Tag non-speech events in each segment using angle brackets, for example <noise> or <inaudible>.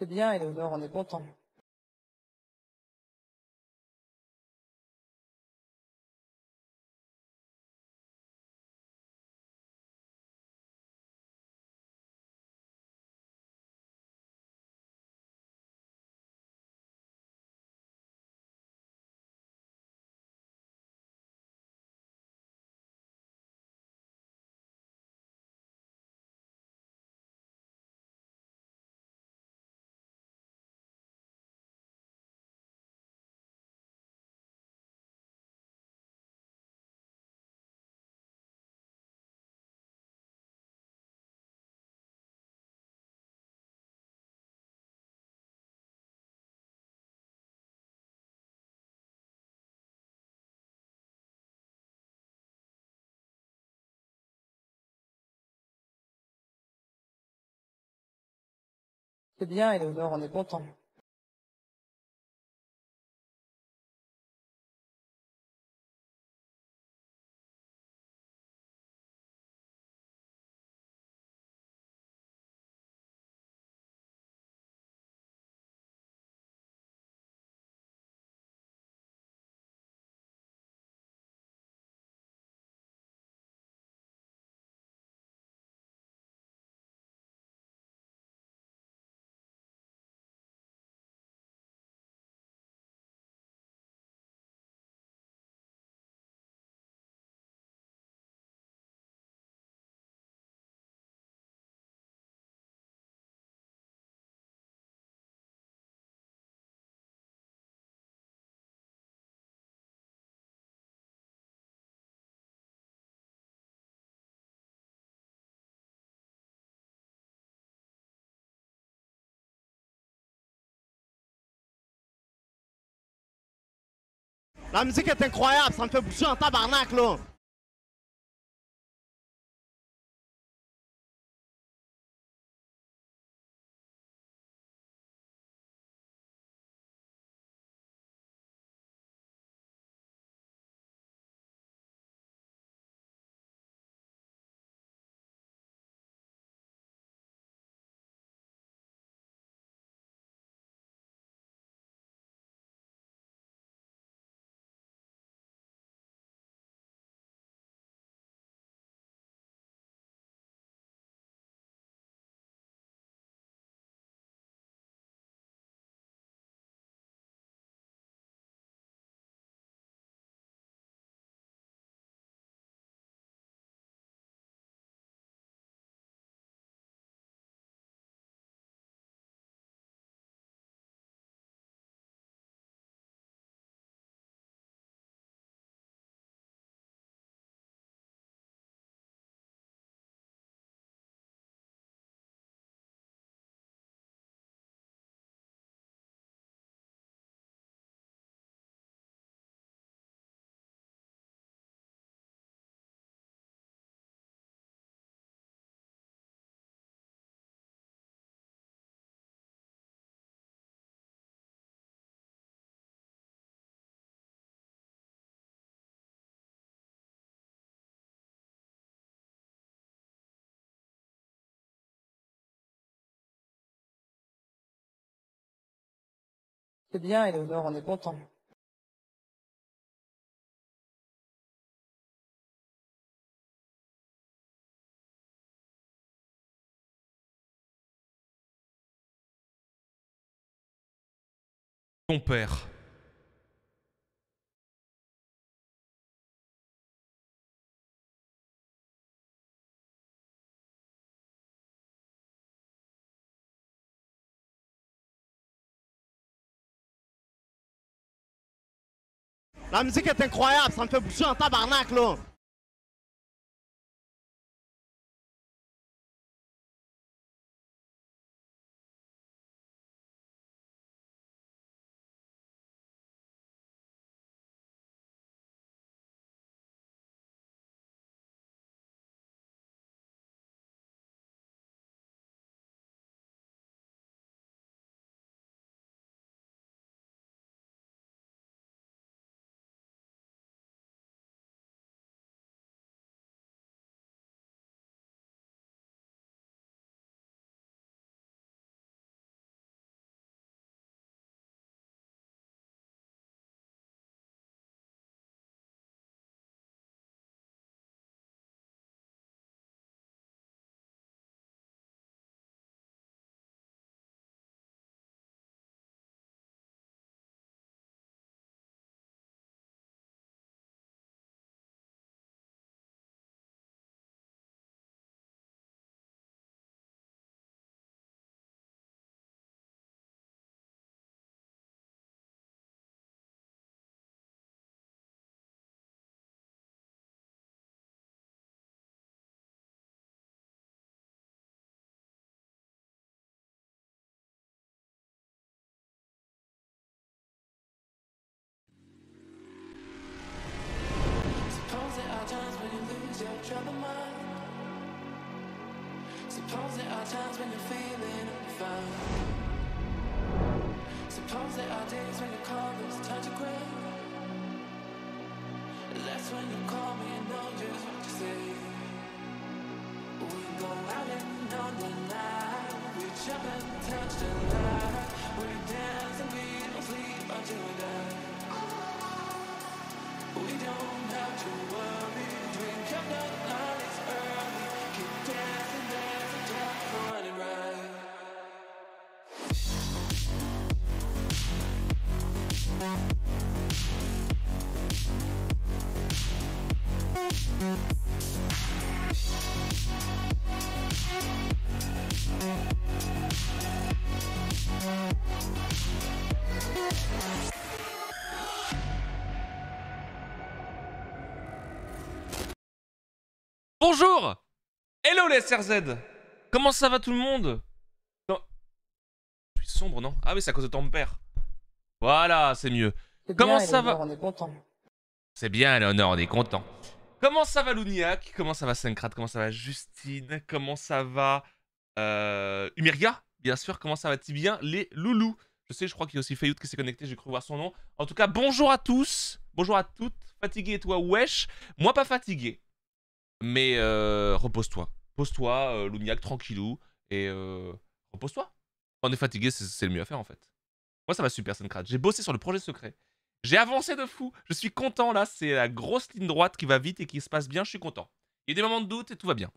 c'est bien et on est content. c'est bien et on est content. La musique est incroyable, ça me fait bouger en tabarnak, là. C'est bien, Eleonore, on est content. Ton La musique est incroyable, ça me fait bouger en tabarnak, là. Bonjour Hello les SRZ Comment ça va tout le monde non. Je suis sombre, non Ah oui, c'est à cause de ton père. Voilà, c'est mieux. Comment ça va On est content. C'est bien, l'honneur on est content. Comment ça va Luniac Comment ça va Syncrate Comment ça va Justine Comment ça va euh... Bien sûr, comment ça va-t-il bien Les loulous Je sais, je crois qu'il y a aussi Fayout qui s'est connecté, j'ai cru voir son nom. En tout cas, bonjour à tous Bonjour à toutes Fatigué toi, wesh Moi, pas fatigué. Mais euh, repose-toi. Pose-toi, euh, tranquillou. Et euh, repose-toi. Quand on est fatigué, c'est le mieux à faire en fait. Moi, ça va super, crade. J'ai bossé sur le projet secret. J'ai avancé de fou. Je suis content là. C'est la grosse ligne droite qui va vite et qui se passe bien. Je suis content. Il y a des moments de doute et tout va bien.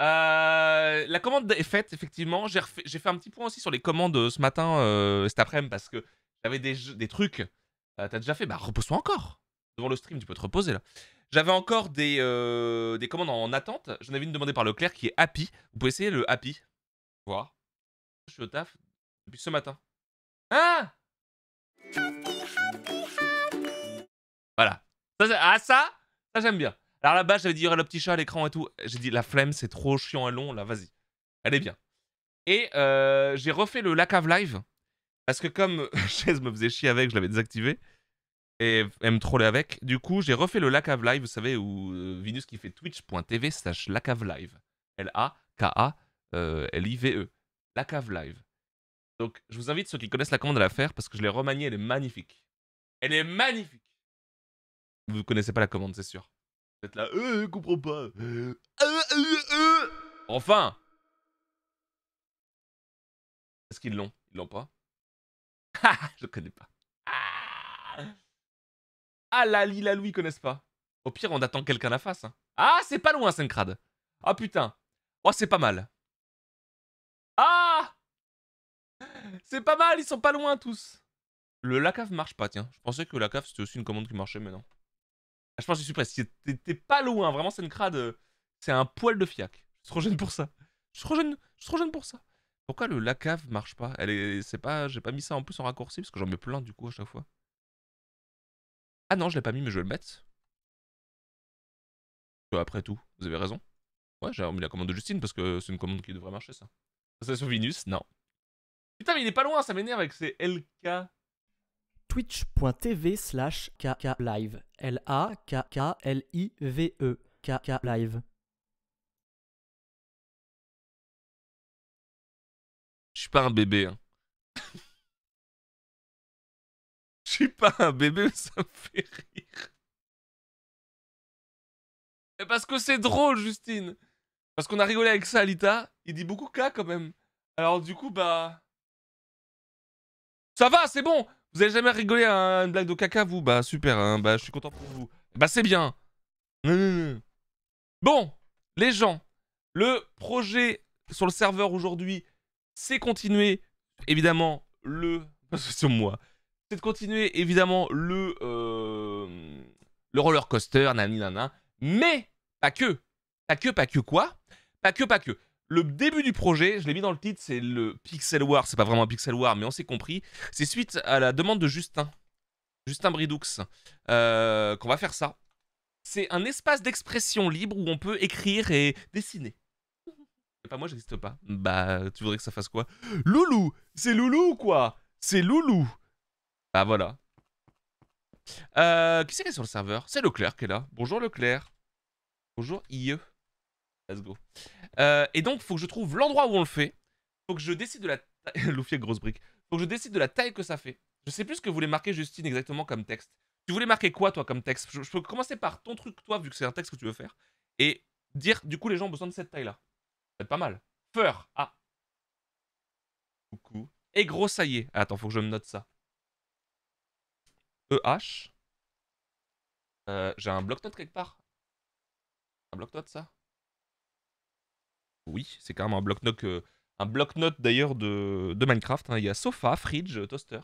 Euh, la commande est faite, effectivement. J'ai fait un petit point aussi sur les commandes ce matin, euh, cet après-midi, parce que j'avais des, des, trucs. T'as déjà fait Bah, repose-toi encore. Devant le stream, tu peux te reposer là. J'avais encore des, euh, des commandes en attente. J'en avais une demandée par Leclerc qui est Happy. Vous pouvez essayer le Happy. Voir. Je suis au taf depuis ce matin. Ah Voilà. ah ça Ça j'aime bien. Alors là-bas, j'avais dit il y aurait le petit chat à l'écran et tout. J'ai dit la flemme, c'est trop chiant et long. Là, vas-y. Elle est bien. Et euh, j'ai refait le Lacave Live. Parce que comme <laughs> chaise me faisait chier avec, je l'avais désactivé et elle me trollait avec. Du coup, j'ai refait le Lacave Live, vous savez, où Venus Vinus qui fait twitch.tv slash Lacave Live. L-A-K-A-L-I-V-E. Euh, Lacave Live. Donc, je vous invite, ceux qui connaissent la commande à la faire, parce que je l'ai remaniée, elle est magnifique. Elle est magnifique Vous connaissez pas la commande, c'est sûr. Vous êtes là, euh, je comprends pas. Euh, euh, enfin Est-ce qu'ils l'ont Ils l'ont pas <laughs> Je connais pas. Ah ah, la Lila ils connaissent pas. Au pire, on attend quelqu'un la face. Hein. Ah, c'est pas loin, Syncrad. Ah, putain. Oh, c'est pas mal. Ah C'est pas mal, ils sont pas loin, tous. Le Lacave marche pas, tiens. Je pensais que le Lacave, c'était aussi une commande qui marchait, mais non. Ah, je pense que je suis Si T'es pas loin, vraiment, crade euh, C'est un poil de fiac. Je suis trop jeune pour ça. Je suis trop jeune, je suis trop jeune pour ça. Pourquoi le Lacave marche pas Elle est, c'est pas, j'ai pas mis ça en plus en raccourci parce que j'en mets plein du coup à chaque fois. Ah non, je l'ai pas mis, mais je vais le mettre. Euh, après tout, vous avez raison. Ouais, j'ai remis la commande de Justine parce que c'est une commande qui devrait marcher, ça. Ça sur Venus Non. Putain, mais il est pas loin, ça m'énerve avec ses LK. Twitch.tv slash kklive. L-A-K-K-L-I-V-E. E. kklive. Je suis pas un bébé, hein. <laughs> suis pas un bébé, mais ça me fait rire. parce que c'est drôle, Justine. Parce qu'on a rigolé avec ça, Alita. Il dit beaucoup K quand même. Alors du coup, bah... Ça va, c'est bon Vous avez jamais rigolé à une blague de caca, vous Bah super, hein. bah je suis content pour vous. Bah c'est bien Bon, les gens, le projet sur le serveur aujourd'hui, c'est continuer, évidemment, le... Parce <laughs> moi c'est de continuer évidemment le, euh, le roller coaster, nani nana, mais pas que. Pas que, pas que quoi Pas que, pas que. Le début du projet, je l'ai mis dans le titre, c'est le Pixel War. C'est pas vraiment un Pixel War, mais on s'est compris. C'est suite à la demande de Justin, Justin Bridoux, euh, qu'on va faire ça. C'est un espace d'expression libre où on peut écrire et dessiner. Pas moi, j'existe pas. Bah, tu voudrais que ça fasse quoi Loulou C'est Loulou quoi C'est Loulou bah, voilà. Euh, qui c'est qui est sur le serveur C'est Leclerc qui est là. Bonjour Leclerc. Bonjour IE. Let's go. Euh, et donc, faut que je trouve l'endroit où on le fait. Faut que je décide de la taille... <laughs> grosse brique. Faut que je décide de la taille que ça fait. Je sais plus ce que voulait marquer Justine exactement comme texte. Tu voulais marquer quoi, toi, comme texte je, peux commencer par ton truc, toi, vu que c'est un texte que tu veux faire. Et dire, du coup, les gens ont besoin de cette taille-là. Ça va pas mal. Fur. Ah. Coucou. Et gros, ça y est. Attends, faut que je me note ça. EH. J'ai un bloc note quelque part Un bloc note ça Oui, c'est quand même un bloc note, un bloc note d'ailleurs de, de, Minecraft. Hein. Il y a sofa, fridge, toaster.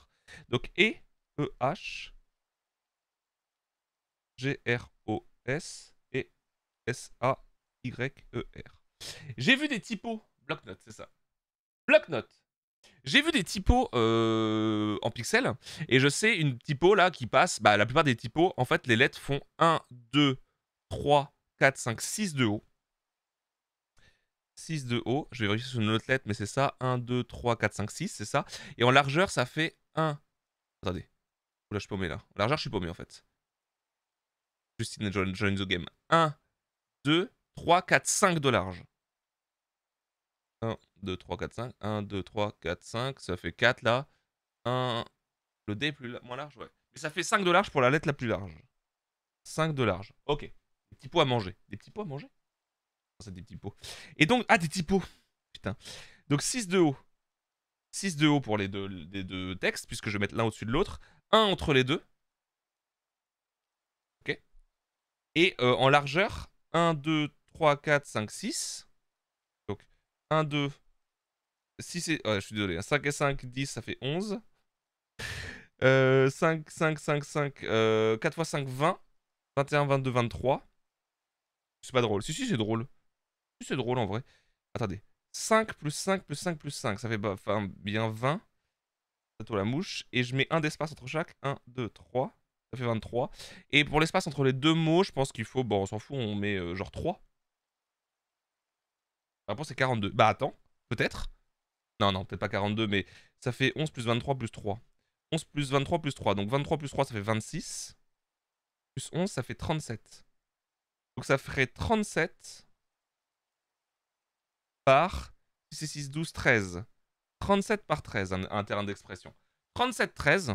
Donc E, E, H, G, R, O, S et S, A, Y, E, R. J'ai vu des typos. Bloc-notes, c'est ça. Bloc-notes. J'ai vu des typos euh, en pixels et je sais une typo là qui passe. Bah, la plupart des typos, en fait, les lettres font 1, 2, 3, 4, 5, 6 de haut. 6 de haut. Je vais vérifier sur une autre lettre, mais c'est ça. 1, 2, 3, 4, 5, 6, c'est ça. Et en largeur, ça fait 1. Attendez. Oula, je suis paumé là. En largeur, je suis paumé en fait. Justine join, join the game. 1, 2, 3, 4, 5 de large. 1, 2, 3, 4, 5. 1, 2, 3, 4, 5. Ça fait 4 là. 1. Le D est plus moins large, ouais. Mais ça fait 5 de large pour la lettre la plus large. 5 de large. Ok. Des petits pots à manger. Des petits pots à manger C'est des petits pots. Et donc, ah, des petits pots. Putain. Donc 6 de haut. 6 de haut pour les deux, deux textes, puisque je vais mettre l'un au-dessus de l'autre. 1 entre les deux. Ok. Et euh, en largeur, 1, 2, 3, 4, 5, 6. Donc 1, 2, je suis désolé. 5 hein. et 5, 10, ça fait 11. 5, 5, 5, 5. 4 x 5, 20. 21, 22, 23. C'est pas drôle. Si, si, c'est drôle. Si, c'est drôle en vrai. Attendez. 5 plus 5 plus 5 plus 5. Ça fait bah, bien 20. Ça tourne la mouche. Et je mets un d'espace entre chaque. 1, 2, 3. Ça fait 23. Et pour l'espace entre les deux mots, je pense qu'il faut. Bon, on s'en fout, on met euh, genre 3. La réponse est 42. Bah attends, peut-être. Non, non, peut-être pas 42, mais ça fait 11 plus 23 plus 3. 11 plus 23 plus 3. Donc 23 plus 3, ça fait 26. Plus 11, ça fait 37. Donc ça ferait 37 par 6 6, 12, 13. 37 par 13, un, terrain d'expression. 37, 13.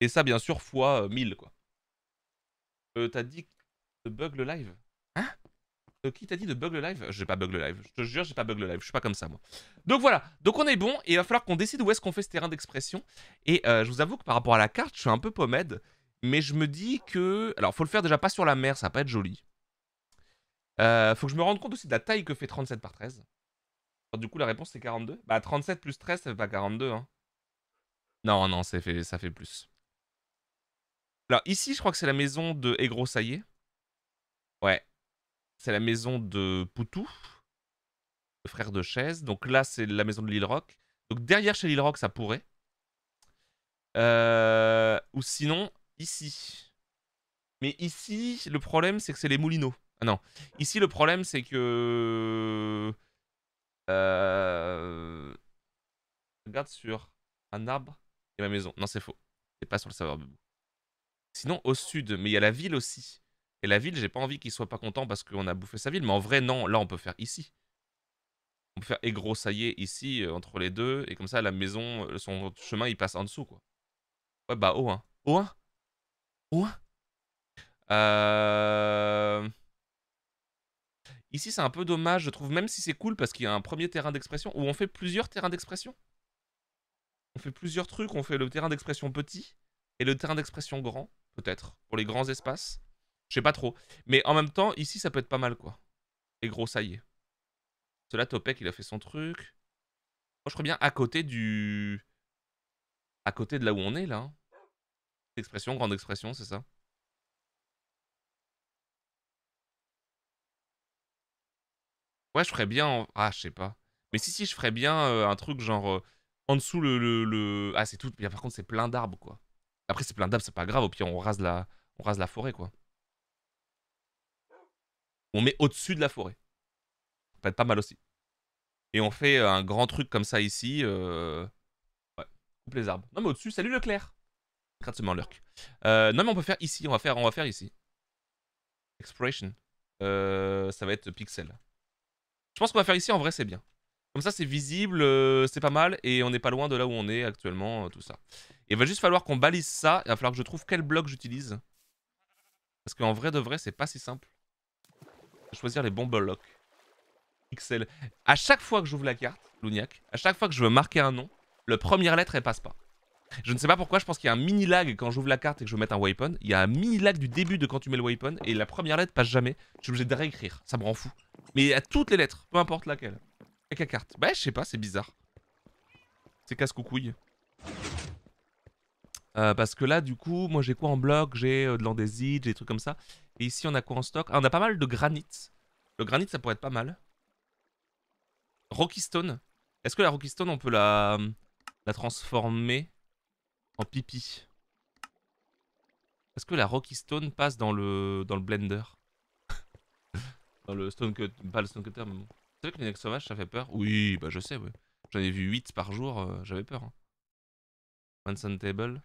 Et ça, bien sûr, fois 1000, euh, quoi. Euh, T'as dit que bug le live euh, qui t'a dit de bug le live J'ai pas bug le live. Je te jure, j'ai pas bug le live. Je suis pas comme ça, moi. Donc voilà. Donc on est bon. Et il va falloir qu'on décide où est-ce qu'on fait ce terrain d'expression. Et euh, je vous avoue que par rapport à la carte, je suis un peu pommade. Mais je me dis que. Alors, faut le faire déjà pas sur la mer. Ça va pas être joli. Euh, faut que je me rende compte aussi de la taille que fait 37 par 13. Alors, du coup, la réponse c'est 42. Bah, 37 plus 13, ça fait pas 42. Hein. Non, non, ça fait, ça fait plus. Alors, ici, je crois que c'est la maison de Egro Saillé. Ouais, c'est la maison de Poutou, le frère de Chaise. Donc là, c'est la maison de Lil Rock. Donc derrière chez Lil Rock, ça pourrait. Euh, ou sinon, ici. Mais ici, le problème, c'est que c'est les moulineaux. Ah non. Ici, le problème, c'est que. Euh... Regarde sur un arbre et ma maison. Non, c'est faux. C'est pas sur le serveur Sinon, au sud, mais il y a la ville aussi. Et la ville, j'ai pas envie qu'il soit pas content parce qu'on a bouffé sa ville. Mais en vrai, non, là, on peut faire ici. On peut faire égrossailler ici, euh, entre les deux. Et comme ça, la maison, euh, son chemin, il passe en dessous, quoi. Ouais, bah, O1. O1 O1 euh... Ici, c'est un peu dommage, je trouve, même si c'est cool parce qu'il y a un premier terrain d'expression où on fait plusieurs terrains d'expression. On fait plusieurs trucs, on fait le terrain d'expression petit et le terrain d'expression grand, peut-être, pour les grands espaces. Je sais pas trop. Mais en même temps, ici, ça peut être pas mal, quoi. Et gros, ça y est. Cela, Topek, il a fait son truc. Moi, je ferais bien à côté du... À côté de là où on est, là. Hein. Expression, grande expression, c'est ça. Ouais, je ferais bien... Ah, je sais pas. Mais si, si, je ferais bien euh, un truc genre... Euh, en dessous, le... le, le... Ah, c'est tout... Par contre, c'est plein d'arbres, quoi. Après, c'est plein d'arbres, c'est pas grave. Au pire, on rase la, on rase la forêt, quoi on met au-dessus de la forêt. Ça va être pas mal aussi. Et on fait euh, un grand truc comme ça ici. Euh... Ouais, coupe les arbres. Non mais au-dessus, salut Leclerc Gratuitement lurk. Euh, non mais on peut faire ici, on va faire, on va faire ici. Exploration. Euh, ça va être pixel. Je pense qu'on va faire ici, en vrai c'est bien. Comme ça c'est visible, c'est pas mal, et on n'est pas loin de là où on est actuellement, tout ça. il va juste falloir qu'on balise ça, il va falloir que je trouve quel bloc j'utilise. Parce qu'en vrai de vrai, c'est pas si simple choisir les bombes blocs. XL. À chaque fois que j'ouvre la carte, Louniac, à chaque fois que je veux marquer un nom, le première lettre, elle passe pas. Je ne sais pas pourquoi, je pense qu'il y a un mini lag quand j'ouvre la carte et que je veux mettre un weapon. Il y a un mini lag du début de quand tu mets le weapon et la première lettre passe jamais. Je suis obligé de réécrire, ça me rend fou. Mais il y a toutes les lettres, peu importe laquelle. Avec la carte. Bah, je sais pas, c'est bizarre. C'est casse-coucouille. Euh, parce que là, du coup, moi j'ai quoi en bloc J'ai euh, de l'andésite, j'ai des trucs comme ça. Et ici, on a quoi en stock ah, On a pas mal de granit. Le granit, ça pourrait être pas mal. Rocky Stone. Est-ce que la Rocky Stone, on peut la, hum, la transformer en pipi Est-ce que la Rocky Stone passe dans le, dans le blender <laughs> Dans le stone pas le stonecutter, mais bon. Tu sais que les sauvage, ça fait peur Oui, bah je sais, oui. J'en ai vu 8 par jour, euh, j'avais peur. Manson hein. Table.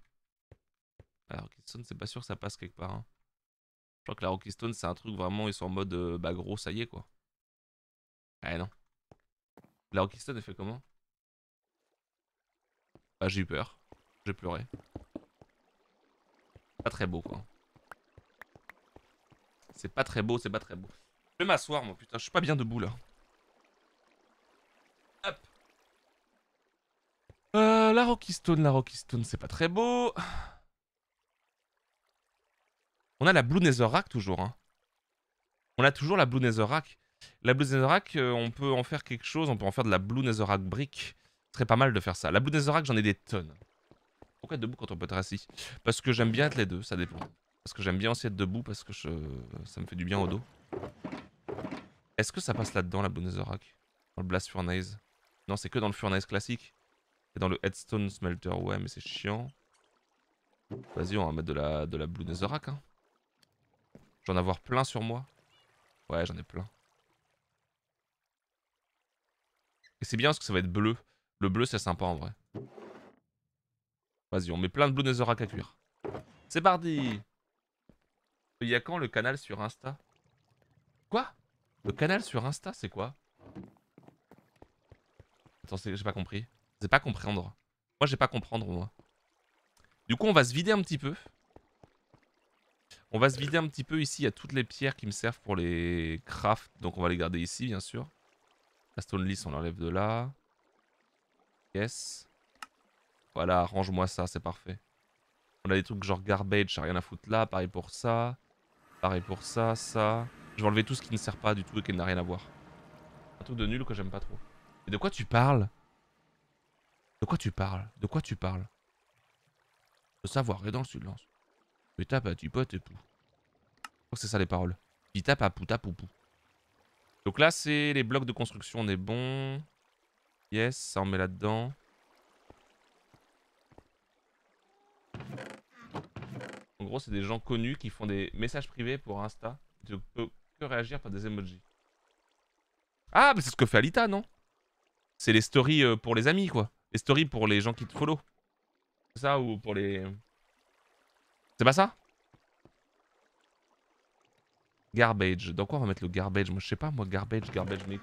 Alors, Rocky Stone, c'est pas sûr que ça passe quelque part. Hein. Je crois que la Rocky c'est un truc vraiment, ils sont en mode euh, bah gros, ça y est quoi. Ah non. La Rocky Stone, elle fait comment Bah j'ai eu peur. J'ai pleuré. Pas très beau quoi. C'est pas très beau, c'est pas très beau. Je vais m'asseoir moi, putain, je suis pas bien debout là. Hop. Euh, la Rocky la Rocky c'est pas très beau. On a la Blue Netherrack toujours. Hein. On a toujours la Blue Netherrack. La Blue Netherrack, euh, on peut en faire quelque chose. On peut en faire de la Blue Netherrack brique. Ce serait pas mal de faire ça. La Blue Netherrack, j'en ai des tonnes. Pourquoi être debout quand on peut être assis Parce que j'aime bien être les deux, ça dépend. Parce que j'aime bien aussi être debout parce que ça me fait du bien au dos. Est-ce que ça passe là-dedans, la Blue Netherrack Dans le Blast Furnace Non, c'est que dans le Furnace classique. Et dans le Headstone Smelter, ouais, mais c'est chiant. Vas-y, on va mettre de la, de la Blue Netherrack, hein. J'en avoir plein sur moi Ouais, j'en ai plein. Et c'est bien parce que ça va être bleu. Le bleu, c'est sympa en vrai. Vas-y, on met plein de blue netherrack à cuire. C'est parti Il y a quand le canal sur Insta Quoi Le canal sur Insta, c'est quoi Attends, j'ai pas compris. C'est pas comprendre. Moi, j'ai pas comprendre, moi. Du coup, on va se vider un petit peu. On va se vider un petit peu ici. Il y a toutes les pierres qui me servent pour les craft. Donc on va les garder ici, bien sûr. La stone list, on l'enlève de là. Yes. Voilà, range-moi ça, c'est parfait. On a des trucs genre garbage, rien à foutre là. Pareil pour ça. Pareil pour ça, ça. Je vais enlever tout ce qui ne sert pas du tout et qui n'a rien à voir. Un truc de nul que j'aime pas trop. de quoi tu parles De quoi tu parles De quoi tu parles De savoir est dans le silence. Mais tape à tu potes et pou. Je crois que c'est ça les paroles. tu tapes à pou Donc là, c'est les blocs de construction, on est bon. Yes, ça on met là-dedans. En gros, c'est des gens connus qui font des messages privés pour Insta. Tu peux que réagir par des emojis. Ah, mais c'est ce que fait Alita, non C'est les stories euh, pour les amis, quoi. Les stories pour les gens qui te follow. C'est ça, ou pour les... C'est pas ça Garbage. Dans quoi on va mettre le garbage Moi, je sais pas, moi, garbage, garbage, mais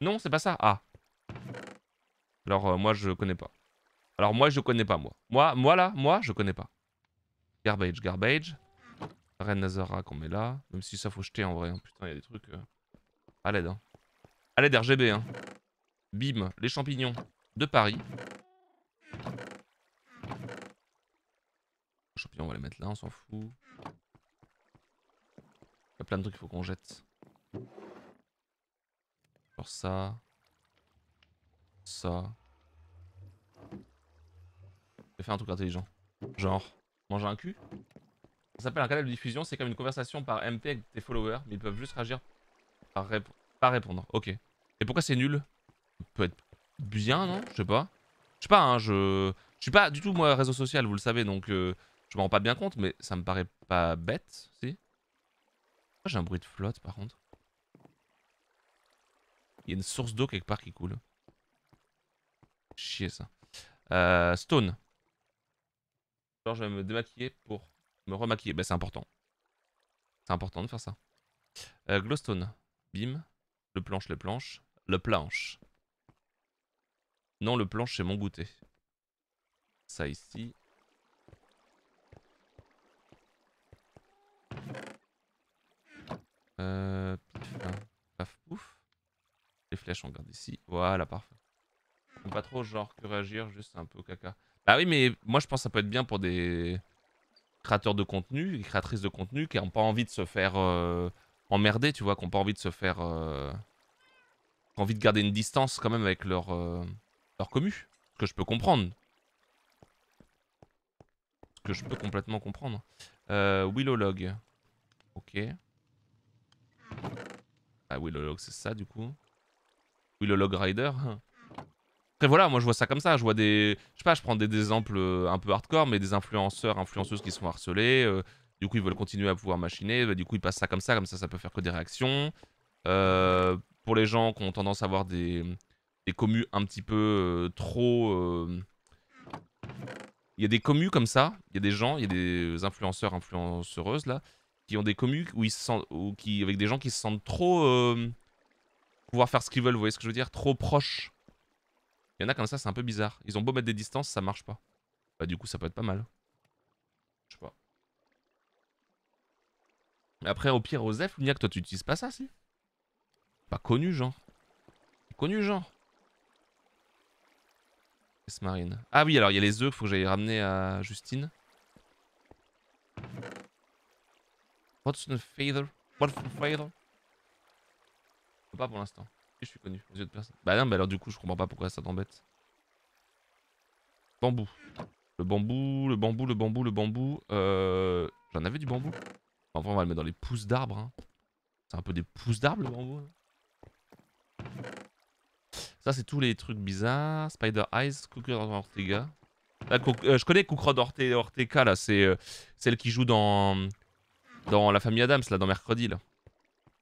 Non, c'est pas ça. Ah. Alors, euh, moi, je connais pas. Alors, moi, je connais pas, moi. Moi, moi là, moi, je connais pas. Garbage, garbage. Reine Nazara qu'on met là. Même si ça faut jeter en vrai. Hein. Putain, il y a des trucs. A euh, À l'aide. Hein. À l'aide RGB. Hein. Bim, les champignons de Paris. on va les mettre là, on s'en fout. Il y a plein de trucs qu'il faut qu'on jette. Genre ça. Ça. Je vais faire un truc intelligent. Genre, manger un cul Ça s'appelle un canal de diffusion, c'est comme une conversation par MP avec tes followers, mais ils peuvent juste réagir par, répondre. Ok. Et pourquoi c'est nul peut être bien, non Je sais pas. Je sais pas, hein, je... Je suis pas du tout, moi, réseau social, vous le savez, donc... Euh, je m'en rends pas bien compte, mais ça me paraît pas bête, si. J'ai un bruit de flotte par contre. Il y a une source d'eau quelque part qui coule. Chier ça. Euh, stone. Alors je vais me démaquiller pour me remaquiller. mais ben, c'est important. C'est important de faire ça. Euh, glowstone. Bim. Le planche, les planches Le planche. Non, le planche, c'est mon goûter. Ça ici. Euh, hein. Les flèches, on garde ici. Voilà, parfait. pas trop genre que réagir, juste un peu caca. bah oui, mais moi je pense que ça peut être bien pour des créateurs de contenu, des créatrices de contenu qui n'ont pas envie de se faire euh, emmerder, tu vois, qui n'ont pas envie de se faire... Euh, qui ont envie de garder une distance quand même avec leur, euh, leur commu. Ce que je peux comprendre. Ce que je peux complètement comprendre. Willowlog. Ok. Ah, oui le log c'est ça du coup. Oui le log Rider. Après voilà, moi je vois ça comme ça, je vois des... Je sais pas, je prends des, exemples euh, un peu hardcore, mais des influenceurs, influenceuses qui sont harcelés, euh, du coup ils veulent continuer à pouvoir machiner, bah, du coup ils passent ça comme ça, comme ça ça peut faire que des réactions. Euh, pour les gens qui ont tendance à avoir des, des communes un petit peu trop... Il y a des commus comme ça, il y a des gens, il y a des influenceurs, influenceuses là, qui ont des communes où ils ou qui, avec des gens qui se sentent trop euh, pouvoir faire ce qu'ils veulent, vous voyez ce que je veux dire Trop proches. Il y en a comme ça, c'est un peu bizarre. Ils ont beau mettre des distances, ça marche pas. Bah du coup, ça peut être pas mal. Je sais pas. Mais après, au pire, Osef, que toi, tu utilises pas ça, si Pas connu, genre. Connu, genre. marine. Ah oui, alors il y a les œufs, faut que j'aille ramener à Justine. What's the feather What's the feather Je peux pas pour l'instant. Je suis connu aux yeux de personne. Bah non, bah alors du coup, je comprends pas pourquoi ça t'embête. Bambou. Le bambou, le bambou, le bambou, le bambou. Euh, j'en avais du bambou. Enfin, on va le mettre dans les pousses d'arbres. Hein. C'est un peu des pousses d'arbres le bambou. Hein. Ça, c'est tous les trucs bizarres. Spider Eyes, Cooker Ortega. Bah, euh, je connais Cooker Ortega, là. C'est euh, celle qui joue dans dans la famille Adams, là, dans mercredi, là.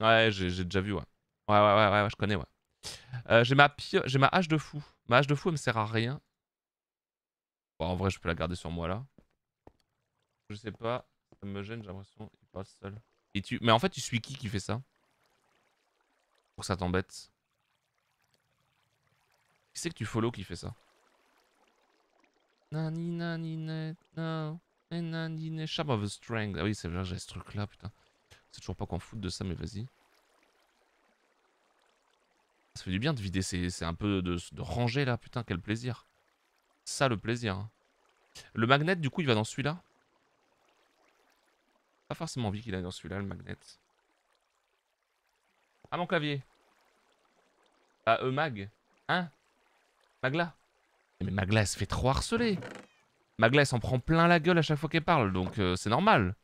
Ouais, j'ai déjà vu, ouais. Ouais, ouais, ouais, ouais, je connais, ouais. Euh, j'ai ma, ma hache de fou. Ma hache de fou, elle me sert à rien. Bon, en vrai, je peux la garder sur moi, là. Je sais pas. Ça me gêne, j'ai l'impression qu'il passe seul. Mais en fait, tu suis qui qui fait ça Pour que ça t'embête. Qui c'est que tu follow qui fait ça Nani nani net, non nanine, charm of strength. Ah oui, c'est vrai, j'ai ce truc-là, putain. C'est toujours pas qu'on fout de ça, mais vas-y. Ça fait du bien de vider, c'est un peu de, de, ranger là, putain, quel plaisir. Ça, le plaisir. Hein. Le magnet, du coup, il va dans celui-là Pas forcément envie qu'il aille dans celui-là, le magnet. Ah, mon clavier Ah, E-Mag euh, Hein Magla Mais Magla, elle se fait trop harceler Magla, elle s'en prend plein la gueule à chaque fois qu'elle parle, donc euh, c'est normal.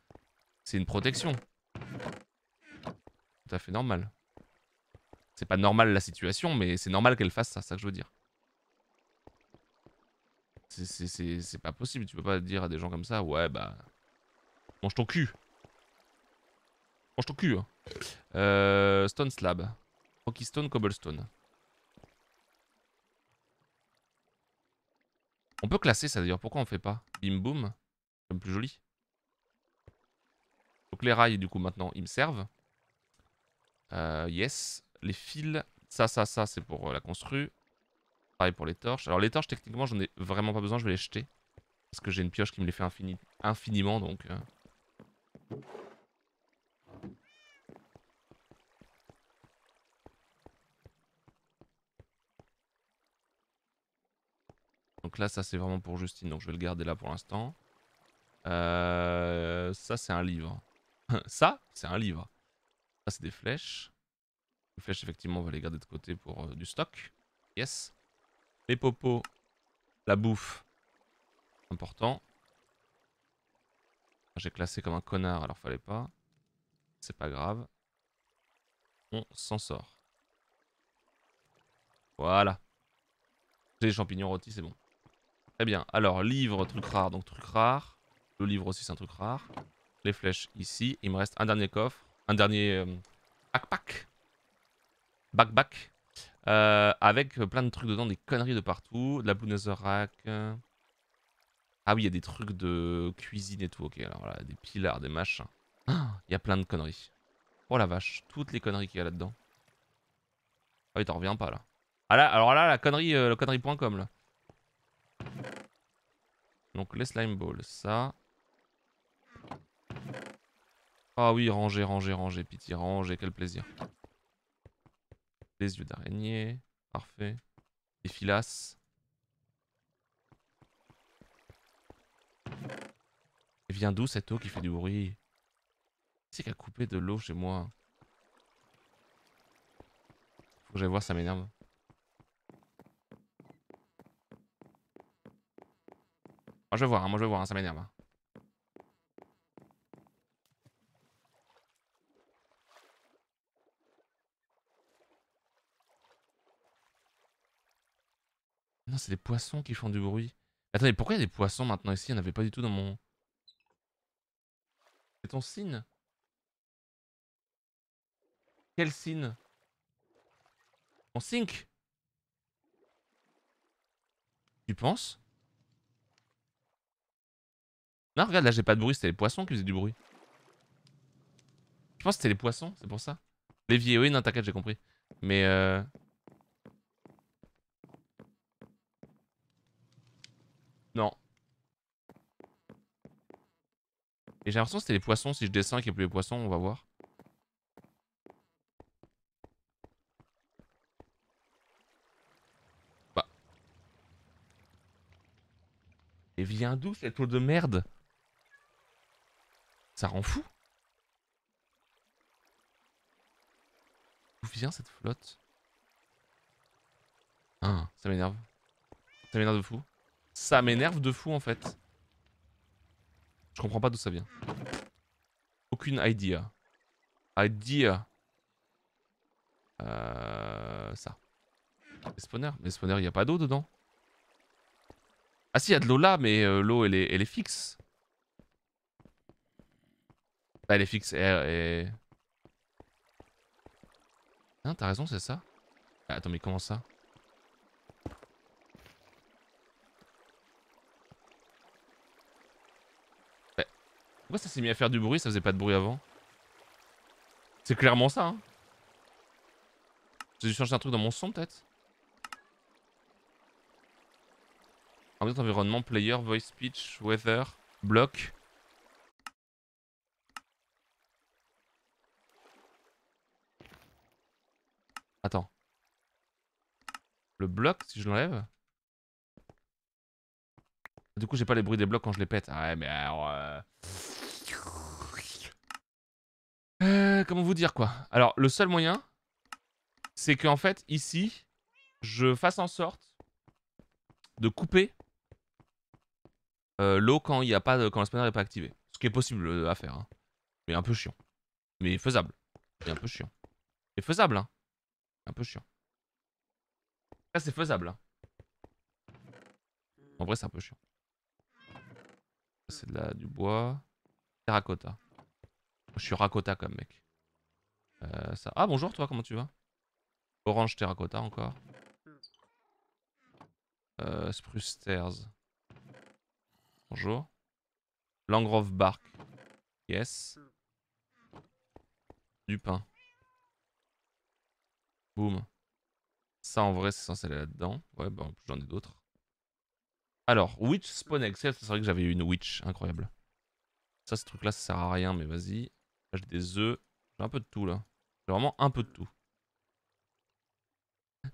C'est une protection. Tout à fait normal. C'est pas normal la situation, mais c'est normal qu'elle fasse ça, ça que je veux dire. C'est pas possible, tu peux pas dire à des gens comme ça, ouais bah... Mange ton cul Mange ton cul hein. euh, Stone slab. Rocky stone, cobblestone. On peut classer ça d'ailleurs, pourquoi on fait pas Bim boum, comme plus joli. Donc les rails du coup maintenant ils me servent. Euh, yes, les fils, ça, ça, ça c'est pour euh, la construire. Pareil pour les torches. Alors les torches techniquement j'en ai vraiment pas besoin, je vais les jeter. Parce que j'ai une pioche qui me les fait infiniment donc... Euh. Donc là, ça c'est vraiment pour Justine, donc je vais le garder là pour l'instant. Euh, ça c'est un livre. <laughs> ça, c'est un livre. Ça c'est des flèches. Les flèches, effectivement, on va les garder de côté pour euh, du stock. Yes. Les popos, la bouffe, important. J'ai classé comme un connard, alors fallait pas. C'est pas grave. On s'en sort. Voilà. J'ai champignons rôtis, c'est bon. Très bien. Alors, livre, truc rare, donc truc rare. Le livre aussi, c'est un truc rare. Les flèches ici. Il me reste un dernier coffre. Un dernier euh, backpack. Backpack. Euh, avec plein de trucs dedans, des conneries de partout. De la Blue rack, Ah oui, il y a des trucs de cuisine et tout. Ok, alors là, des pilars, des machins. Ah, il y a plein de conneries. Oh la vache, toutes les conneries qu'il y a là-dedans. Ah oui, t'en reviens pas là. Ah alors là, la connerie, euh, connerie.com là. Donc les slime balls, ça. Ah oui, ranger, ranger, ranger, pitié, ranger, quel plaisir. Les yeux d'araignée, parfait. Des filasses. Et vient d'où cette eau qui fait du bruit c'est qui a coupé de l'eau chez moi Faut que j'aille voir, ça m'énerve. Moi je vais voir, hein, moi je voir, hein, ça m'énerve. Hein. Non, c'est des poissons qui font du bruit. Attendez, pourquoi il y a des poissons maintenant ici Il n'y en avait pas du tout dans mon... C'est ton signe Quel signe Mon sync Tu penses non, regarde, là j'ai pas de bruit, c'était les poissons qui faisaient du bruit. Je pense que c'était les poissons, c'est pour ça. Les vieilles, oui, non, t'inquiète, j'ai compris. Mais euh... Non. Et j'ai l'impression que c'était les poissons. Si je descends et qu'il n'y a plus les poissons, on va voir. Bah. Et viens d'où cette eau de merde ça rend fou. D'où vient cette flotte ah, ça m'énerve. Ça m'énerve de fou. Ça m'énerve de fou en fait. Je comprends pas d'où ça vient. Aucune idea. Idea. Euh, ça. Les spawners Les spawners, il n'y a pas d'eau dedans Ah si, il y a de l'eau là, mais euh, l'eau, elle est fixe. Bah, les fixes et... Hein, ah, t'as raison, c'est ça ah, Attends, mais comment ça bah, Pourquoi ça s'est mis à faire du bruit Ça faisait pas de bruit avant C'est clairement ça, hein J'ai dû changer un truc dans mon son, peut-être environnement, player, voice, speech, weather, bloc. le bloc si je l'enlève. Du coup, j'ai pas les bruits des blocs quand je les pète. Ah ouais, mais alors... Euh, euh, comment vous dire, quoi Alors, le seul moyen, c'est qu'en fait, ici, je fasse en sorte de couper euh, l'eau quand, il y a pas quand le spawner n'est pas activé. Ce qui est possible à faire. Hein. Mais un peu chiant. Mais faisable. Et un peu chiant. faisable, hein. Un peu chiant c'est faisable. Hein. En vrai, c'est un peu chiant. C'est de la, du bois. Terracotta. Je suis racotta comme mec. Euh, ça... Ah, bonjour toi, comment tu vas Orange terracotta encore. Euh, spruce stairs. Bonjour. Langrove bark. Yes. Du pain. Boum. Ça, en vrai, c'est censé aller là-dedans. Ouais, bon, bah, j'en ai d'autres. Alors, Witch Spawn Excel, c'est vrai que j'avais une Witch, incroyable. Ça, ce truc-là, ça sert à rien, mais vas-y. Là, j'ai des œufs. J'ai un peu de tout, là. J'ai vraiment un peu de tout.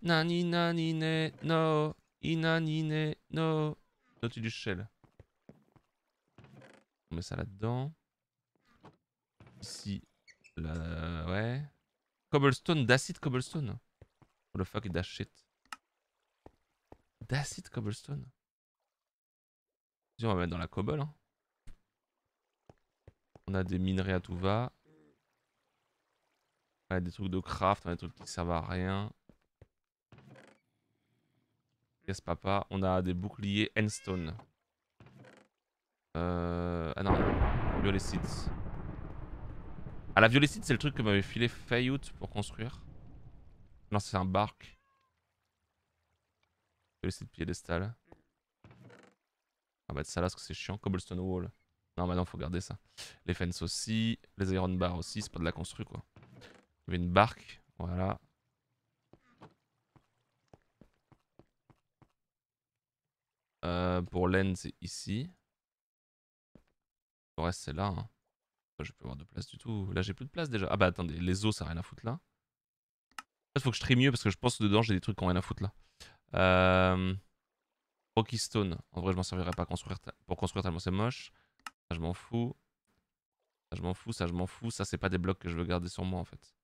Nani nani ne no. Inani ne no. du Shell. On met ça là-dedans. Ici. Là, ouais. Cobblestone, d'acide cobblestone. What the fuck is that shit? D'acide cobblestone on va mettre dans la cobble. Hein. On a des minerais à tout va. On des trucs de craft, on a des trucs qui servent à rien. ce papa, on a des boucliers endstone. Euh... Ah non, seeds. Ah la violetite, c'est le truc que m'avait filé Fayout pour construire. Non, c'est un barque. Je vais laisser le piédestal. Ah mettre bah, ça là, parce que c'est chiant. Cobblestone wall. Non, maintenant bah, faut garder ça. Les fences aussi. Les iron bars aussi. C'est pas de la construire, quoi. Il y avait une barque. Voilà. Euh, pour l'end, c'est ici. Le reste, c'est là. Hein. Je peux avoir de place du tout. Là, j'ai plus de place déjà. Ah bah attendez, les os, ça rien à foutre là faut que je trie mieux parce que je pense que dedans j'ai des trucs qui ont rien à foutre là. Euh, Rocky Stone. En vrai, je m'en servirai pas pour construire tellement c'est moche. Ça, je m'en fous. Ça, je m'en fous. Ça, je m'en fous. Ça, c'est pas des blocs que je veux garder sur moi en fait.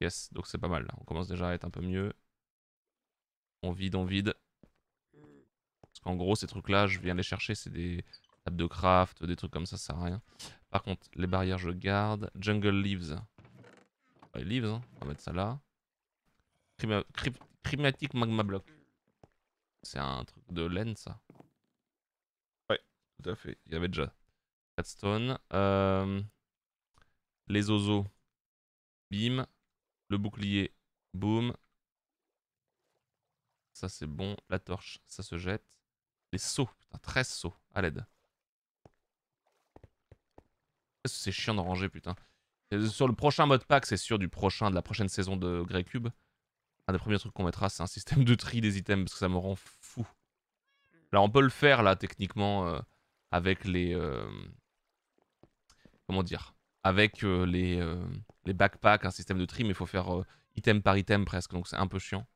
Yes, donc c'est pas mal. Là. On commence déjà à être un peu mieux. On vide, on vide. Parce qu'en gros, ces trucs-là, je viens les chercher. C'est des tables de craft, des trucs comme ça, ça sert à rien. Par contre, les barrières, je garde. Jungle Leaves les leaves, hein. on va mettre ça là. Crimatique magma block. C'est un truc de laine ça. Ouais, tout à fait. Il y avait déjà. Redstone. Euh, les oiseaux. Bim. Le bouclier. Boom. Ça c'est bon. La torche, ça se jette. Les sauts. Putain, 13 sauts. À l'aide. C'est chiant de ranger, putain. Euh, sur le prochain mode pack, c'est sûr, du prochain, de la prochaine saison de Grey Cube. Un des premiers trucs qu'on mettra, c'est un système de tri des items, parce que ça me rend fou. Là, on peut le faire, là, techniquement, euh, avec les... Euh, comment dire Avec les, les backpacks, un système de tri, mais il faut faire item par item presque, donc c'est un peu chiant.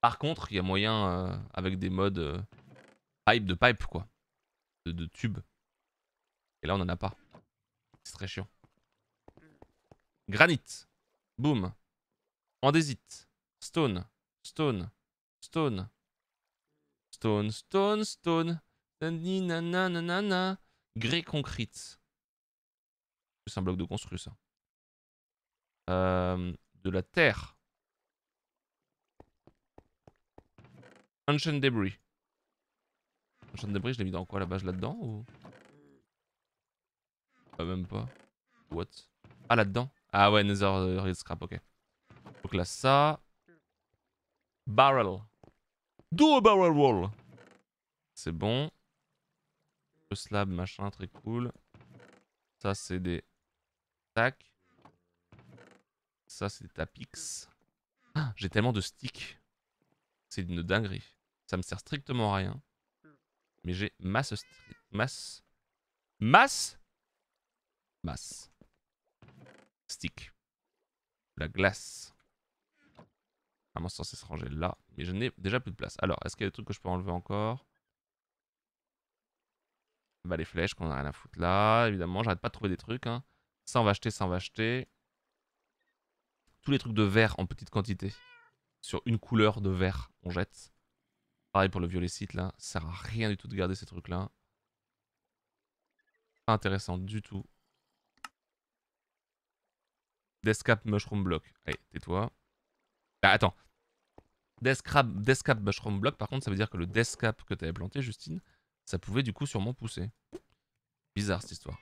Par contre, il y a moyen, avec des modes pipe de pipe, quoi. De, de tube. Et là, on en a pas. C'est très chiant. Granit. Boom. Andésite. Stone. Stone. Stone. Stone, stone, stone. Nanana. Grès concrete. C'est un bloc de construit, ça. Euh, de la terre. Ancient Debris. Ancient Debris, je l'ai mis dans quoi la base là-dedans ou... Pas ah, même pas. What Ah, là-dedans ah ouais, Nether euh, Real Scrap, ok. Donc là, ça. Barrel. Do a barrel roll. C'est bon. Le slab, machin, très cool. Ça, c'est des... Tac. Ça, c'est des tapix. Ah, j'ai tellement de sticks. C'est une dinguerie. Ça me sert strictement à rien. Mais j'ai masse... Masse... Masse Masse. Stick. La glace. À ah, mon censé se ranger là. Mais je n'ai déjà plus de place. Alors, est-ce qu'il y a des trucs que je peux enlever encore Bah, les flèches qu'on a rien à foutre là. Évidemment, j'arrête pas de trouver des trucs. Ça, on hein. va acheter, ça, on va acheter. Tous les trucs de verre en petite quantité. Sur une couleur de verre, on jette. Pareil pour le violet site là. Ça sert à rien du tout de garder ces trucs là. Pas intéressant du tout. Descap Mushroom Block. Allez, tais-toi. Bah attends. Descap, Descap Mushroom Block, par contre, ça veut dire que le Descap que t'avais planté, Justine, ça pouvait du coup sûrement pousser. Bizarre cette histoire.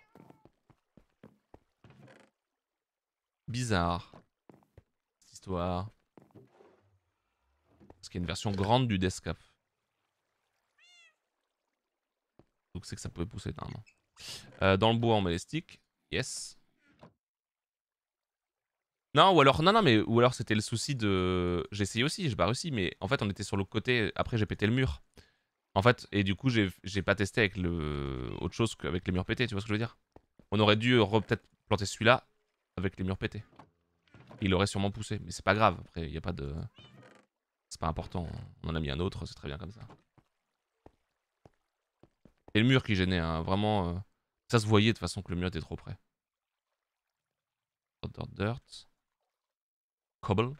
Bizarre. Cette histoire. Parce qu'il y a une version grande du Descap. Donc c'est que ça pouvait pousser euh, dans le bois, en met les Yes. Non, ou alors, non, non, mais ou alors c'était le souci de. J'ai essayé aussi, j'ai pas réussi, mais en fait, on était sur l'autre côté. Après, j'ai pété le mur. En fait, et du coup, j'ai pas testé avec le autre chose qu'avec les murs pétés, tu vois ce que je veux dire On aurait dû peut-être planter celui-là avec les murs pétés. Il aurait sûrement poussé, mais c'est pas grave. Après, il y a pas de. C'est pas important. On en a mis un autre, c'est très bien comme ça. C'est le mur qui gênait, hein, vraiment. Euh, ça se voyait de toute façon que le mur était trop près. Dirt, dirt, dirt. Cobble.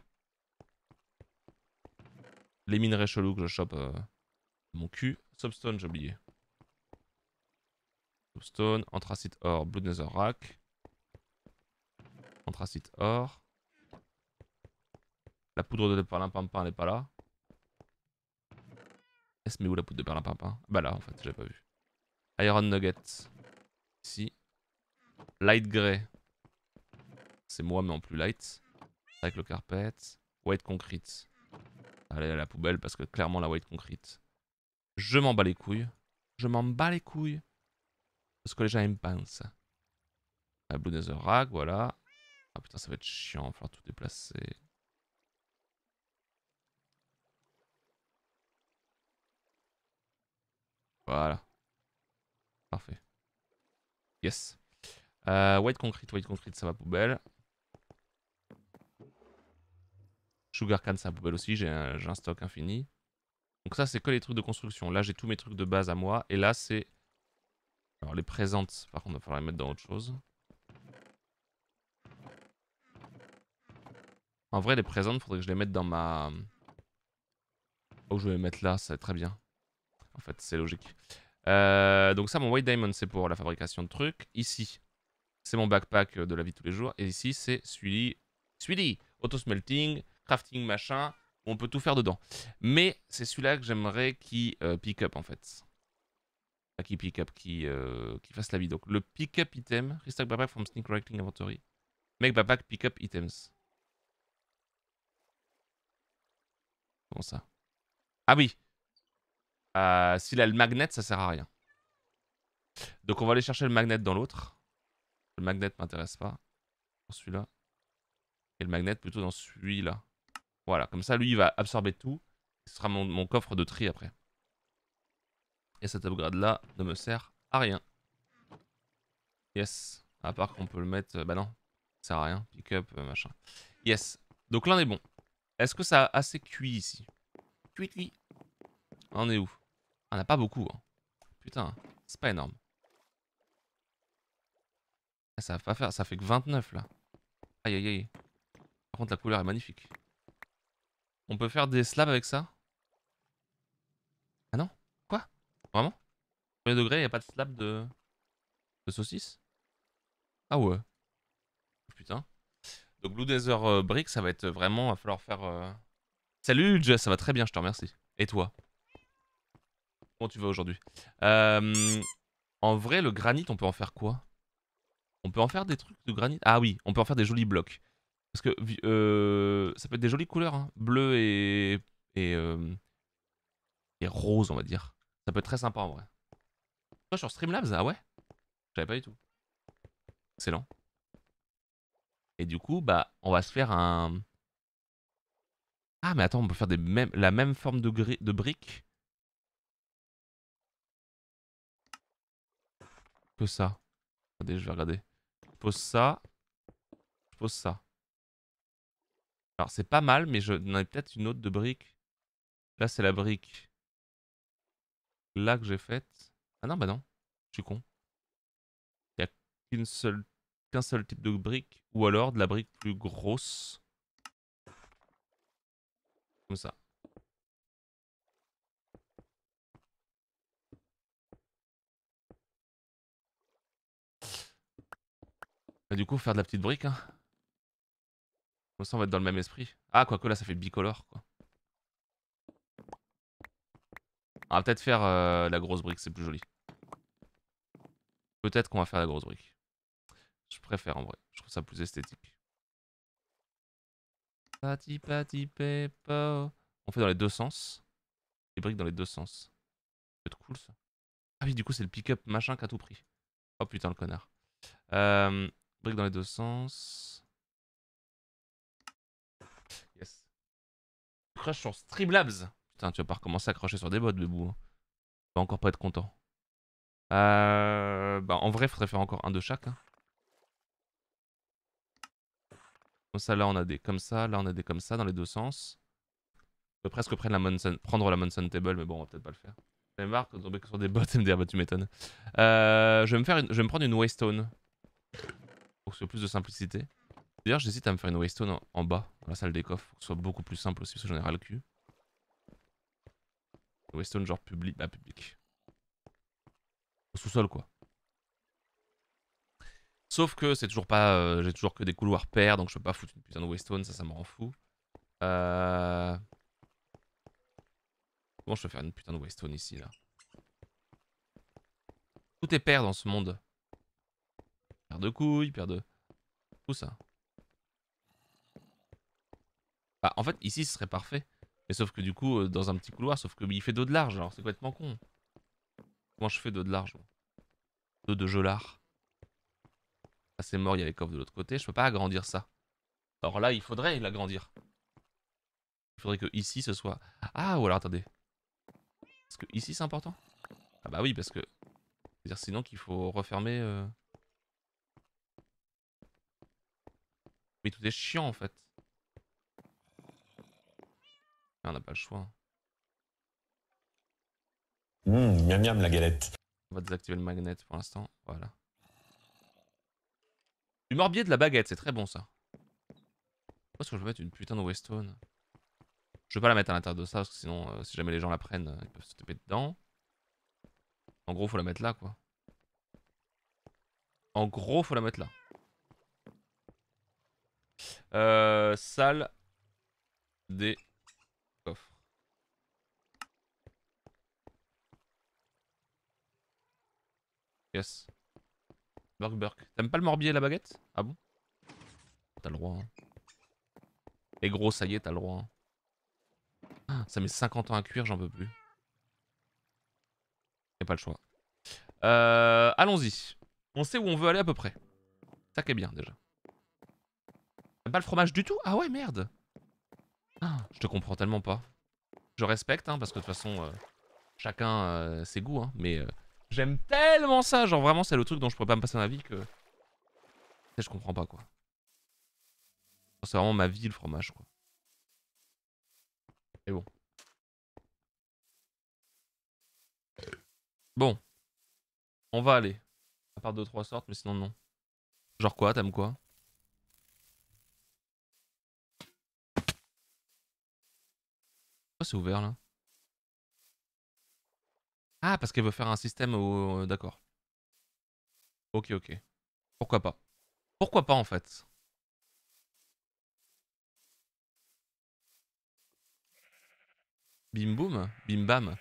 Les minerais chelous que je chope euh, mon cul. Substone, j'ai oublié. Substone, anthracite or, blue nether rack. Anthracite or. La poudre de perlimpinpin, elle n'est pas là. Est-ce mais où la poudre de perlimpinpin Bah là, en fait, j'ai pas vu. Iron Nugget. Ici. Light Grey. C'est moi, mais en plus light. Avec le carpet. White concrete. Allez à la poubelle parce que clairement la white concrete. Je m'en bats les couilles. Je m'en bats les couilles. Parce que les gens ils me pensent. La blue nether rag, voilà. Ah putain, ça va être chiant, il va tout déplacer. Voilà. Parfait. Yes. Euh, white concrete, white concrete, ça va poubelle. Sugarcane, c'est poubelle aussi, j'ai un, stock infini. Donc ça, c'est que les trucs de construction. Là, j'ai tous mes trucs de base à moi. Et là, c'est... Alors, les présentes, par contre, il va falloir les mettre dans autre chose. En vrai, les présentes, faudrait que je les mette dans ma... Oh, je vais les mettre là, ça très bien. En fait, c'est logique. Euh, donc ça, mon White Diamond, c'est pour la fabrication de trucs. Ici, c'est mon backpack euh, de la vie tous les jours. Et ici, c'est celui... Celui Auto-smelting, crafting, machin. On peut tout faire dedans. Mais c'est celui-là que j'aimerais qui euh, pick up en fait. Pas qui pick up, qui, euh, qui fasse la vie. Donc le pick up item, restock backpack from sneak inventory. Make backpack pick up items. Comment ça Ah oui euh, S'il a le magnet, ça sert à rien. Donc on va aller chercher le magnet dans l'autre. Le magnet m'intéresse pas. Dans celui-là. Et le magnet plutôt dans celui-là. Voilà, comme ça, lui, il va absorber tout. Ce sera mon, coffre de tri après. Et cet upgrade-là ne me sert à rien. Yes. À part qu'on peut le mettre... Euh, bah non, ça sert à rien. Pick-up, euh, machin. Yes. Donc là, on est bon. Est-ce que ça a assez cuit ici Cuit, On est où On n'a pas beaucoup. Hein. Putain, c'est pas énorme. Eh, ça va faire, ça fait que 29 là. Aïe aïe aïe. Par contre la couleur est magnifique. On peut faire des slabs avec ça Ah non Quoi Vraiment Premier degré, il a pas de slab de, de saucisse Ah ouais. Putain. Donc Blue Desert euh, Brick, ça va être vraiment... va falloir faire... Euh. Salut Jess, ça va très bien, je te remercie. Et toi Comment tu vas aujourd'hui euh, En vrai, le granit, on peut en faire quoi On peut en faire des trucs de granit Ah oui, on peut en faire des jolis blocs. Parce que euh, ça peut être des jolies couleurs, hein. bleu et, euh, et, rose, on va dire. Ça peut être très sympa en vrai. Toi sur Streamlabs, ah ouais Je savais pas du tout. Excellent. Et du coup, bah, on va se faire un... Ah mais attends, on peut faire la même forme de, brique de briques que ça. Attendez, je vais regarder. Je pose ça. Je pose ça. Alors c'est pas mal, mais je n'en ai peut-être une autre de brique. Là c'est la brique. Là que j'ai faite. Ah non, bah non. Je suis con. Il n'y a qu'un seul, seul type de brique. Ou alors de la brique plus grosse. Comme ça. Bah, du coup, faire de la petite brique, hein. Comme ça, on va être dans le même esprit. Ah, quoique là, ça fait bicolore, quoi. On va peut-être faire euh, la grosse brique, c'est plus joli. Peut-être qu'on va faire la grosse brique. Je préfère en vrai, je trouve ça plus esthétique. On fait dans les deux sens. Les briques dans les deux sens. Ça peut être cool ça. Ah oui, du coup, c'est le pick-up machin qu'à tout prix. Oh putain, le connard. Euh, briques dans les deux sens. crush sur Streamlabs. Putain, tu vas pas recommencer à crocher sur des bottes debout, hein. Tu vas encore pas être content. Euh, bah, en vrai, faudrait faire encore un de chaque. Hein. Comme ça, là, on a des comme ça, là, on a des comme ça, dans les deux sens. On peut presque prendre la Monson, prendre la Monson Table, mais bon, on va peut-être pas le faire. J'ai marre de que sur des bots et dire, ah bah, tu m'étonnes. Euh, je, vais me faire je vais me prendre une Waystone. Pour que ce plus de simplicité. D'ailleurs, j'hésite à me faire une waystone en, bas, dans la salle des coffres, pour que ce soit beaucoup plus simple aussi, parce que j'en ai ras le cul. Waystone genre public, bah public. Au sous-sol quoi. Sauf que c'est toujours pas, euh, j'ai toujours que des couloirs pairs, donc je peux pas foutre une putain de waystone, ça, ça me rend fou. Euh... Comment je peux faire une putain de waystone ici là Tout est pair dans ce monde. Paire de couilles, paire de... Tout ça. Bah, en fait, ici, ce serait parfait. Mais sauf que du coup, euh, dans un petit couloir, sauf que il fait d'eau de large, alors c'est complètement con. Comment je fais d'eau de large D'eau de gelard. Ah, c'est mort, il y a les coffres de l'autre côté. Je peux pas agrandir ça. Alors là, il faudrait l'agrandir. Il faudrait que ici, ce soit... Ah, ou alors attendez. Est-ce que ici, c'est important Ah bah oui, parce que... C'est-à-dire sinon qu'il faut refermer... Mais euh. tout est chiant, en fait. Ah, on n'a pas le choix. Hein. Mmh, miam miam la galette. On va désactiver le magnet pour l'instant. Voilà. Du morbier de la baguette, c'est très bon ça. Pourquoi que je vais mettre une putain de Je vais pas la mettre à l'intérieur de ça parce que sinon, euh, si jamais les gens la prennent, euh, ils peuvent se taper dedans. En gros, faut la mettre là quoi. En gros, faut la mettre là. Euh, salle des Yes. Burk Burk. T'aimes pas le morbier et la baguette Ah bon T'as le droit. Hein. Et gros, ça y est, t'as le droit. Hein. Ah, ça met 50 ans à cuire, j'en peux plus. Y'a pas le choix. Euh, allons-y. On sait où on veut aller à peu près. Ça c'est bien déjà. T'aimes pas le fromage du tout Ah ouais, merde ah, Je te comprends tellement pas. Je respecte, hein, parce que de toute façon, euh, chacun euh, ses goûts, hein, mais J'aime tellement ça. Genre, vraiment, c'est le truc dont je pourrais pas me passer la vie que. Je comprends pas, quoi. C'est vraiment ma vie, le fromage, quoi. Et bon. Bon. On va aller. À part deux, trois sortes, mais sinon, non. Genre quoi T'aimes quoi Pourquoi c'est ouvert, là ah, parce qu'elle veut faire un système au... Euh, d'accord. Ok, ok. Pourquoi pas Pourquoi pas, en fait Bim boum Bim bam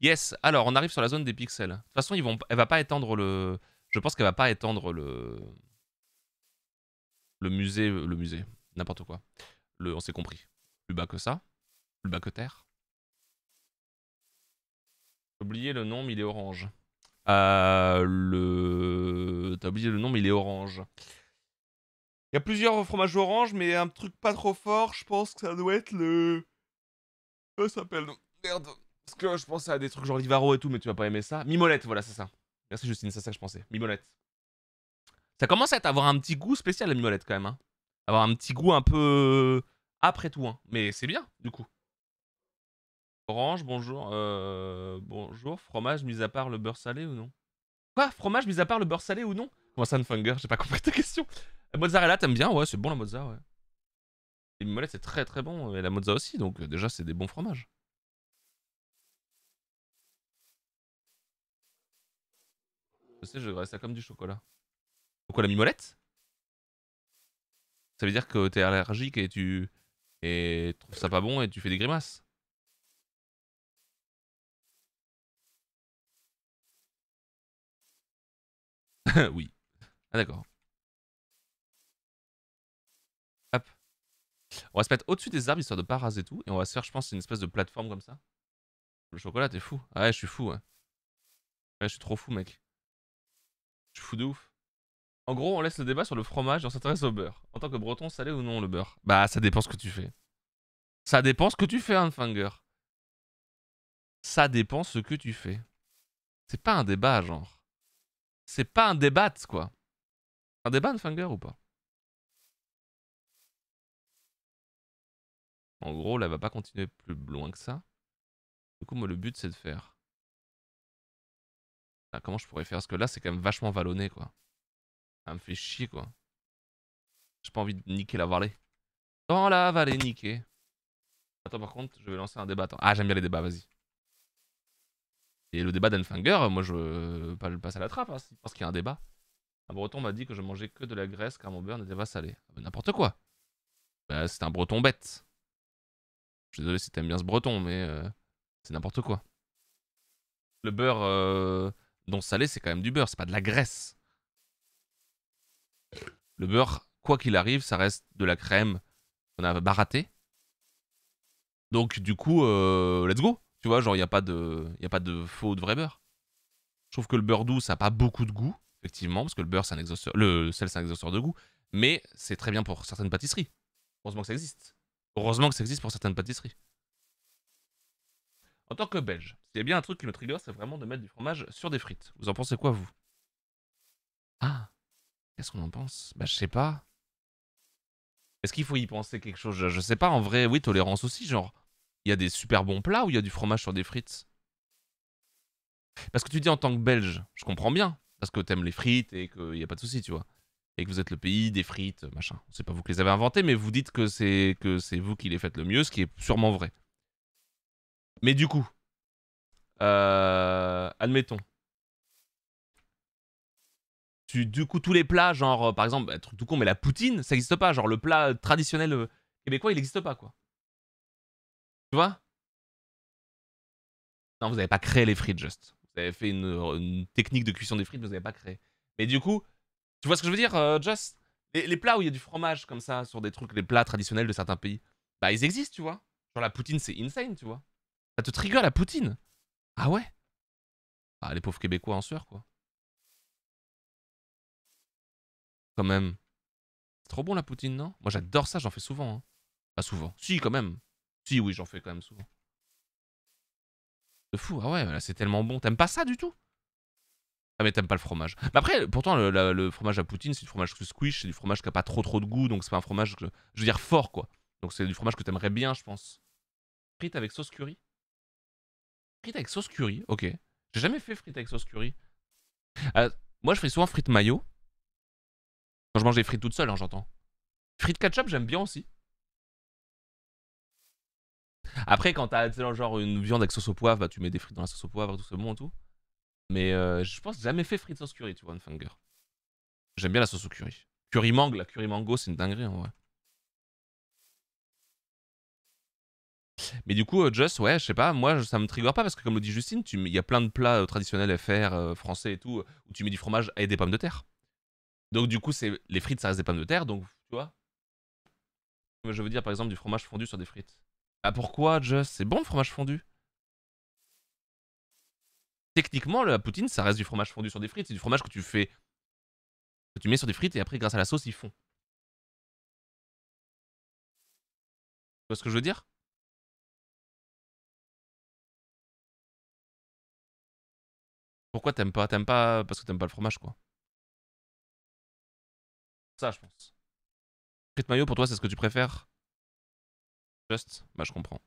Yes Alors, on arrive sur la zone des pixels. De toute façon, ils vont... elle va pas étendre le... Je pense qu'elle va pas étendre le... Le musée... Le musée. N'importe quoi. Le... On s'est compris. Plus bas que ça. Plus bas que terre. T'as oublié le nom, mais il est orange. Euh, le... T'as oublié le nom, mais il est orange. Il y a plusieurs fromages orange, mais un truc pas trop fort, je pense que ça doit être le... Ça s'appelle... Merde. Parce que je pensais à des trucs genre Livaro et tout, mais tu vas pas aimer ça. Mimolette, voilà, c'est ça. Merci Justine, c'est ça que je pensais. Mimolette. Ça commence à avoir un petit goût spécial, la mimolette, quand même. Hein. Avoir un petit goût un peu... Euh, après tout, hein. mais c'est bien, du coup. Orange, bonjour. Euh, bonjour, fromage mis à part le beurre salé ou non Quoi Fromage mis à part le beurre salé ou non Comment ça, J'ai pas compris ta question. La mozzarella, t'aimes bien Ouais, c'est bon la mozza, ouais. Les mimolettes, c'est très très bon. Et la mozza aussi, donc euh, déjà, c'est des bons fromages. Je sais, je grasse ça comme du chocolat. Pourquoi la mimolette Ça veut dire que t'es allergique et tu. et trouves ça pas bon et tu fais des grimaces. <laughs> oui. Ah d'accord. Hop. On va se mettre au-dessus des arbres, histoire de pas raser tout. Et on va se faire, je pense, une espèce de plateforme comme ça. Le chocolat, t'es fou. Ah ouais, je suis fou, hein. ouais. je suis trop fou, mec. Je suis fou de ouf. En gros, on laisse le débat sur le fromage et on s'intéresse au beurre. En tant que breton, salé ou non le beurre Bah, ça dépend ce que tu fais. Ça dépend ce que tu fais, un finger. Ça dépend ce que tu fais. C'est pas un débat, genre c'est pas un débat, quoi. Un débat, Finger ou pas En gros, là, elle va pas continuer plus loin que ça. Du coup, moi, le but, c'est de faire. Ah, comment je pourrais faire Parce que là, c'est quand même vachement vallonné, quoi. Ça me fait chier, quoi. J'ai pas envie de niquer la vallée. Dans la vallée, niquer. Attends, par contre, je vais lancer un débat. Ah, j'aime bien les débats, vas-y. Et le débat d'Enfinger, moi je euh, pas le passe à la trappe, hein, parce qu'il y a un débat. Un breton m'a dit que je mangeais que de la graisse car mon beurre n'était pas salé. Ah bah, n'importe quoi. Bah, c'est un breton bête. Je suis désolé si t'aimes bien ce breton, mais euh, c'est n'importe quoi. Le beurre euh, non salé, c'est quand même du beurre, c'est pas de la graisse. Le beurre, quoi qu'il arrive, ça reste de la crème qu'on a baratée. Donc du coup, let's go tu vois, genre il n'y a, pas de, a pas de faux ou de vrai beurre. Je trouve que le beurre doux, ça n'a pas beaucoup de goût, effectivement, parce que le beurre, c'est un le sel, c'est un exhausteur de goût, mais c'est très bien pour certaines pâtisseries. Heureusement que ça existe. Heureusement que ça existe pour certaines pâtisseries. En tant que belge, s'il y a bien un truc qui me trigger, c'est vraiment de mettre du fromage sur des frites. Vous en pensez quoi, vous Ah Qu'est-ce qu'on en pense Bah, je sais pas. Est-ce qu'il faut y penser quelque chose Je sais pas, en vrai, oui, tolérance aussi, genre il y a des super bons plats ou il y a du fromage sur des frites Parce que tu dis en tant que Belge, je comprends bien, parce que t'aimes les frites et qu'il n'y a pas de souci, tu vois. Et que vous êtes le pays des frites, machin. C'est pas vous qui les avez inventées, mais vous dites que c'est que c'est vous qui les faites le mieux, ce qui est sûrement vrai. Mais du coup, euh, admettons, tu, du coup, tous les plats, genre, euh, par exemple, bah, truc tout con, mais la poutine, ça n'existe pas. Genre, le plat traditionnel euh, québécois, il n'existe pas, quoi. Tu vois Non, vous n'avez pas créé les frites, Just. Vous avez fait une, technique de cuisson des frites, mais vous n'avez pas créé. Mais du coup, tu vois ce que je veux dire, euh, Just les, plats où il y a du fromage comme ça, sur des trucs, les plats traditionnels de certains pays, bah ils existent, tu vois. Genre la poutine, c'est insane, tu vois. Ça te trigger la poutine Ah ouais Ah, les pauvres Québécois en sueur, quoi. Quand même. C'est trop bon la poutine, non Moi j'adore ça, j'en fais souvent. Hein. Pas souvent. Si, quand même. Si, oui, j'en fais quand même souvent. De fou, ah ouais, c'est tellement bon. T'aimes pas ça du tout Ah mais t'aimes pas le fromage. Mais après, pourtant, le, fromage à poutine, c'est du fromage que squish, c'est du fromage qui a pas trop trop de goût, donc c'est pas un fromage, que, je veux dire, fort, quoi. Donc c'est du fromage que t'aimerais bien, je pense. Frites avec sauce curry Frites avec sauce curry, ok. J'ai jamais fait frites avec sauce curry. Euh, moi, je fais souvent frites mayo. Quand je mange des frites toutes seules, hein, j'entends. Frites ketchup, j'aime bien aussi. Après, quand t'as genre une viande avec sauce au poivre, bah, tu mets des frites dans la sauce au poivre, tout ce bon et tout. Mais euh, je pense jamais fait frites sauce curry, tu vois, une J'aime bien la sauce au curry. Curry mangue, la curry mango, c'est une dinguerie en vrai. Mais du coup, euh, Just, ouais, je sais pas, moi, ça me trigger pas parce que, comme le dit Justine, il y a plein de plats euh, traditionnels FR, français et tout, où tu mets du fromage et des pommes de terre. Donc, du coup, c'est les frites, ça reste des pommes de terre, donc, tu vois. Je veux dire, par exemple, du fromage fondu sur des frites. Bah pourquoi, Just C'est bon le fromage fondu Techniquement, la poutine, ça reste du fromage fondu sur des frites. C'est du fromage que tu fais. que tu mets sur des frites et après, grâce à la sauce, ils font. Tu vois ce que je veux dire Pourquoi t'aimes pas T'aimes pas parce que t'aimes pas le fromage, quoi. Ça, je pense. frites maillot, pour toi, c'est ce que tu préfères Just Bah, je comprends.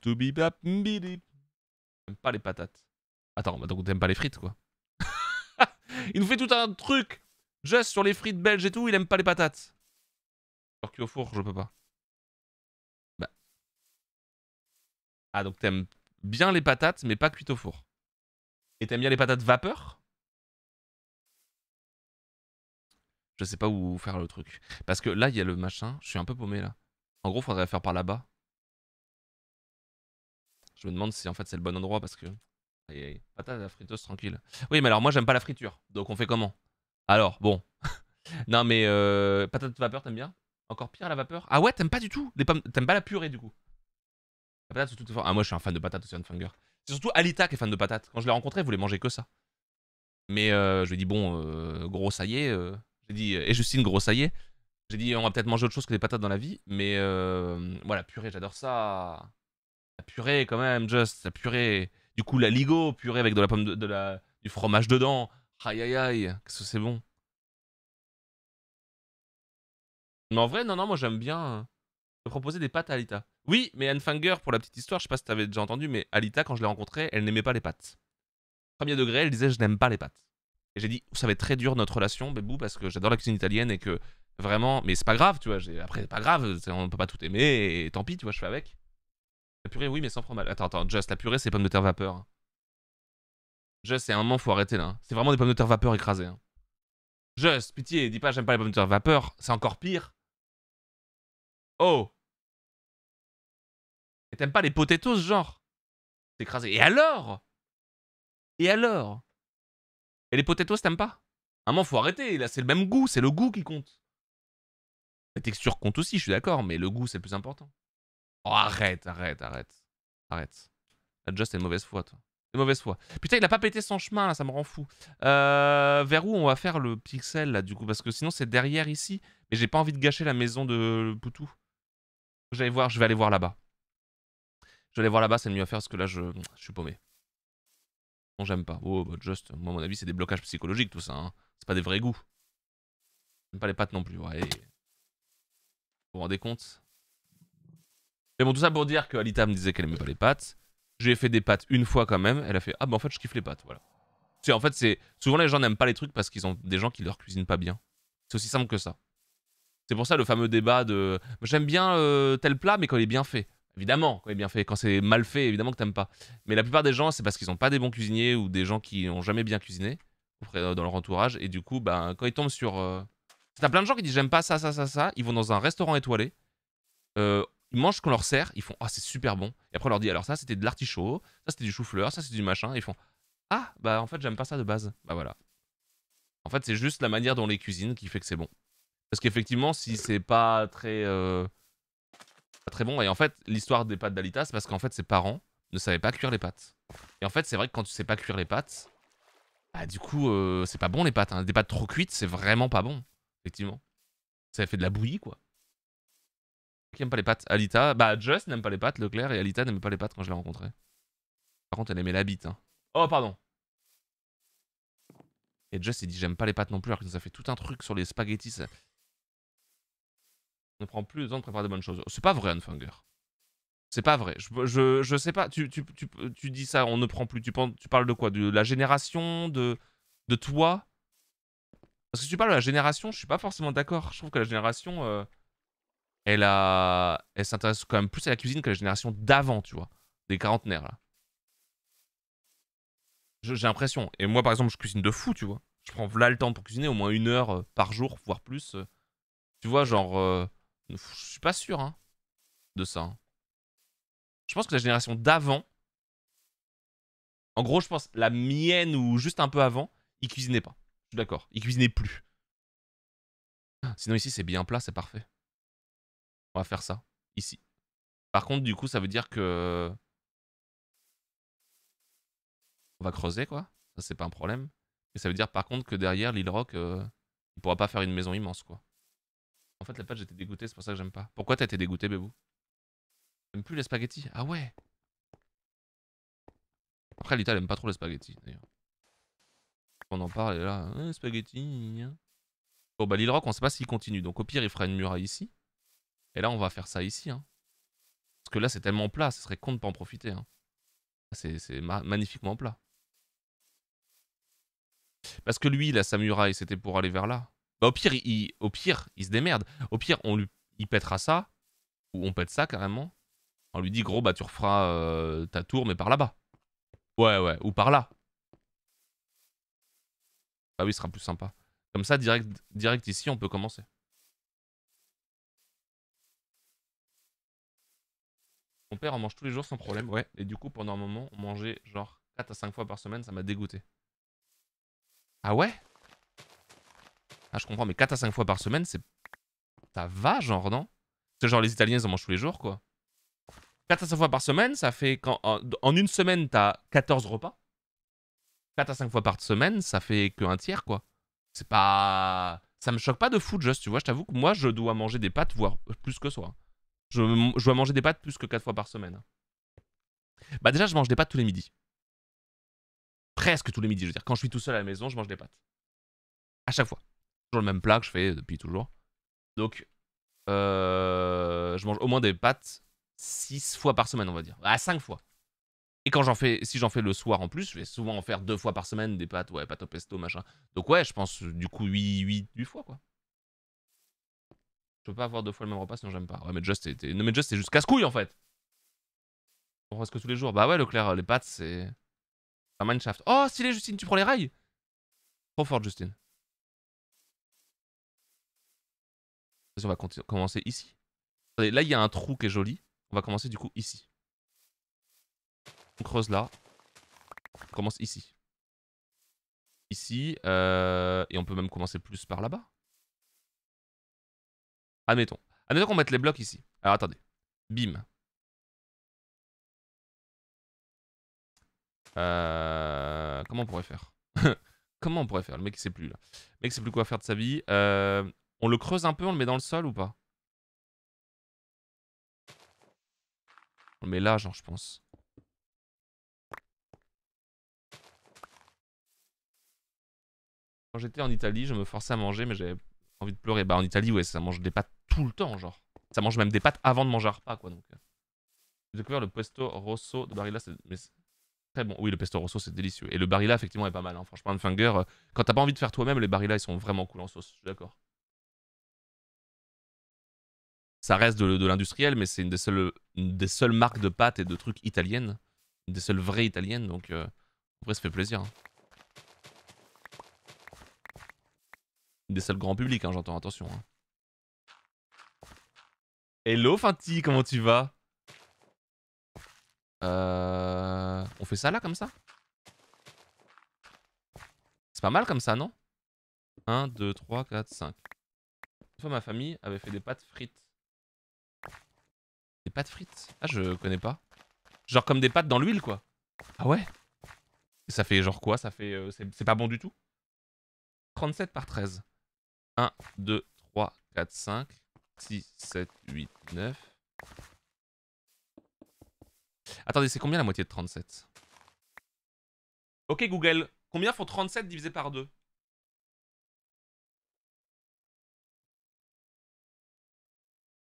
T'aimes pas les patates. Attends, bah donc t'aimes pas les frites, quoi. <laughs> il nous fait tout un truc Juste sur les frites belges et tout, il aime pas les patates. cuit au four, je peux pas. Bah. Ah, donc t'aimes bien les patates, mais pas cuites au four. Et t'aimes bien les patates vapeur Je sais pas où faire le truc. Parce que là, il y a le machin. Je suis un peu paumé là. En gros, faudrait faire par là-bas. Je me demande si en fait c'est le bon endroit parce que. Patate à la friteuse tranquille. Oui, mais alors moi j'aime pas la friture. Donc on fait comment Alors, bon. <laughs> non mais euh, patate vapeur, t'aimes bien Encore pire la vapeur Ah ouais, t'aimes pas du tout Les pommes. T'aimes pas la purée du coup La patate Ah, moi je suis un fan de patate aussi, un finger. C'est surtout Alita qui est fan de patate. Quand je l'ai rencontré, elle voulait manger que ça. Mais euh, je lui ai bon, euh, gros, ça y est, euh, j'ai dit, euh, et Justine est. j'ai dit, on va peut-être manger autre chose que des patates dans la vie, mais euh, voilà, purée, j'adore ça. La purée, quand même, Just, la purée. Du coup, la Ligo, purée avec de la pomme de, la, du fromage dedans. Aïe aïe aïe, qu'est-ce que c'est bon. Mais en vrai, non, non, moi j'aime bien hein, te proposer des pâtes à Alita. Oui, mais Anne Fanger, pour la petite histoire, je sais pas si t'avais déjà entendu, mais Alita, quand je l'ai rencontrée, elle n'aimait pas les pâtes. Premier degré, elle disait je n'aime pas les pâtes. J'ai dit, ça va être très dur notre relation, Bébou, parce que j'adore la cuisine italienne et que vraiment, mais c'est pas grave, tu vois. Après, c'est pas grave, on peut pas tout aimer et tant pis, tu vois, je fais avec. La purée, oui, mais sans mal. Attends, attends, Just, la purée, c'est pommes de terre vapeur. Hein. Just, c'est un moment, faut arrêter là. Hein. C'est vraiment des pommes de terre vapeur écrasées. Hein. Just, pitié, dis pas, j'aime pas les pommes de terre vapeur, c'est encore pire. Oh Et t'aimes pas les potatoes, genre C'est écrasé. Et alors Et alors et les potatoes, t'aimes pas À un moment, faut arrêter. Là, c'est le même goût. C'est le goût qui compte. La texture compte aussi, je suis d'accord, mais le goût, c'est le plus important. Oh, arrête, arrête, arrête. Arrête. Là, Just, c'est une mauvaise foi, toi. une mauvaise foi. Putain, il a pas pété son chemin, là, ça me rend fou. Euh, vers où on va faire le pixel, là, du coup Parce que sinon, c'est derrière ici. Mais j'ai pas envie de gâcher la maison de Poutou. J'allais voir, je vais aller voir là-bas. Je vais aller voir là-bas, c'est mieux à faire parce que là, je, je suis paumé j'aime pas. Oh, bah, moi, mon avis, c'est des blocages psychologiques, tout ça. Hein. C'est pas des vrais goûts. J'aime pas les pâtes non plus. Vous vous rendez compte Mais bon, tout ça pour dire qu'Alita me disait qu'elle aimait pas les pâtes. J'ai fait des pâtes une fois quand même. Elle a fait Ah, bah en fait, je kiffe les pâtes. Voilà. C'est, en fait, c'est. Souvent, les gens n'aiment pas les trucs parce qu'ils ont des gens qui leur cuisinent pas bien. C'est aussi simple que ça. C'est pour ça le fameux débat de J'aime bien euh, tel plat, mais quand il est bien fait. Évidemment, quand c'est bien fait, quand c'est mal fait, évidemment que t'aimes pas. Mais la plupart des gens, c'est parce qu'ils n'ont pas des bons cuisiniers ou des gens qui n'ont jamais bien cuisiné euh, dans leur entourage. Et du coup, ben, quand ils tombent sur. Euh, t'as plein de gens qui disent j'aime pas ça, ça, ça, ça. Ils vont dans un restaurant étoilé. Euh, ils mangent ce qu'on leur sert. Ils font Ah, c'est super bon. Et après, on leur dit Alors, ça, c'était de l'artichaut. Ça, c'était du chou-fleur. Ça, c'est du machin. ils font Ah, bah en fait, j'aime pas ça de base. Bah voilà. En fait, c'est juste la manière dont les cuisine qui fait que c'est bon. Parce qu'effectivement, si c'est pas très très bon. Et en fait, l'histoire des pâtes d'Alita, c'est parce qu'en fait, ses parents ne savaient pas cuire les pâtes. Et en fait, c'est vrai que quand tu sais pas cuire les pâtes, bah, du coup, euh, c'est pas bon les pâtes. Hein. Des pâtes trop cuites, c'est vraiment pas bon, effectivement. Ça fait de la bouillie, quoi. Qui aime pas les pâtes Alita, bah Just n'aime pas les pâtes, Leclerc, et Alita n'aime pas les pâtes quand je l'ai rencontré. Par contre, elle aimait la bite. Hein. Oh, pardon. Et Just, il dit j'aime pas les pâtes non plus, alors que ça fait tout un truc sur les spaghettis. On ne prend plus le temps de préparer de bonnes choses. C'est pas vrai, Unfanger. C'est pas vrai. Je, je, sais pas, tu, dis ça, on ne prend plus. Tu, tu parles de quoi De la génération De, de toi Parce que tu parles de la génération, je suis pas forcément d'accord. Je trouve que la génération, euh, elle, a, elle s'intéresse quand même plus à la cuisine que la génération d'avant, tu vois. Des quarantenaires, là. J'ai l'impression. Et moi, par exemple, je cuisine de fou, tu vois. Je prends là le temps pour cuisiner, au moins une heure euh, par jour, voire plus. Euh. Tu vois, genre... Je suis pas sûr hein, de ça. Hein. Je pense que la génération d'avant, en gros, je pense la mienne ou juste un peu avant, ils cuisinaient pas. Je suis d'accord, ils cuisinaient plus. Sinon ici c'est bien plat, c'est parfait. On va faire ça ici. Par contre, du coup, ça veut dire que on va creuser quoi. Ça c'est pas un problème. Et ça veut dire par contre que derrière l'île Rock, on euh, pourra pas faire une maison immense quoi. En fait, la pâte, j'étais dégoûté, c'est pour ça que j'aime pas. Pourquoi t'as été dégoûté, Bebou J'aime plus les spaghettis. Ah ouais Après, Lita, elle aime pas trop les spaghettis, d'ailleurs. On en parle, et là, hein, spaghettis. Bon, bah, Lil Rock, on sait pas s'il continue. Donc, au pire, il fera une muraille ici. Et là, on va faire ça ici. Hein. Parce que là, c'est tellement plat, ce serait con de pas en profiter. Hein. C'est magnifiquement plat. Parce que lui, la sa muraille, c'était pour aller vers là. Bah, au pire, il, au pire, il se démerde. Au pire, on lui, il pètera ça, ou on pète ça carrément. On lui dit, gros, bah tu referas euh, ta tour, mais par là-bas. Ouais, ouais, ou par là. Bah oui, ce sera plus sympa. Comme ça, direct, direct ici, on peut commencer. Mon père en mange tous les jours sans problème, ouais. Et du coup, pendant un moment, on genre 4 à 5 fois par semaine, ça m'a dégoûté. Ah ouais ah, je comprends, mais 4 à 5 fois par semaine, c'est. Ça va, genre, non C'est genre les Italiens, ils en mangent tous les jours, quoi. 4 à 5 fois par semaine, ça fait. Quand, en, une semaine, t'as 14 repas. 4 à 5 fois par semaine, ça fait qu'un tiers, quoi. C'est pas. Ça me choque pas de foot juste, tu vois. Je t'avoue que moi, je dois manger des pâtes, voire plus que soi. Hein. Je, je dois manger des pâtes plus que 4 fois par semaine. Hein. Bah, déjà, je mange des pâtes tous les midis. Presque tous les midis, je veux dire. Quand je suis tout seul à la maison, je mange des pâtes. À chaque fois toujours le même plat que je fais depuis toujours. Donc, euh, je mange au moins des pâtes 6 fois par semaine, on va dire. À ah, 5 fois. Et quand j'en fais, si j'en fais le soir en plus, je vais souvent en faire deux fois par semaine des pâtes, ouais, pâtes au pesto, machin. Donc ouais, je pense du coup 8, 8, 8 fois, quoi. Je peux pas avoir deux fois le même repas sinon j'aime pas. Ouais, mais Just, c'est mais juste casse-couille en fait. On que tous les jours. Bah ouais, le clair, les pâtes, c'est. Un mineshaft. Oh, stylé, Justine, tu prends les rails Trop fort, Justine. on va commencer ici. là, il y a un trou qui est joli. On va commencer du coup ici. On creuse là. On commence ici. Ici. Euh, et on peut même commencer plus par là-bas. Admettons. Admettons qu'on mette les blocs ici. Alors attendez. Bim. Euh, comment on pourrait faire <laughs> Comment on pourrait faire Le mec il sait plus là. Le mec sait plus quoi faire de sa vie. Euh, on le creuse un peu, on le met dans le sol ou pas On le met là, genre, je pense. Quand j'étais en Italie, je me forçais à manger, mais j'avais envie de pleurer. Bah, en Italie, ouais, ça mange des pâtes tout le temps, genre. Ça mange même des pâtes avant de manger un repas, quoi, donc. Euh. J'ai découvert le pesto rosso de Barilla, c'est très bon. Oui, le pesto rosso, c'est délicieux. Et le Barilla, effectivement, est pas mal. Hein. Franchement, un finger, euh, quand t'as pas envie de faire toi-même, les Barilla, ils sont vraiment cool en sauce, je suis d'accord. Ça reste de, l'industriel, mais c'est une des, seules, des seules marques de pâtes et de trucs italiennes. des seules vraies italiennes, donc euh, après, ça fait plaisir. Hein. des seuls grand public, hein, j'entends, attention. Hein. Hello Finti, comment tu vas euh... On fait ça là comme ça C'est pas mal comme ça, non 1, 2, 3, 4, 5. Une ma famille avait fait des pâtes frites. Des pâtes frites Ah, je connais pas. Genre comme des pâtes dans l'huile, quoi. Ah ouais Ça fait genre quoi Ça fait... Euh, c'est pas bon du tout 37 par 13. 1, 2, 3, 4, 5, 6, 7, 8, 9... Attendez, c'est combien la moitié de 37 Ok Google, combien font 37 divisé par 2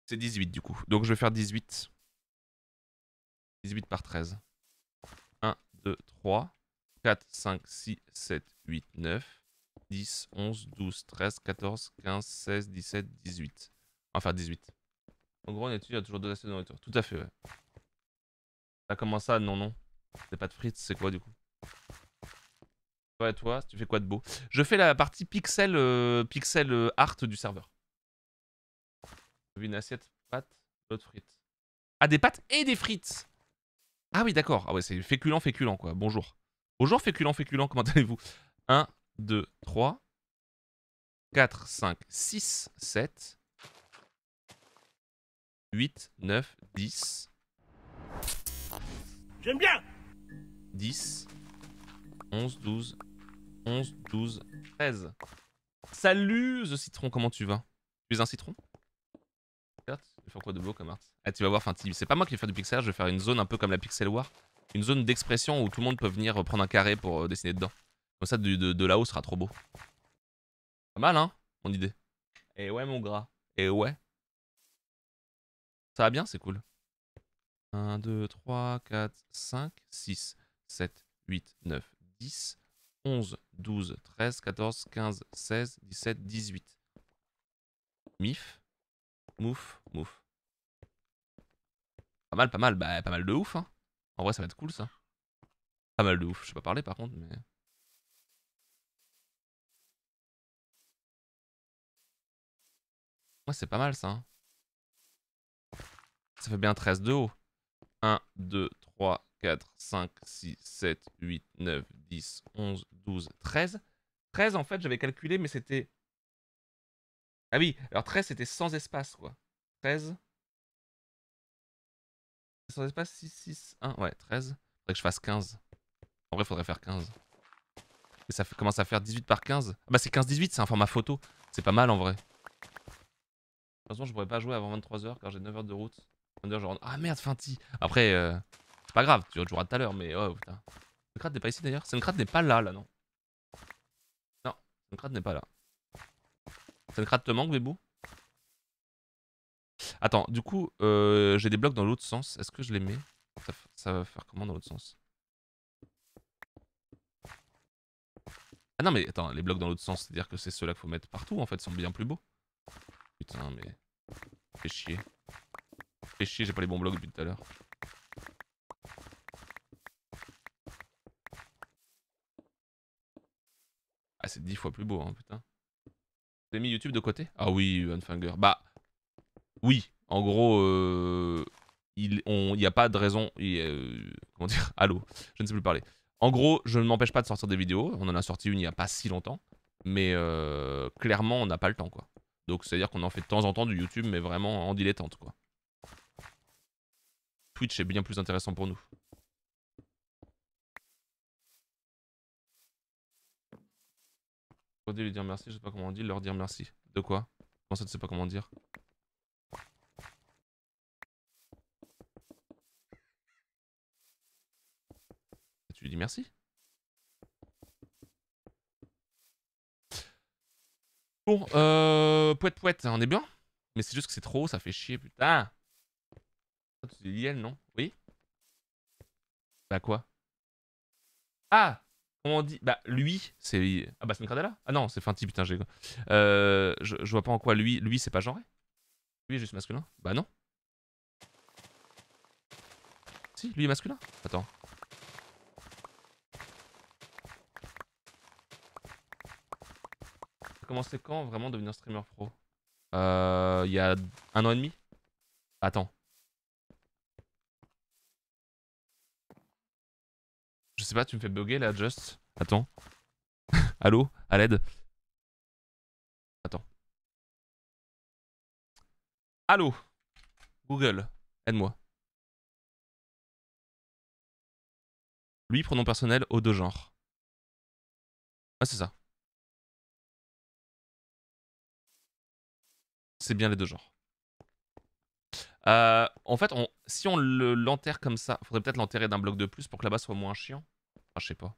C'est 18 du coup. Donc je vais faire 18. 18 par 13. 1, 2, 3, 4, 5, 6, 7, 8, 9, 10, 11, 12, 13, 14, 15, 16, 17, 18. Enfin 18. En gros, on est toujours de la de nourriture. Tout à fait, ouais. Là, comment ça Non, non. C'est pas de frites, c'est quoi du coup Toi et toi, tu fais quoi de beau Je fais la partie pixel, euh, pixel euh, art du serveur une assiette pâtes, d'autres frites. Ah, des pâtes et des frites Ah oui, d'accord. Ah ouais, c'est féculent, féculent, quoi. Bonjour. Bonjour, féculent, féculent, comment allez-vous 1, 2, 3, 4, 5, 6, 7, 8, 9, 10. J'aime bien 10, 11, 12, 11, 12, 13. Salut, The Citron, comment tu vas Tu es un citron il faut quoi de beau comme art Ah, tu vas voir, c'est pas moi qui vais faire du pixel, je vais faire une zone un peu comme la pixel war. Une zone d'expression où tout le monde peut venir prendre un carré pour euh, dessiner dedans. Comme ça, de, là-haut sera trop beau. Pas mal, hein, mon idée. Et ouais, mon gras. Et ouais. Ça va bien, c'est cool. 1, 2, 3, 4, 5, 6, 7, 8, 9, 10, 11, 12, 13, 14, 15, 16, 17, 18. Mif. Mouf, mouf. Pas mal, pas mal, bah pas mal de ouf. Hein. En vrai, ça va être cool ça. Pas mal de ouf, je sais pas parler par contre, mais. Ouais, c'est pas mal ça. Hein. Ça fait bien 13 de haut. 1, 2, 3, 4, 5, 6, 7, 8, 9, 10, 11, 12, 13. 13 en fait, j'avais calculé, mais c'était ah oui, alors 13 c'était sans espace quoi. 13. Sans espace 6, 6, 1, ouais 13. Faudrait que je fasse 15. En vrai faudrait faire 15. et ça fait, commence à faire 18 par 15. Ah bah c'est 15-18, c'est un format photo. C'est pas mal en vrai. Heureusement je pourrais pas jouer avant 23h car j'ai 9h de route. 22h je rentre. Ah merde Fenty Après, euh, c'est pas grave, tu joueras tout à l'heure mais oh putain. Suncrat n'est pas ici d'ailleurs Suncrat n'est pas là là non. Non, Suncrat n'est pas là. Felcrate te manque, Bébou Attends, du coup, euh, j'ai des blocs dans l'autre sens. Est-ce que je les mets ça, va faire comment dans l'autre sens Ah non, mais attends, les blocs dans l'autre sens, c'est-à-dire que c'est ceux-là qu'il faut mettre partout, en fait, ils sont bien plus beaux. Putain, mais... Fais chier. Fais chier, j'ai pas les bons blocs depuis tout à l'heure. Ah, c'est 10 fois plus beau, hein, putain. T'as mis YouTube de côté Ah oui, OneFinger. Bah, oui. En gros, euh, il n'y a pas de raison. Euh, comment dire <laughs> Allô Je ne sais plus parler. En gros, je ne m'empêche pas de sortir des vidéos. On en a sorti une il n'y a pas si longtemps. Mais euh, clairement, on n'a pas le temps, quoi. Donc, c'est-à-dire qu'on en fait de temps en temps du YouTube, mais vraiment en dilettante, quoi. Twitch est bien plus intéressant pour nous. lui dire merci, je sais pas comment on dit, leur dire merci. De quoi pense ça, tu sais pas comment dire Tu lui dis merci Bon, euh, poète poète, on est bien Mais c'est juste que c'est trop, ça fait chier, putain Tu dis non Oui Bah quoi Ah Comment on dit Bah, lui, c'est. Ah, bah, c'est Ah non, c'est Fenty, putain, j'ai. Euh, je, vois pas en quoi lui, lui c'est pas genré. Lui est juste masculin Bah, non. Si, lui est masculin. Attends. Commencé quand vraiment devenir streamer pro euh, Il y a un an et demi Attends. sais pas, tu me fais bugger là, Just. Attends. <laughs> Allô À l'aide Attends. Allô Google, aide-moi. Lui, pronom personnel aux deux genres. Ah, c'est ça. C'est bien les deux genres. Euh, en fait, si on l'enterre comme ça, faudrait peut-être l'enterrer d'un bloc de plus pour que là-bas soit moins chiant. Ah, je sais pas.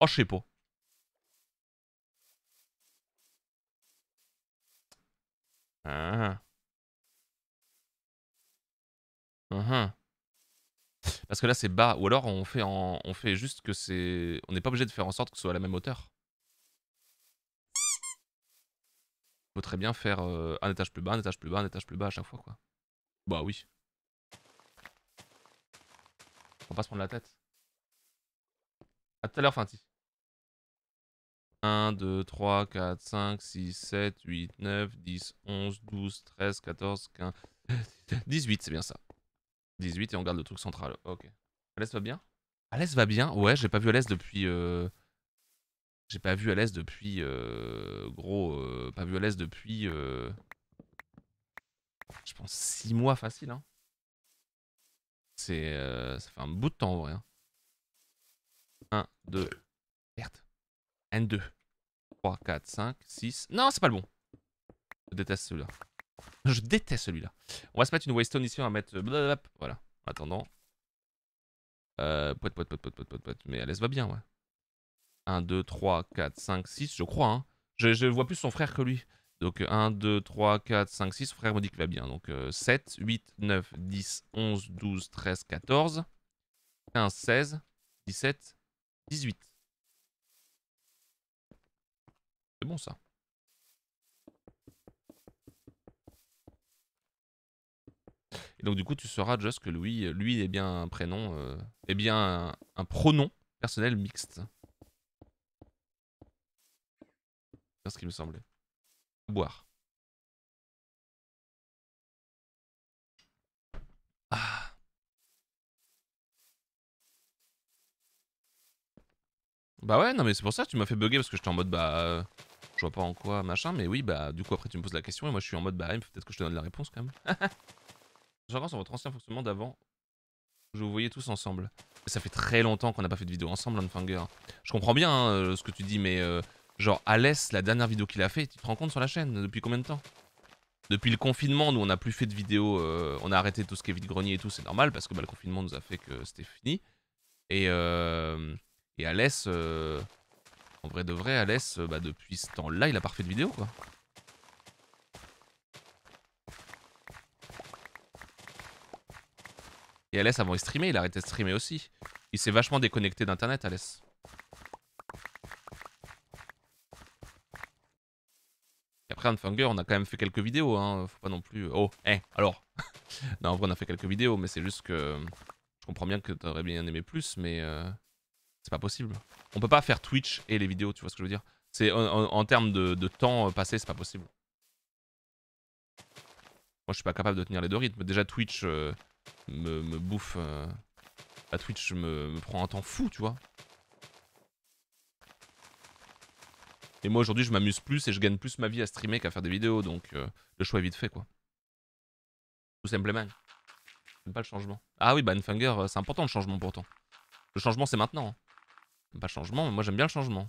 Oh, je sais pas. Ah. Ah. Parce que là, c'est bas. Ou alors, on fait, on fait juste que c'est... On n'est pas obligé de faire en sorte que ce soit à la même hauteur. Faut très bien faire euh, un étage plus bas, un étage plus bas, un étage plus bas à chaque fois, quoi. Bah oui. On va pas se prendre la tête. A tout à l'heure, Finti. 1, 2, 3, 4, 5, 6, 7, 8, 9, 10, 11, 12, 13, 14, 15, 18, c'est bien ça. 18 et on garde le truc central. Ok. Alès va bien Alès va bien Ouais, j'ai pas vu Alès depuis... Euh, j'ai pas vu Alès depuis... Euh, gros, euh, pas vu Alès depuis... Je pense 6 mois facile. Hein. C'est... Ça fait un bout de temps en vrai. Hein. 1, 2. Merde. n 2. 3, 4, 5, 6. Non, c'est pas le bon. Je déteste celui-là. Je déteste celui-là. On va se mettre une waystone ici, on va mettre... Euh, blablabla. Voilà, attendant. Euh, pote, pote, pote, pote, pote, pote. Mais Alès va bien, ouais. 1, 2, 3, 4, 5, 6, je crois. Hein. Je, vois plus son frère que lui. Donc 1, 2, 3, 4, 5, 6. Son frère me dit qu'il va bien. Donc 7, 8, 9, 10, 11, 12, 13, 14, 15, 16, 17, 18. C'est bon ça. Et donc du coup tu sauras juste que lui, lui est bien un prénom, euh, est bien un, pronom personnel mixte. C'est ce qu'il me semblait. Boire. Ah. Bah ouais, non mais c'est pour ça que tu m'as fait bugger parce que j'étais en mode bah... je vois pas en quoi, machin, mais oui, bah du coup après tu me poses la question et moi je suis en mode bah peut-être que je te donne la réponse quand même. <laughs> J'avance sur votre ancien fonctionnement d'avant. Je vous voyais tous ensemble. Ça fait très longtemps qu'on n'a pas fait de vidéo ensemble, Landfanger. Je comprends bien hein, euh, ce que tu dis, mais euh, genre Alès, la dernière vidéo qu'il a fait, tu te rends compte sur la chaîne depuis combien de temps depuis le confinement, nous, on n'a plus fait de vidéo. Euh, on a arrêté tout ce qui est vide-grenier et tout, c'est normal, parce que bah, le confinement nous a fait que c'était fini. Et, euh, et Alès, euh, en vrai de vrai, Alès, euh, bah, depuis ce temps-là, il a parfait de vidéo, quoi. Et Alès, avant, il streamer, il arrêtait de streamer aussi. Il s'est vachement déconnecté d'Internet, Alès. Et après Unfanger, on a quand même fait quelques vidéos, hein. Faut pas non plus... Oh, eh, alors <laughs> Non, en vrai, on a fait quelques vidéos, mais c'est juste que... Euh, je comprends bien que t'aurais bien aimé plus, mais... C'est pas possible. On peut pas faire Twitch et les vidéos, tu vois ce que je veux dire C'est en, termes de, temps euh, passé, c'est pas possible. Moi, je suis pas capable de tenir les deux rythmes. Déjà, Twitch euh, me, bouffe. Euh, Twitch me, prend un temps fou, tu vois. Et moi, aujourd'hui, je m'amuse plus et je gagne plus ma vie à streamer qu'à faire des vidéos. Donc, le choix est vite fait, quoi. Tout simplement. J'aime pas le changement. Ah oui, bah, c'est important le changement pourtant. Le changement, c'est maintenant. Hein. Pas changement, mais moi j'aime bien le changement.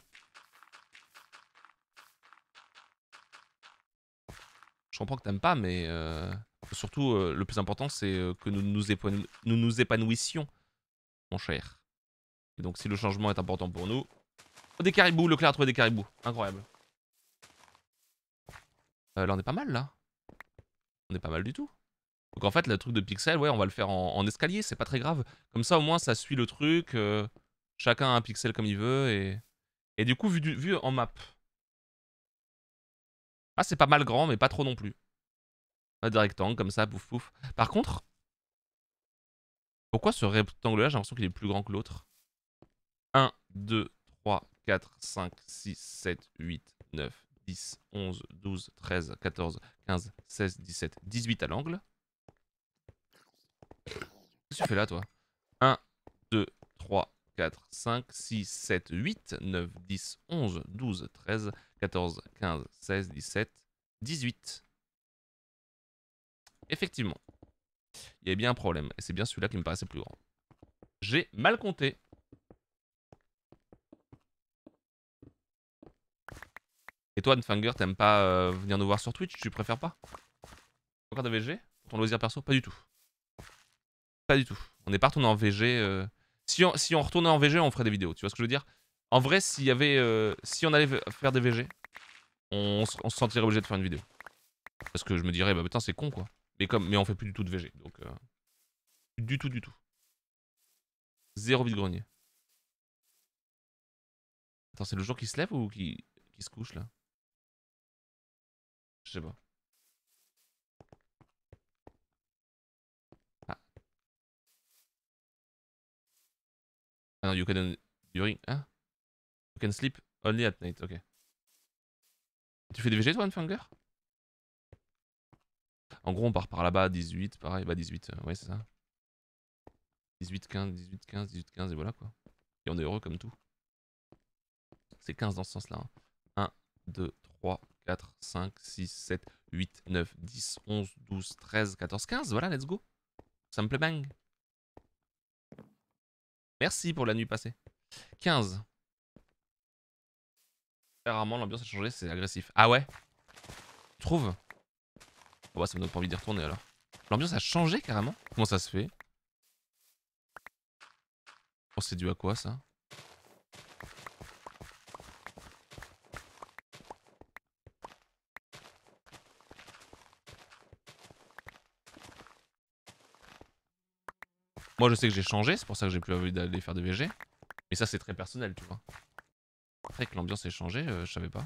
Je comprends que t'aimes pas, mais euh, surtout, euh, le plus important, c'est euh, que nous nous, épanouissions, mon cher. Et donc, si le changement est important pour nous... Des caribous, clair a trouvé des caribous. Incroyable. là, on est pas mal, là. On est pas mal du tout. Donc en fait, le truc de pixel, ouais, on va le faire en, escalier, c'est pas très grave. Comme ça, au moins, ça suit le truc. Euh... Chacun a un pixel comme il veut et... Et du coup, vu, en map. Ah, c'est pas mal grand, mais pas trop non plus. un rectangle comme ça, pouf pouf. Par contre, pourquoi ce rectangle-là, j'ai l'impression qu'il est plus grand que l'autre 1, 2, 3, 4, 5, 6, 7, 8, 9, 10, 11, 12, 13, 14, 15, 16, 17, 18 à l'angle. Qu'est-ce que tu fais là, toi 1, 2, 3, 4, 5, 6, 7, 8, 9, 10, 11, 12, 13, 14, 15, 16, 17, 18. Effectivement, il y a bien un problème. Et c'est bien celui-là qui me paraissait plus grand. J'ai mal compté. Et toi, Nfanger, t'aimes pas euh, venir nous voir sur Twitch Tu préfères pas Encore de VG Ton loisir perso Pas du tout. Pas du tout. On est partout est en VG. Si on, si on retournait en VG, on ferait des vidéos, tu vois ce que je veux dire En vrai, s'il y avait, euh, si on allait faire des VG, on, se sentirait obligé de faire une vidéo. Parce que je me dirais, bah putain, c'est con quoi. Mais, comme, mais on fait plus du tout de VG, donc... Euh, du tout, du tout. Zéro de grenier. Attends, c'est le jour qui se lève ou qui, qui se couche là Je sais pas. Ah ah. you can... sleep only at night, ok. Tu fais des VG toi, En gros, on part par là-bas, 18, pareil, bah 18, euh, ouais, c'est ça. 18, 15, 18, 15, 18, 15, et voilà quoi. Et on est heureux comme tout. C'est 15 dans ce sens-là. 1, 2, 3, 4, 5, 6, 7, 8, 9, 10, 11, 12, 13, 14, 15. Voilà, let's go. Ça me plaît bang. Merci pour la nuit passée. 15. l'ambiance a changé, c'est agressif. Ah ouais trouve. Ah bah, Ça me donne pas envie d'y retourner alors. L'ambiance a changé carrément Comment ça se fait Oh, c'est dû à quoi ça Moi, je sais que j'ai changé, c'est pour ça que j'ai plus envie d'aller faire des VG. Mais ça, c'est très personnel, tu vois. Après que l'ambiance ait changé, euh, je savais pas.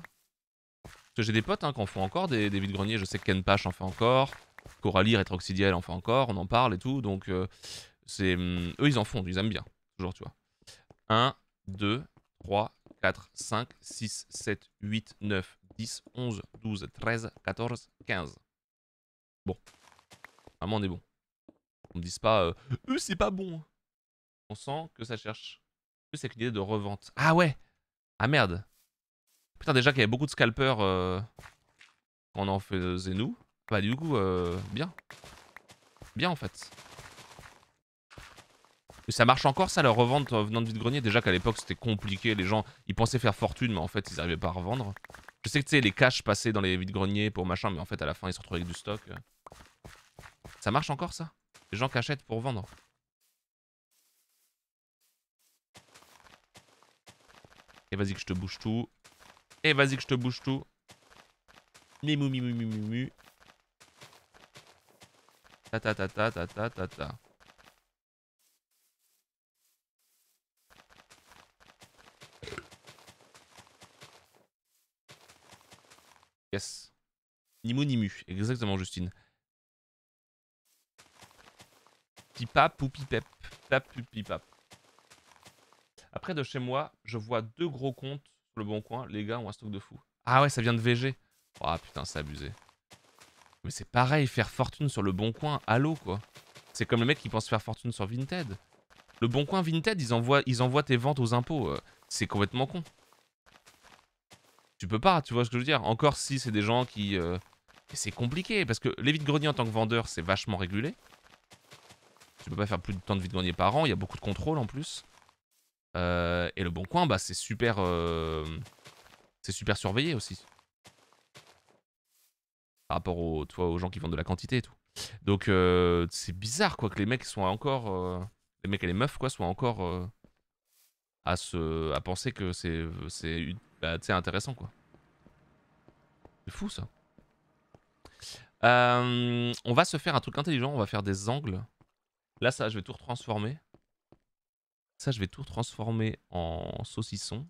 Parce que j'ai des potes hein, qui en font encore des, des vides-greniers. Je sais que Ken en fait encore. Coralie, Rétroxidiel en fait encore. On en parle et tout. Donc, euh, c'est hum, eux, ils en font. Ils aiment bien. Toujours, tu vois. 1, 2, 3, 4, 5, 6, 7, 8, 9, 10, 11, 12, 13, 14, 15. Bon. Vraiment, on est bon. On me dise pas, euh, eux, c'est pas bon. On sent que ça cherche. C'est que l'idée de revente. Ah ouais Ah merde Putain, déjà qu'il y avait beaucoup de scalpers euh, on en faisait nous. Bah, du coup, euh, bien. Bien en fait. ça marche encore ça, la revente euh, venant de vide-grenier Déjà qu'à l'époque c'était compliqué, les gens ils pensaient faire fortune mais en fait ils n'arrivaient pas à revendre. Je sais que tu sais, les caches passaient dans les vide greniers pour machin, mais en fait à la fin ils se retrouvaient avec du stock. Ça marche encore ça les gens pour vendre. Et vas-y que je te bouge tout. Et vas-y que je te bouge tout. Mimou, mimou, mimou, mimou. Ta ta ta ta ta ta ta ta. Yes. Nimou, mu. Exactement, Justine. ou Après, de chez moi, je vois deux gros comptes sur le bon coin. Les gars ont un stock de fou. Ah ouais, ça vient de VG. oh, putain, c'est abusé. Mais c'est pareil, faire fortune sur le bon coin, allô quoi. C'est comme le mec qui pense faire fortune sur Vinted. Le bon coin Vinted, ils envoient, ils envoient tes ventes aux impôts. Euh. C'est complètement con. Tu peux pas, tu vois ce que je veux dire. Encore si c'est des gens qui... Euh, c'est compliqué, parce que les vides greniers en tant que vendeur, c'est vachement régulé. Tu peux pas faire plus de temps de vie de gagner par an. Il y a beaucoup de contrôle en plus. Euh, et le bon coin, bah, c'est super, euh, c'est super surveillé aussi. Par rapport aux, toi, aux gens qui vendent de la quantité et tout. Donc euh, c'est bizarre quoi que les mecs soient encore, les mecs et les meufs quoi soient encore à se, à penser que c'est, c'est, bah, intéressant quoi. C'est fou ça. on va se faire un truc intelligent, on va faire des angles. Là, ça, je vais tout retransformer. Ça, je vais tout transformer en saucisson.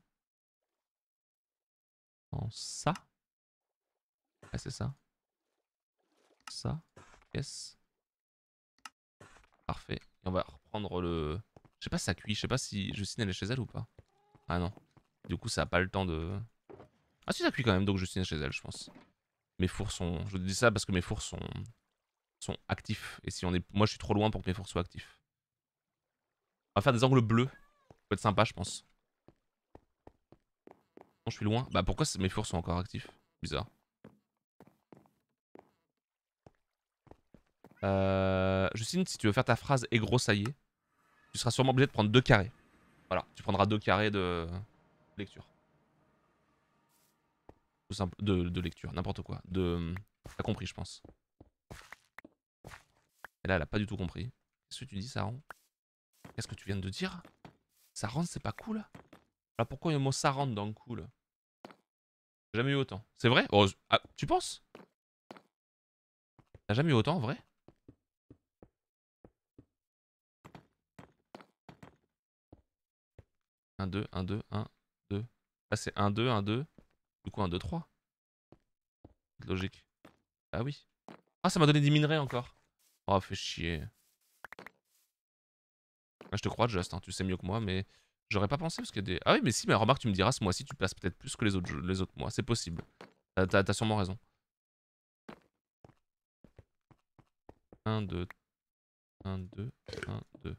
En ça. Ah, c'est ça. Ça. Yes. Parfait. Et on va reprendre le... Je sais pas si ça cuit. Je sais pas si je elle est chez elle ou pas. Ah non. Du coup, ça a pas le temps de... Ah si, ça cuit quand même. Donc je est chez elle, je pense. Mes fours sont... Je dis ça parce que mes fours sont, sont actifs. Et si on est... Moi, je suis trop loin pour que mes fours soient actifs. On va faire des angles bleus. Ça peut être sympa, je pense. je suis loin. Bah, pourquoi mes fours sont encore actifs Bizarre. Euh, Justine, si tu veux faire ta phrase et gros, tu seras sûrement obligé de prendre deux carrés. Voilà, tu prendras deux carrés de lecture. de, de lecture, n'importe quoi. De... T'as compris, je pense. Et là, elle a pas du tout compris. Qu'est-ce que tu dis, ça Saran Qu'est-ce que tu viens de dire Ça rentre, c'est pas cool Alors pourquoi il y a le mot saron dans cool Jamais eu autant. C'est vrai oh, ah, Tu penses T'as jamais eu autant, en vrai 1, 2, 1, 2, 1, 2. Ah, c'est 1, 2, 1, 2. Du coup, 1, 2, 3. C'est Logique. Ah oui. Ah, ça m'a donné des minerais encore. Oh, fais chier. Ah, je te crois, Justin, hein, tu sais mieux que moi, mais j'aurais pas pensé parce qu'il y a des. Ah oui, mais si, mais remarque, tu me diras ce mois-ci, tu passes peut-être plus que les autres, les autres mois. C'est possible. T'as sûrement raison. 1, 2, 1, 2, 1, 2.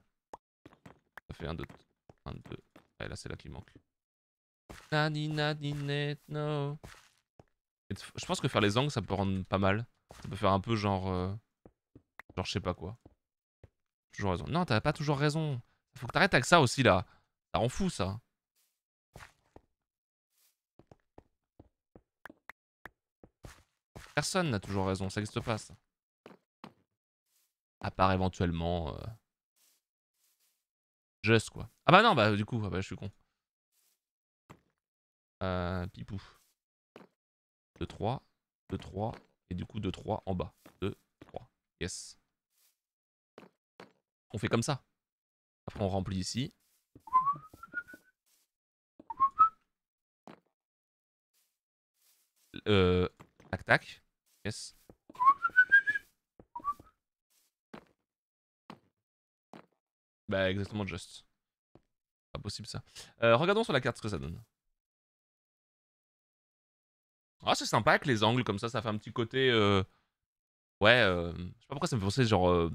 Ça fait 1, 2, 1, 2. Ah, et là, c'est là qu'il manque. Je pense que faire les angles, ça peut rendre pas mal. Ça peut faire un peu genre. Euh, Genre, je sais pas quoi. Toujours raison. Non, t'as pas toujours raison. Faut que t'arrêtes avec ça aussi, là. Ça rend fou, ça. Personne n'a toujours raison, ça n'existe pas, ça. À part éventuellement... Euh... Just, quoi. Ah bah non, bah du coup, ah bah, je suis con. Euh, pipou. 2, 3, 2, 3, et du coup 2, 3 en bas. 2, 3. Yes. On fait comme ça. Après, on remplit ici. Euh, tac, tac. Yes. Bah exactement juste. Pas possible ça. Euh, regardons sur la carte ce que ça donne. Ah c'est sympa avec les angles comme ça, ça fait un petit côté... Euh, ouais, je sais pas pourquoi ça me fait genre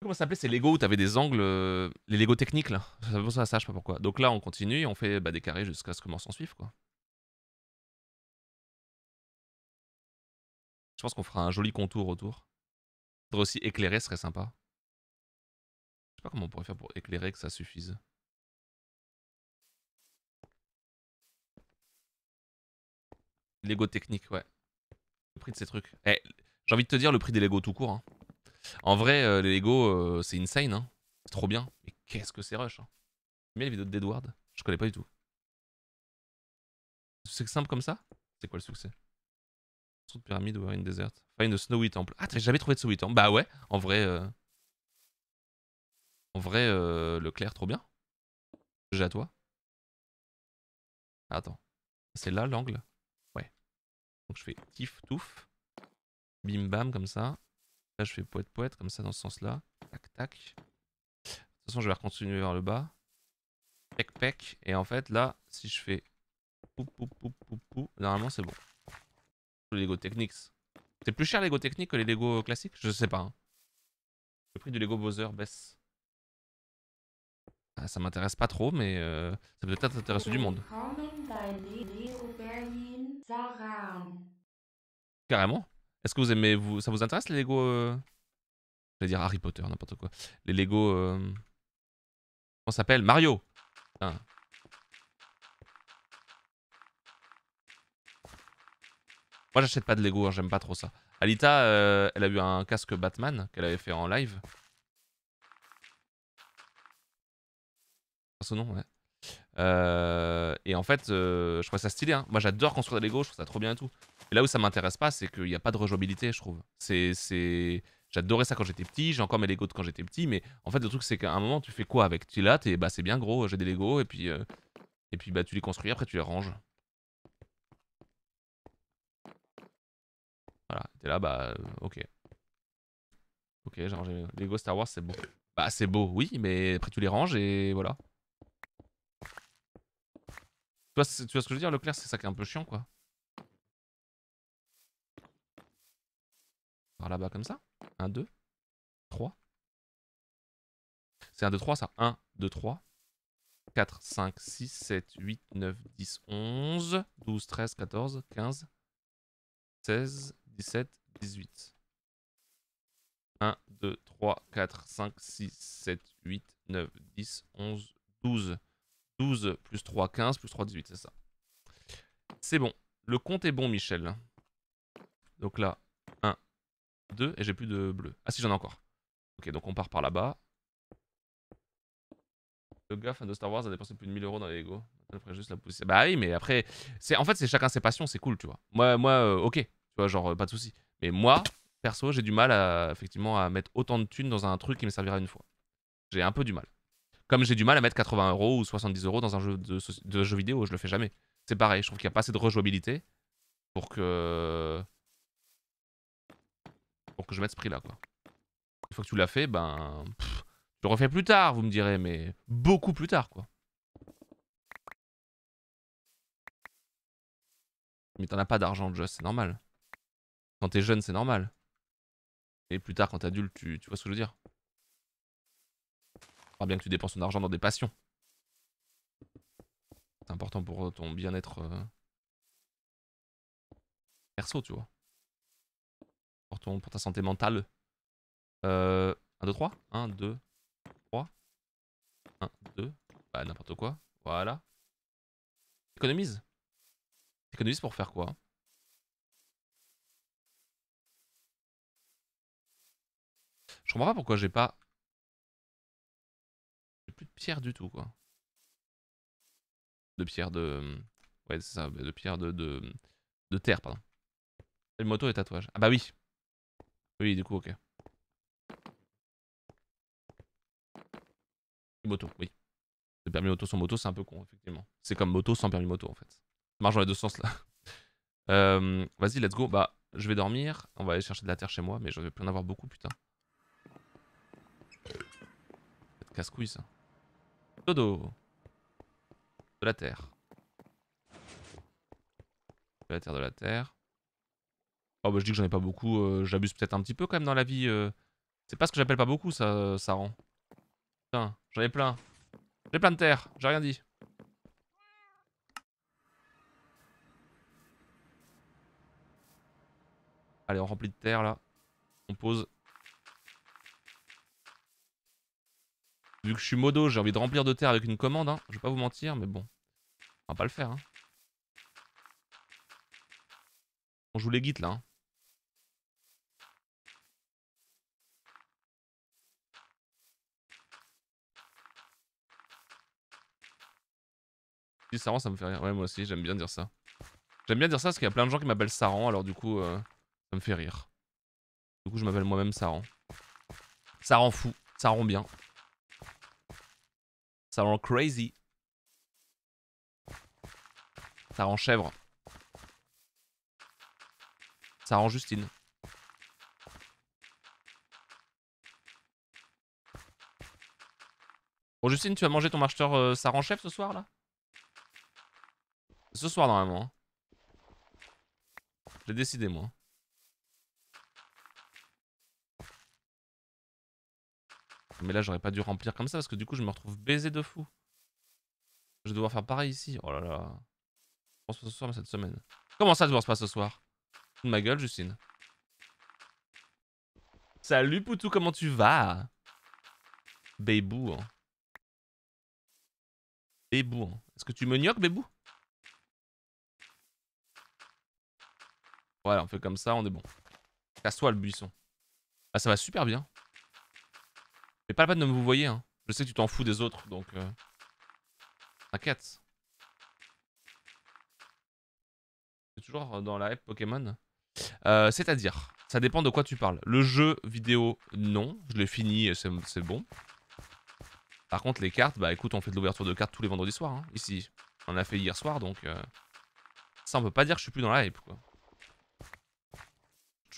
Comment ça s'appelait ces Lego T'avais des angles, euh, les Lego techniques là. Ça ça, ça, je sais pas pourquoi. Donc là, on continue et on fait bah, des carrés jusqu'à ce que mort s'en suive quoi. Je pense qu'on fera un joli contour autour. Faudrait aussi éclairer, ce serait sympa. Je sais pas comment on pourrait faire pour éclairer que ça suffise. Lego technique, ouais. Le prix de ces trucs. Eh, j'ai envie de te dire le prix des Lego tout court. Hein. En vrai, euh, les Lego, euh, c'est insane. Hein. C'est trop bien. Mais qu'est-ce que c'est rush hein. Mais les vidéos d'Edward Je connais pas du tout. C'est simple comme ça C'est quoi le succès Sous de pyramide ou in desert Find a snowy temple. Ah, t'as jamais trouvé de snowy temple Bah ouais, en vrai. Euh, en vrai, le clair, trop bien. J'ai à toi. Attends. C'est là l'angle Ouais. Donc je fais tif, touf. Bim bam, comme ça. Là, je fais poète poète, comme ça, dans ce sens-là. Tac, tac. De toute façon, je vais continuer vers le bas. Pec, pec. Et en fait, là, si je fais pou, pou, pou, pou, normalement, c'est bon. Les Lego Technics. C'est plus cher Lego Technic que les Lego classiques Je sais pas. Hein. Le prix du Lego Bowser baisse. Ah, ça m'intéresse pas trop, mais euh, ça peut peut-être intéresser du monde. Carrément est-ce que vous aimez, vous, ça vous intéresse les Lego euh, Je vais dire Harry Potter, n'importe quoi. Les Lego... Euh, comment Comment s'appelle Mario Moi j'achète pas de Lego, hein, j'aime pas trop ça. Alita, euh, elle a eu un casque Batman qu'elle avait fait en live. Son nom, ouais. et en fait, je trouvais ça stylé. Hein. Moi, j'adore construire des Lego, je trouve ça trop bien et tout là où ça m'intéresse pas, c'est qu'il n'y a pas de rejouabilité, je trouve. C'est, J'adorais ça quand j'étais petit, j'ai encore mes Lego quand j'étais petit, mais en fait, le truc, c'est qu'à un moment, tu fais quoi avec Tu l'as, bah, c'est bien gros, j'ai des Lego, et puis, euh, et puis bah, tu les construis, après tu les ranges. Voilà, t'es là, bah, euh, ok. Ok, j'ai rangé Lego Star Wars, c'est beau. Bah, c'est beau, oui, mais après tu les ranges et voilà. Tu vois, tu vois ce que je veux dire, Leclerc, c'est ça qui est un peu chiant, quoi. Par là-bas comme ça. 1, 2, 3. C'est 1, 2, 3 ça. 1, 2, 3. 4, 5, 6, 7, 8, 9, 10, 11, 12, 13, 14, 15, 16, 17, 18. 1, 2, 3, 4, 5, 6, 7, 8, 9, 10, 11, 12. 12 plus 3, 15, plus 3, 18, c'est ça. C'est bon. Le compte est bon, Michel. Donc là, 2 et j'ai plus de bleu. Ah si j'en ai encore. Ok donc on part par là-bas. Le gars de Star Wars a dépensé plus de 1000 euros dans les Lego. Après juste la Bah oui mais après, c'est en fait c'est chacun ses passions, c'est cool tu vois. Moi, moi euh, ok, tu vois genre euh, pas de souci. Mais moi, perso j'ai du mal à, effectivement à mettre autant de thunes dans un truc qui me servira une fois. J'ai un peu du mal. Comme j'ai du mal à mettre 80 euros ou 70 euros dans un jeu de, de jeu vidéo, je le fais jamais. C'est pareil, je trouve qu'il y a pas assez de rejouabilité pour que pour que je mette ce prix là quoi. Une fois que tu l'as fait, ben... je le refais plus tard, vous me direz, mais beaucoup plus tard quoi. Mais t'en as pas d'argent, Just, c'est normal. Quand t'es jeune, c'est normal. Et plus tard, quand t'es adulte, tu, tu vois ce que je veux dire Faudra bien que tu dépenses ton argent dans des passions. C'est important pour ton bien-être euh, perso, tu vois pour, pour ta santé mentale. 1, 2, 3. 1, 2, 3. 1, 2. Bah, n'importe quoi. Voilà. Économise. Économise pour faire quoi hein Je comprends pas pourquoi j'ai pas... plus de pierre du tout, quoi. De pierre de... Ouais, c'est ça, de pierre de, de... terre, pardon. Et le moto et tatouage. Ah bah oui, oui, du coup, ok. Moto, oui. Le permis moto sans moto, c'est un peu con, effectivement. C'est comme moto sans permis moto, en fait. Ça marche dans les deux sens, là. <laughs> Euh, vas-y, let's go. Bah, je vais dormir. On va aller chercher de la terre chez moi, mais je vais plus en avoir beaucoup, putain. casse couilles, ça. Dodo. De la terre. De la terre, de la terre. Oh bah je dis que j'en ai pas beaucoup, euh, j'abuse peut-être un petit peu quand même dans la vie. Euh. C'est pas ce que j'appelle pas beaucoup ça, ça euh, rend. Putain, j'en ai plein. J'ai plein de terre, j'ai rien dit. Allez, on remplit de terre là. On pose. Vu que je suis modo, j'ai envie de remplir de terre avec une commande. Hein. Je vais pas vous mentir, mais bon. On va pas le faire. Hein. On joue les guides là. Hein. Si, Saran, ça me fait rire. Ouais, moi aussi, j'aime bien dire ça. J'aime bien dire ça parce qu'il y a plein de gens qui m'appellent Saran, alors du coup, euh, ça me fait rire. Du coup, je m'appelle moi-même Saran. Saran fou, rend bien. Saran crazy. rend chèvre. rend Justine. Bon, Justine, tu as mangé ton marcheur Saran chef ce soir là ce soir, normalement. Hein. J'ai décidé, moi. Mais là, j'aurais pas dû remplir comme ça parce que du coup, je me retrouve baisé de fou. Je vais devoir faire pareil ici. Oh là là. Je pense pas ce soir, mais cette semaine. Comment ça, je passe pas ce soir de ma gueule, Justine. Salut, Poutou, comment tu vas Bébou. Hein. Bébou. Hein. Est-ce que tu me gnoques, Bébou Voilà, on fait comme ça, on est bon. Casse-toi le buisson. Ah, ça va super bien. Mais pas la peine de me voyez, hein. Je sais que tu t'en fous des autres, donc... Euh, t'inquiète. C'est toujours dans la hype Pokémon euh, C'est-à-dire, ça dépend de quoi tu parles. Le jeu vidéo, non. Je l'ai fini, c'est bon. Par contre, les cartes, bah écoute, on fait de l'ouverture de cartes tous les vendredis soirs, hein. ici. On a fait hier soir, donc... Euh, ça, on peut pas dire que je suis plus dans la hype, quoi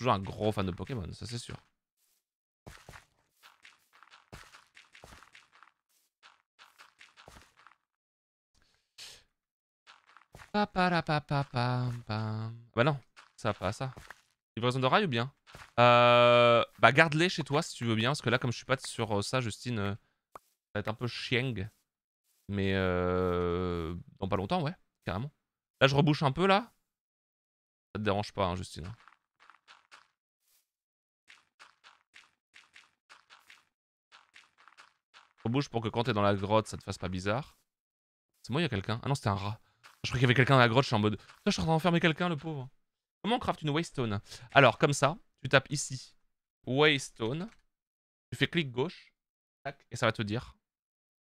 un gros fan de Pokémon, ça c'est sûr. Ah bah non, ça pas ça. Livraison de rail ou bien euh, Bah garde-les chez toi si tu veux bien, parce que là comme je suis pas sur euh, ça, Justine, euh, ça va être un peu chiang Mais euh, dans pas longtemps, ouais, carrément. Là je rebouche un peu là. Ça te dérange pas, hein, Justine. Hein? bouge pour que quand t'es dans la grotte, ça te fasse pas bizarre. C'est moi, il y a quelqu'un Ah non, c'était un rat. Je croyais qu'il y avait quelqu'un dans la grotte, je suis en mode... je suis en train d'enfermer quelqu'un, le pauvre. Comment on craft une waystone Alors, comme ça, tu tapes ici. Waystone. Tu fais clic gauche. et ça va te dire.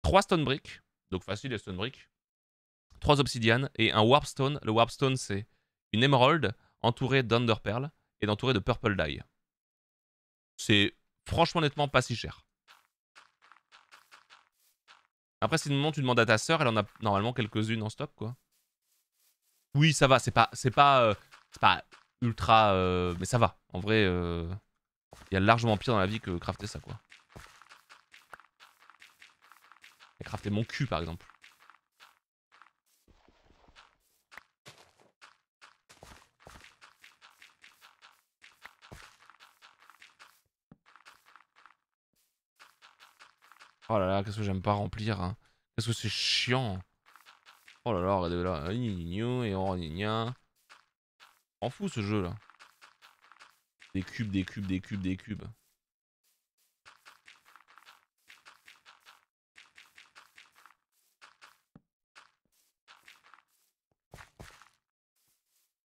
3 stone bricks. Donc facile, les stone bricks. 3 obsidianes et un warpstone. Le warpstone, c'est une emerald entourée d'underpearl et entourée de purple dye. C'est franchement nettement pas si cher. Après, si moment tu demandes à ta sœur, elle en a normalement quelques-unes en stop, quoi. Oui, ça va, c'est pas, c'est pas, euh, pas ultra, euh, mais ça va. En vrai, euh, il y a largement pire dans la vie que crafter ça, quoi. Et crafter mon cul, par exemple. Oh là là, qu'est-ce que j'aime pas remplir. Hein. Qu'est-ce que c'est chiant. Oh là là, regardez là. Et on en fout ce jeu là. Des cubes, des cubes, des cubes, des cubes.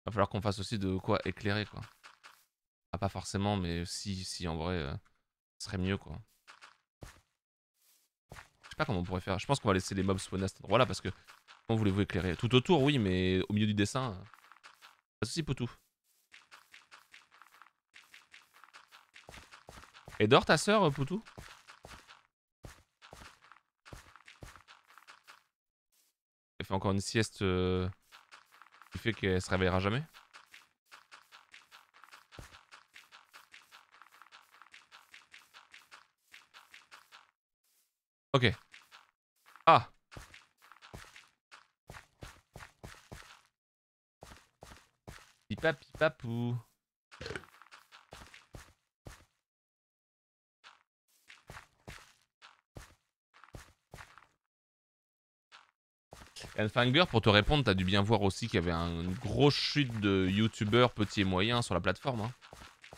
Va falloir qu'on fasse aussi de quoi éclairer quoi. Ah, pas forcément, mais si, si en vrai, euh, serait mieux quoi comment on pourrait faire. Je pense qu'on va laisser les mobs spawner à cet endroit-là parce que. Comment voulez-vous éclairer Tout autour, oui, mais au milieu du dessin. Pas de soucis, Poutou. Et dort ta sœur, Poutou Elle fait encore une sieste euh, qui fait qu'elle se réveillera jamais Ok. Ah pipapipapou. Elfanger, pour te répondre, t'as dû bien voir aussi qu'il y avait une grosse chute de youtubeurs petits et moyens sur la plateforme. Hein.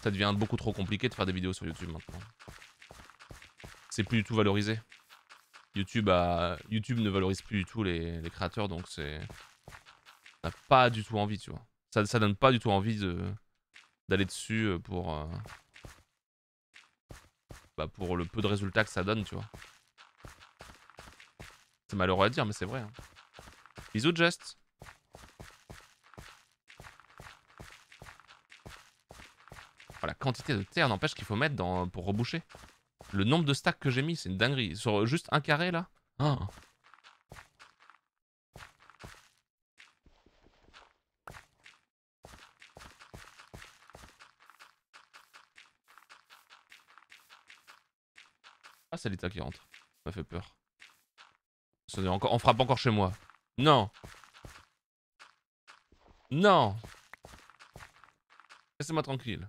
Ça devient beaucoup trop compliqué de faire des vidéos sur YouTube maintenant. C'est plus du tout valorisé. YouTube, YouTube ne valorise plus du tout les, créateurs, donc c'est. n'a pas du tout envie, tu vois. Ça, ça donne pas du tout envie d'aller dessus pour. Euh, bah, pour le peu de résultats que ça donne, tu vois. C'est malheureux à dire, mais c'est vrai. Hein. Bisous, Just. Voilà, quantité de terre, n'empêche qu'il faut mettre pour reboucher. Le nombre de stacks que j'ai mis, c'est une dinguerie. Sur euh, juste un carré, là ah. ah, c'est l'État qui rentre. Ça m'a fait peur. On frappe encore chez moi. Non Non Laissez-moi tranquille.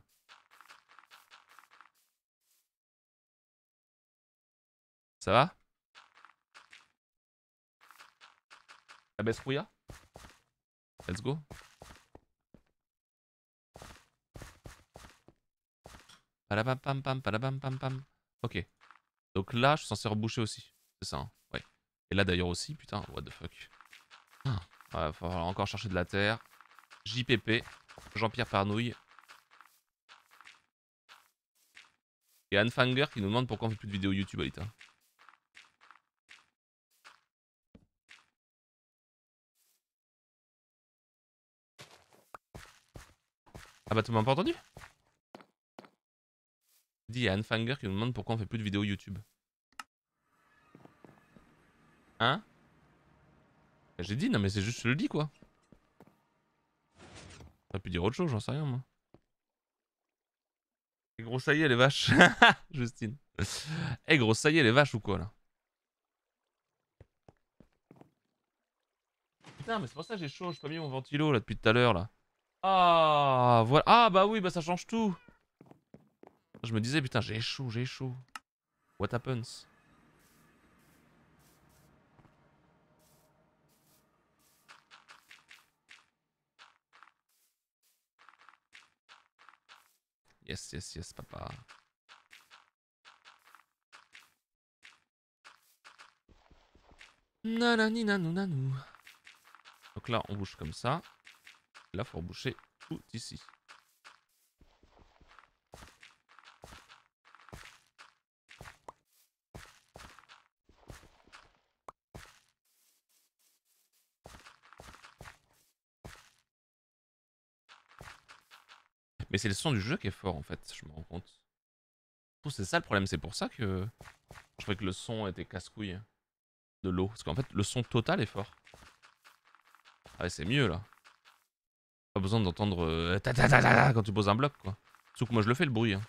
Ça va La baisse rouilla Let's go. Palabam pam pam, palabam pam pam. Ok. Donc là, je suis censé reboucher aussi. C'est ça, hein. ouais. Et là d'ailleurs aussi, putain, what the fuck. Ah, va falloir encore chercher de la terre. JPP, Jean-Pierre Farnouille. Et Anne Fanger qui nous demande pourquoi on fait plus de vidéos YouTube, Alita. Ah bah tu m'as pas entendu Dis Anne Fanger qui nous demande pourquoi on fait plus de vidéos YouTube. Hein bah, J'ai dit, non mais c'est juste je le dis quoi. J'aurais pu dire autre chose, j'en sais rien moi. Et eh, gros ça y est les vaches <laughs> Justine. Eh gros ça y est les vaches ou quoi là Putain mais c'est pour ça que j'ai chaud, j'ai pas mis mon ventilo là depuis tout à l'heure là. Ah, voilà. Ah, bah oui, bah ça change tout. Je me disais, putain, j'ai chaud, j'ai chaud. What happens Yes, yes, yes, papa. Nanani nanou nanou. Donc là, on bouge comme ça là, faut reboucher tout ici. Mais c'est le son du jeu qui est fort en fait, je me rends compte. C'est ça le problème, c'est pour ça que je croyais que le son était casse-couille de l'eau. Parce qu'en fait, le son total est fort. Ah c'est mieux là. Pas besoin d'entendre euh, quand tu poses un bloc, quoi. Sauf que moi je le fais le bruit. Hein.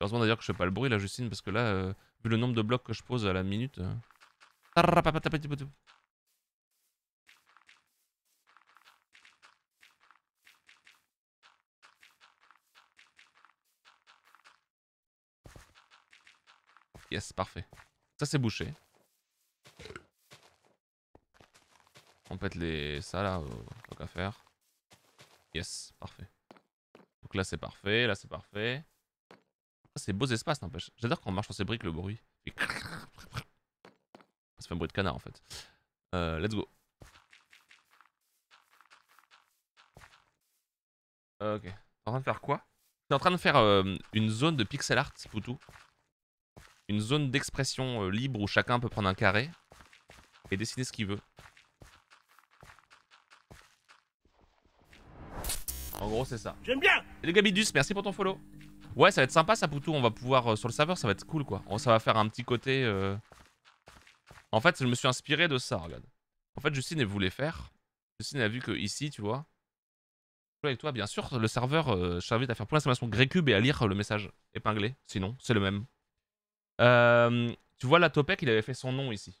Heureusement d'ailleurs que je fais pas le bruit là, Justine, parce que là, euh, vu le nombre de blocs que je pose à la minute. Yes, parfait. Ça c'est bouché. On pète les... ça là, euh, qu'à faire. Yes, parfait. Donc là c'est parfait, là c'est parfait. C'est beaux espaces n'empêche. J'adore quand on marche sur ces briques le bruit. C'est Ça un bruit de canard en fait. let's go. Ok. T'es en train de faire quoi T'es en train de faire une zone de pixel art, foutu. Une zone d'expression libre où chacun peut prendre un carré et dessiner ce qu'il veut. En gros, c'est ça. J'aime bien Et les Gabidus, merci pour ton follow. Ouais, ça va être sympa, ça, Poutou. On va pouvoir, euh, sur le serveur, ça va être cool, quoi. On, ça va faire un petit côté... Euh. En fait, je me suis inspiré de ça, regarde. En fait, Justine, elle voulait faire. Justine a vu que ici, tu vois... Avec toi, bien sûr, le serveur, euh, je t'invite à faire pour l'inscription Greycube et à lire euh, le message épinglé. Sinon, c'est le même. tu vois, la Topec, il avait fait son nom ici.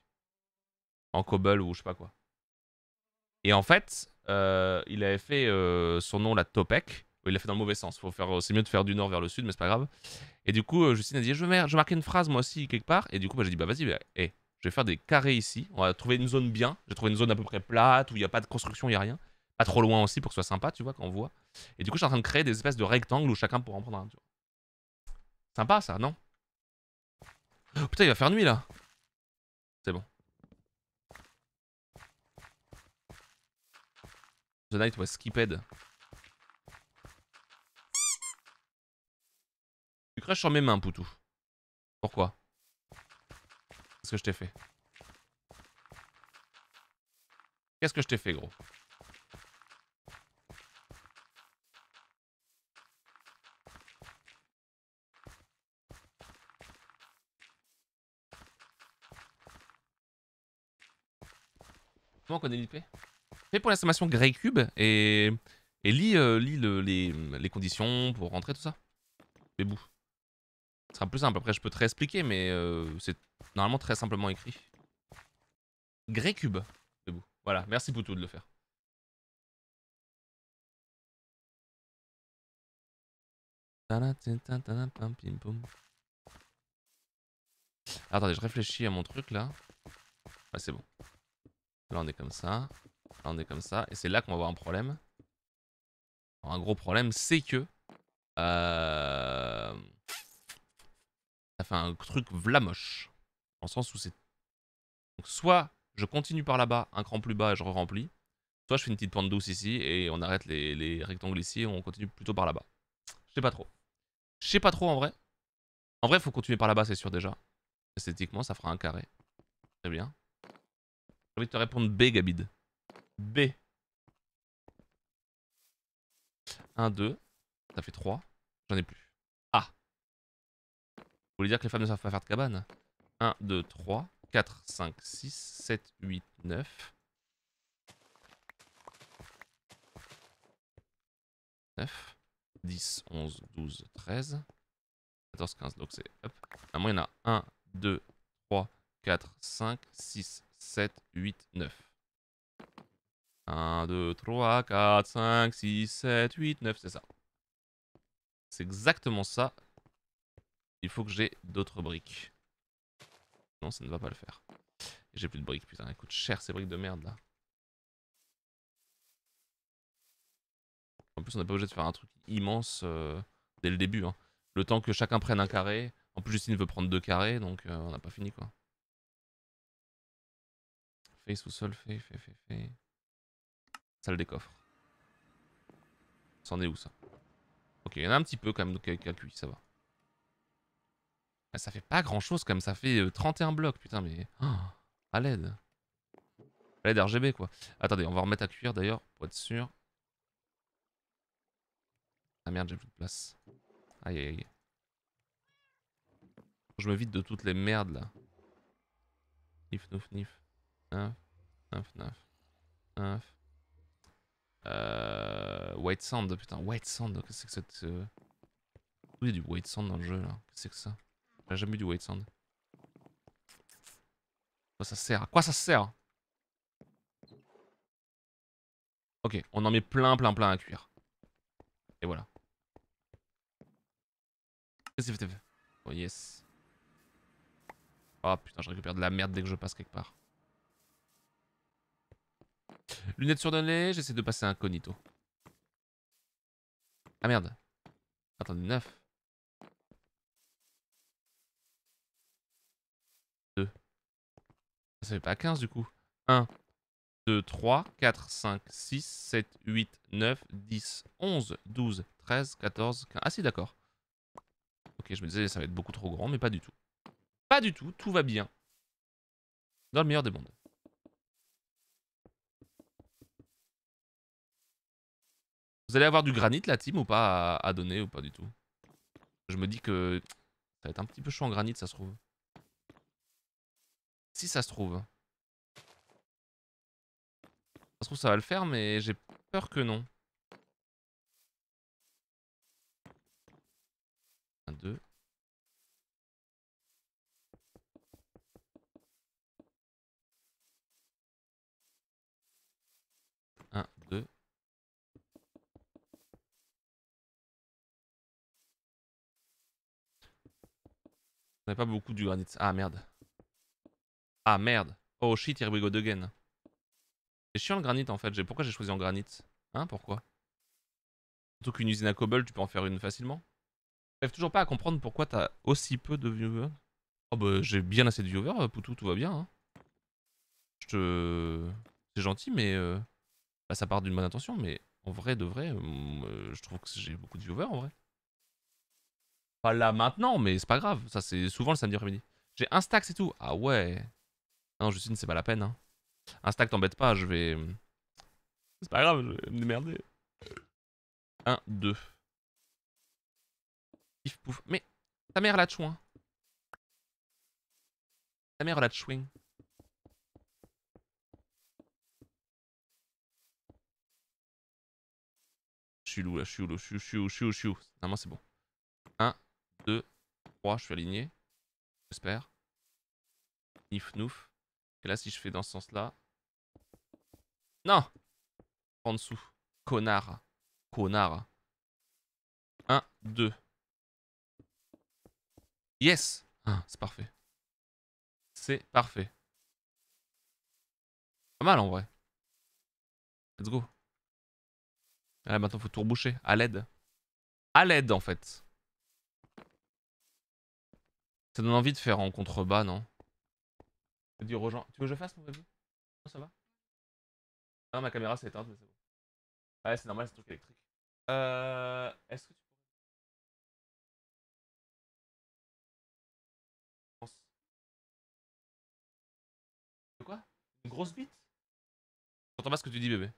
En Cobble ou je sais pas quoi. Et en fait, euh, il avait fait euh, son nom, la Topek. Il l'a fait dans le mauvais sens. c'est mieux de faire du nord vers le sud, mais c'est pas grave. Et du coup, euh, Justine a dit Je vais marquer une phrase moi aussi quelque part. Et du coup, bah, j'ai dit Bah vas-y, bah, eh, je vais faire des carrés ici. On va trouver une zone bien. J'ai trouvé une zone à peu près plate où il n'y a pas de construction, il n'y a rien. Pas trop loin aussi pour que ce soit sympa, tu vois, quand on voit. Et du coup, je suis en train de créer des espèces de rectangles où chacun pourra en prendre un. Tu Sympa ça, non oh, Putain, il va faire nuit là. C'est bon. the night was skipped. Tu craches sur mes mains, Poutou. Pourquoi ce que je t'ai fait Qu'est-ce que je t'ai fait, gros Comment on connaît l'IP Fais pour l'estimation Grey Cube et, et lis, euh, les, conditions pour rentrer, tout ça. Bébou. Ce sera plus simple. Après, je peux très expliquer, mais euh, c'est normalement très simplement écrit. Grey Cube. Debout. Voilà, merci tout de le faire. Attendez, je réfléchis à mon truc là. Ah, c'est bon. Là, on est comme ça comme ça. Et c'est là qu'on va avoir un problème. un gros problème, c'est que... Euh, ça fait un truc vlamoche. en sens où c'est... Donc soit je continue par là-bas, un cran plus bas et je re-remplis. Soit je fais une petite pente douce ici et on arrête les, rectangles ici et on continue plutôt par là-bas. Je sais pas trop. Je sais pas trop en vrai. En vrai, faut continuer par là-bas, c'est sûr déjà. Esthétiquement, ça fera un carré. Très bien. J'ai envie de te répondre B, Gabide. B. 1, 2. Ça fait 3. J'en ai plus. A. Vous voulez dire que les femmes ne savent pas faire de cabane 1, 2, 3, 4, 5, 6, 7, 8, 9. 9. 10, 11, 12, 13. 14, 15. Donc c'est... Hop. Moi, il y en a 1, 2, 3, 4, 5, 6, 7, 8, 9. 1, 2, 3, 4, 5, 6, 7, 8, 9, c'est ça. C'est exactement ça. Il faut que j'ai d'autres briques. Non, ça ne va pas le faire. J'ai plus de briques, putain, elles coûtent cher ces briques de merde là. En plus, on n'est pas obligé de faire un truc immense euh, dès le début. Hein. Le temps que chacun prenne un carré. En plus, Justine veut prendre deux carrés, donc euh, on n'a pas fini quoi. Fais sous sol, fais, fais, fais, fais. Salle des coffres. C'en est où ça Ok, il y en a un petit peu quand même, donc avec cuit, ça va. Ah, ça fait pas grand chose quand même ça fait 31 euh, blocs, putain, mais. Oh, à l'aide. À l'aide RGB quoi. Attendez, on va remettre à cuire d'ailleurs, pour être sûr. Ah merde, j'ai plus de place. Aïe aïe aïe. Je me vide de toutes les merdes là. Nif, nouf, nif. nif, nif. Nif, euh, White Sand, putain, White Sand, qu'est-ce que c'est que cette... Euh, il y a du White Sand dans le jeu, là. Qu'est-ce que c'est que ça J'ai jamais eu du White Sand. Quoi ça sert À quoi ça sert Ok, on en met plein, plein, plein à cuire. Et voilà. Qu'est-ce que fait Oh yes. Oh putain, je récupère de la merde dès que je passe quelque part. Lunettes surdonnées, j'essaie de passer incognito. Ah merde. Attendez, 9. 2. Ça fait pas 15 du coup. 1, 2, 3, 4, 5, 6, 7, 8, 9, 10, 11, 12, 13, 14, 15. Ah si, d'accord. Ok, je me disais, ça va être beaucoup trop grand, mais pas du tout. Pas du tout, tout va bien. Dans le meilleur des mondes. allez avoir du granit, la team, ou pas à, donner, ou pas du tout Je me dis que ça va être un petit peu chaud en granit, ça se trouve. Si ça se trouve. Ça se trouve, ça va le faire, mais j'ai peur que non. 1, 2, On n'a pas beaucoup du granit. Ah merde. Ah merde. Oh shit, here we go again. C'est chiant le granit en fait. Pourquoi j'ai choisi en granit Hein, pourquoi Surtout qu'une usine à cobble, tu peux en faire une facilement. J'arrive toujours pas à comprendre pourquoi t'as aussi peu de viewers. Oh bah j'ai bien assez de viewers, euh, Poutou, tout va bien. Hein. Je te... C'est gentil, mais... Euh, bah, ça part d'une bonne intention, mais en vrai, de vrai, euh, je trouve que j'ai beaucoup de viewers en vrai là maintenant, mais c'est pas grave. Ça, c'est souvent le samedi après-midi. J'ai un stack, c'est tout. Ah ouais. Non, Justine, c'est pas la peine. Hein. Un stack, t'embête pas, je vais. Hmm. C'est pas grave, je vais me démerder. 1, 2. pouf. Mais ta mère la chouin. Ta mère la chouin. Je suis où là, je suis où je suis où, je suis où, je suis c'est bon. 2, 3, je suis aligné. J'espère. Nif, nouf. Et là, si je fais dans ce sens-là... Non En dessous. Connard. Connard. 1, 2. Yes ah, C'est parfait. C'est parfait. Pas mal en vrai. Let's go. Ah, là maintenant faut tout reboucher. À l'aide. À l'aide en fait. Ça donne envie de faire en contrebas, non Tu veux que je fasse mon baby Non, ça va Ah, ma caméra s'est éteinte, mais c'est bon. Ah ouais, c'est normal, c'est un truc électrique. Euh, Est-ce que tu De quoi Une grosse bite J'entends pas ce que tu dis, bébé.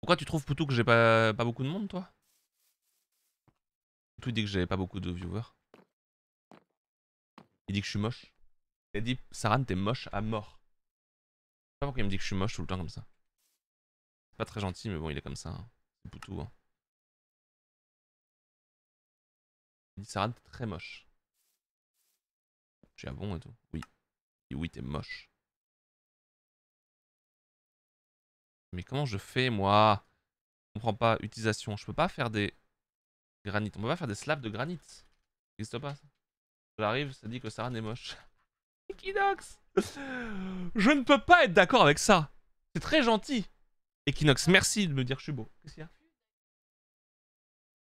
Pourquoi tu trouves Poutou, que j'ai pas, pas beaucoup de monde, toi il dit que j'avais pas beaucoup de viewers. Il dit que je suis moche. Il dit Saran t'es moche à mort. Je sais pas pourquoi il me dit que je suis moche tout le temps comme ça. C'est pas très gentil mais bon il est comme ça. Hein. C'est Boutou. Hein. Il dit Saran t'es très moche. J'ai ah à bon et tout. Oui. oui t'es moche. Mais comment je fais moi Je comprends pas. Utilisation. Je peux pas faire des Granit. On va faire des slabs de granit. Ça n'existe pas. J'arrive, ça dit que Saran est moche. <laughs> Equinox Je ne peux pas être d'accord avec ça. C'est très gentil. Equinox, merci de me dire que je suis beau. Qu'est-ce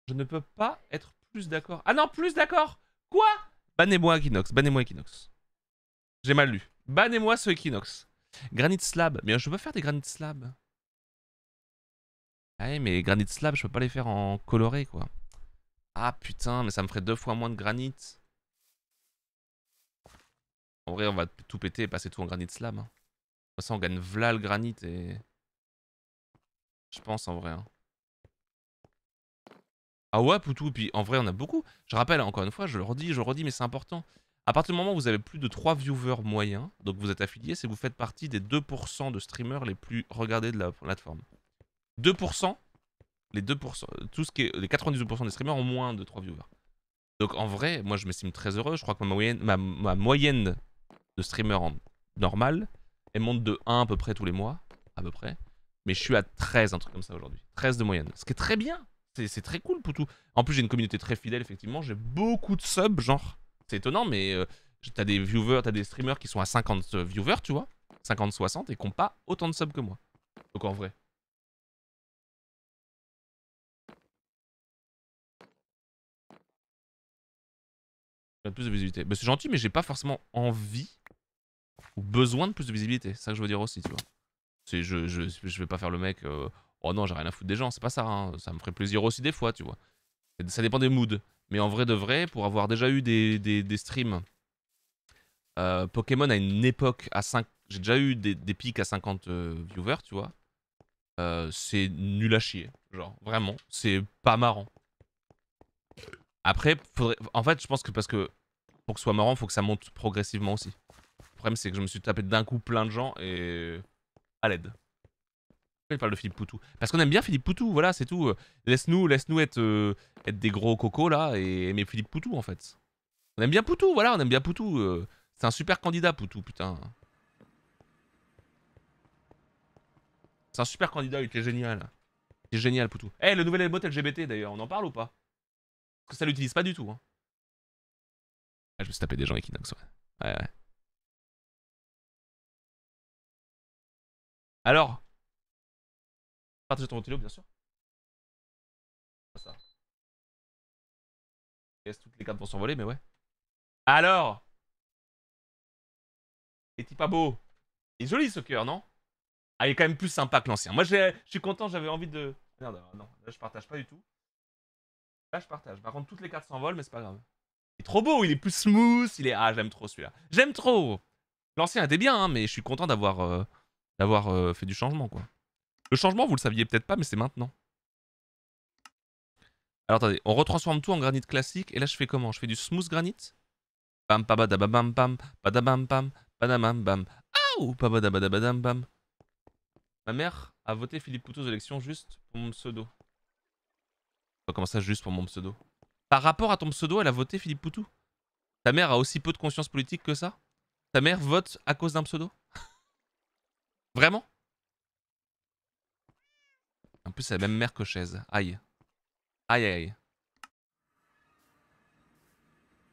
Je ne peux pas être plus d'accord. Ah non, plus d'accord Quoi Bannez-moi Equinox, bannez-moi Equinox. J'ai mal lu. Bannez-moi ce Equinox. Granite slab. Mais je peux faire des granit slabs. Ah mais granit slab, je peux pas les faire en coloré, quoi. Ah putain, mais ça me ferait deux fois moins de granit. En vrai, on va tout péter et passer tout en granit slam. Hein. ça, on gagne v'là le granit et... Je pense en vrai. Hein. Ah ouais, Poutou, puis en vrai, on a beaucoup. Je rappelle, hein, encore une fois, je le redis, je le redis, mais c'est important. À partir du moment où vous avez plus de 3 viewers moyens, donc vous êtes affilié, c'est que vous faites partie des 2% de streamers les plus regardés de la plateforme. 2%, les 2%, tout ce qui est, les 98% des streamers ont moins de 3 viewers. Donc en vrai, moi je m'estime très heureux. Je crois que ma moyenne, ma, moyenne de streamer en normal, elle monte de 1 à peu près tous les mois, à peu près. Mais je suis à 13, un truc comme ça aujourd'hui. 13 de moyenne. Ce qui est très bien. C'est très cool, Poutou. En plus, j'ai une communauté très fidèle, effectivement. J'ai beaucoup de subs, genre. C'est étonnant, mais euh, des viewers, t'as des streamers qui sont à 50 euh, viewers, tu vois. 50-60 et qui n'ont pas autant de subs que moi. Donc en vrai, de plus de visibilité. Mais bah, c'est gentil, mais j'ai pas forcément envie ou besoin de plus de visibilité. C'est ça que je veux dire aussi, tu vois. je, je, vais pas faire le mec, euh, oh non, j'ai rien à foutre des gens, c'est pas ça. Hein. Ça me ferait plaisir aussi des fois, tu vois. Ça dépend des moods. Mais en vrai de vrai, pour avoir déjà eu des, des, streams euh, Pokémon à une époque, à 5... j'ai déjà eu des, des pics à 50 euh, viewers, tu vois. c'est nul à chier, genre, vraiment. C'est pas marrant. Après, en fait, je pense que parce que pour que ce soit marrant, il faut que ça monte progressivement aussi. Le problème, c'est que je me suis tapé d'un coup plein de gens et à l'aide. Pourquoi il parle de Philippe Poutou Parce qu'on aime bien Philippe Poutou, voilà, c'est tout. Laisse-nous laisse -nous euh, être, des gros cocos là et aimer Philippe Poutou en fait. On aime bien Poutou, voilà, on aime bien Poutou. Euh. c'est un super candidat, Poutou, putain. C'est un super candidat, il est génial. Il est génial, Poutou. Eh, le nouvel emote LGBT d'ailleurs, on en parle ou pas parce que ça l'utilise pas du tout. Hein. Ah, je me suis tapé des gens Equinox, ouais. Ouais, ouais. Alors Partage ton antilope, bien sûr. Ça. Laisse toutes les cartes vont s'envoler, mais ouais. Alors Est-il pas beau Il est joli ce cœur, non Ah, il est quand même plus sympa que l'ancien. Moi, je suis content, j'avais envie de. Merde, non, là, je partage pas du tout. Là, je partage. Par contre, toutes les cartes s'envolent, mais c'est pas grave. Il est trop beau, il est plus smooth, il est... Ah, j'aime trop celui-là. J'aime trop L'ancien était bien, hein, mais je suis content d'avoir euh, euh, fait du changement, quoi. Le changement, vous le saviez peut-être pas, mais c'est maintenant. Alors, attendez, on retransforme tout en granit classique, et là, je fais comment Je fais du smooth granit Pam, pa-ba-da-ba-bam-pam. pam, bam pam, mam, bam. Aouh bam pam. Ma mère a voté Philippe Poutou aux élections juste pour mon pseudo. Comment ça, juste pour mon pseudo Par rapport à ton pseudo, elle a voté Philippe Poutou Ta mère a aussi peu de conscience politique que ça Ta mère vote à cause d'un pseudo <laughs> Vraiment En plus, c'est la même mère que Aïe. Aïe, aïe, aïe.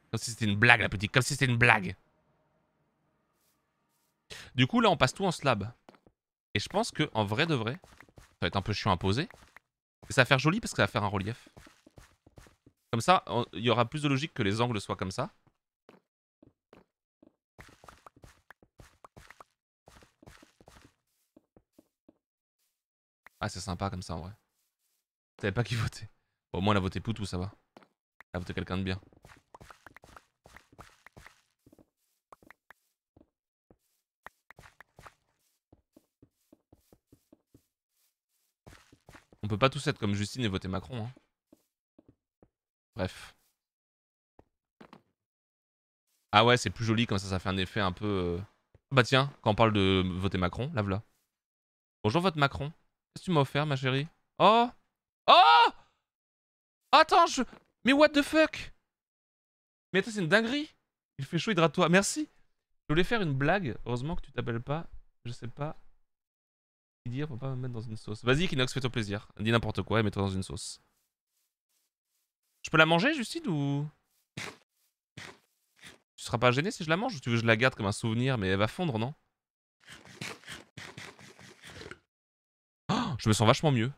Comme si c'était une blague, la petite. Comme si c'était une blague. Du coup, là, on passe tout en slab. Et je pense que, en vrai de vrai, ça va être un peu chiant à poser, et ça va faire joli parce que ça va faire un relief. Comme ça, il y aura plus de logique que les angles soient comme ça. Ah, c'est sympa comme ça en vrai. T'avais pas qui votait. au moins, elle a voté Poutou, ça va. Elle a voté quelqu'un de bien. On peut pas tous être comme Justine et voter Macron. Hein. Bref. Ah ouais, c'est plus joli, comme ça, ça fait un effet un peu... Euh, bah tiens, quand on parle de voter Macron, là voilà. Bonjour, vote Macron. Qu'est-ce que tu m'as offert, ma chérie Oh Oh Attends, je... Mais what the fuck Mais attends, c'est une dinguerie Il fait chaud, hydrate-toi. Merci Je voulais faire une blague. Heureusement que tu t'appelles pas... Je sais pas dire, dans une sauce. Vas-y, Kinox, fais-toi plaisir. Dis n'importe quoi et mets-toi dans une sauce. Je peux la manger, Justine, ou... Tu seras pas gêné si je la mange ou tu veux que je la garde comme un souvenir mais elle va fondre, non oh, Je me sens vachement mieux.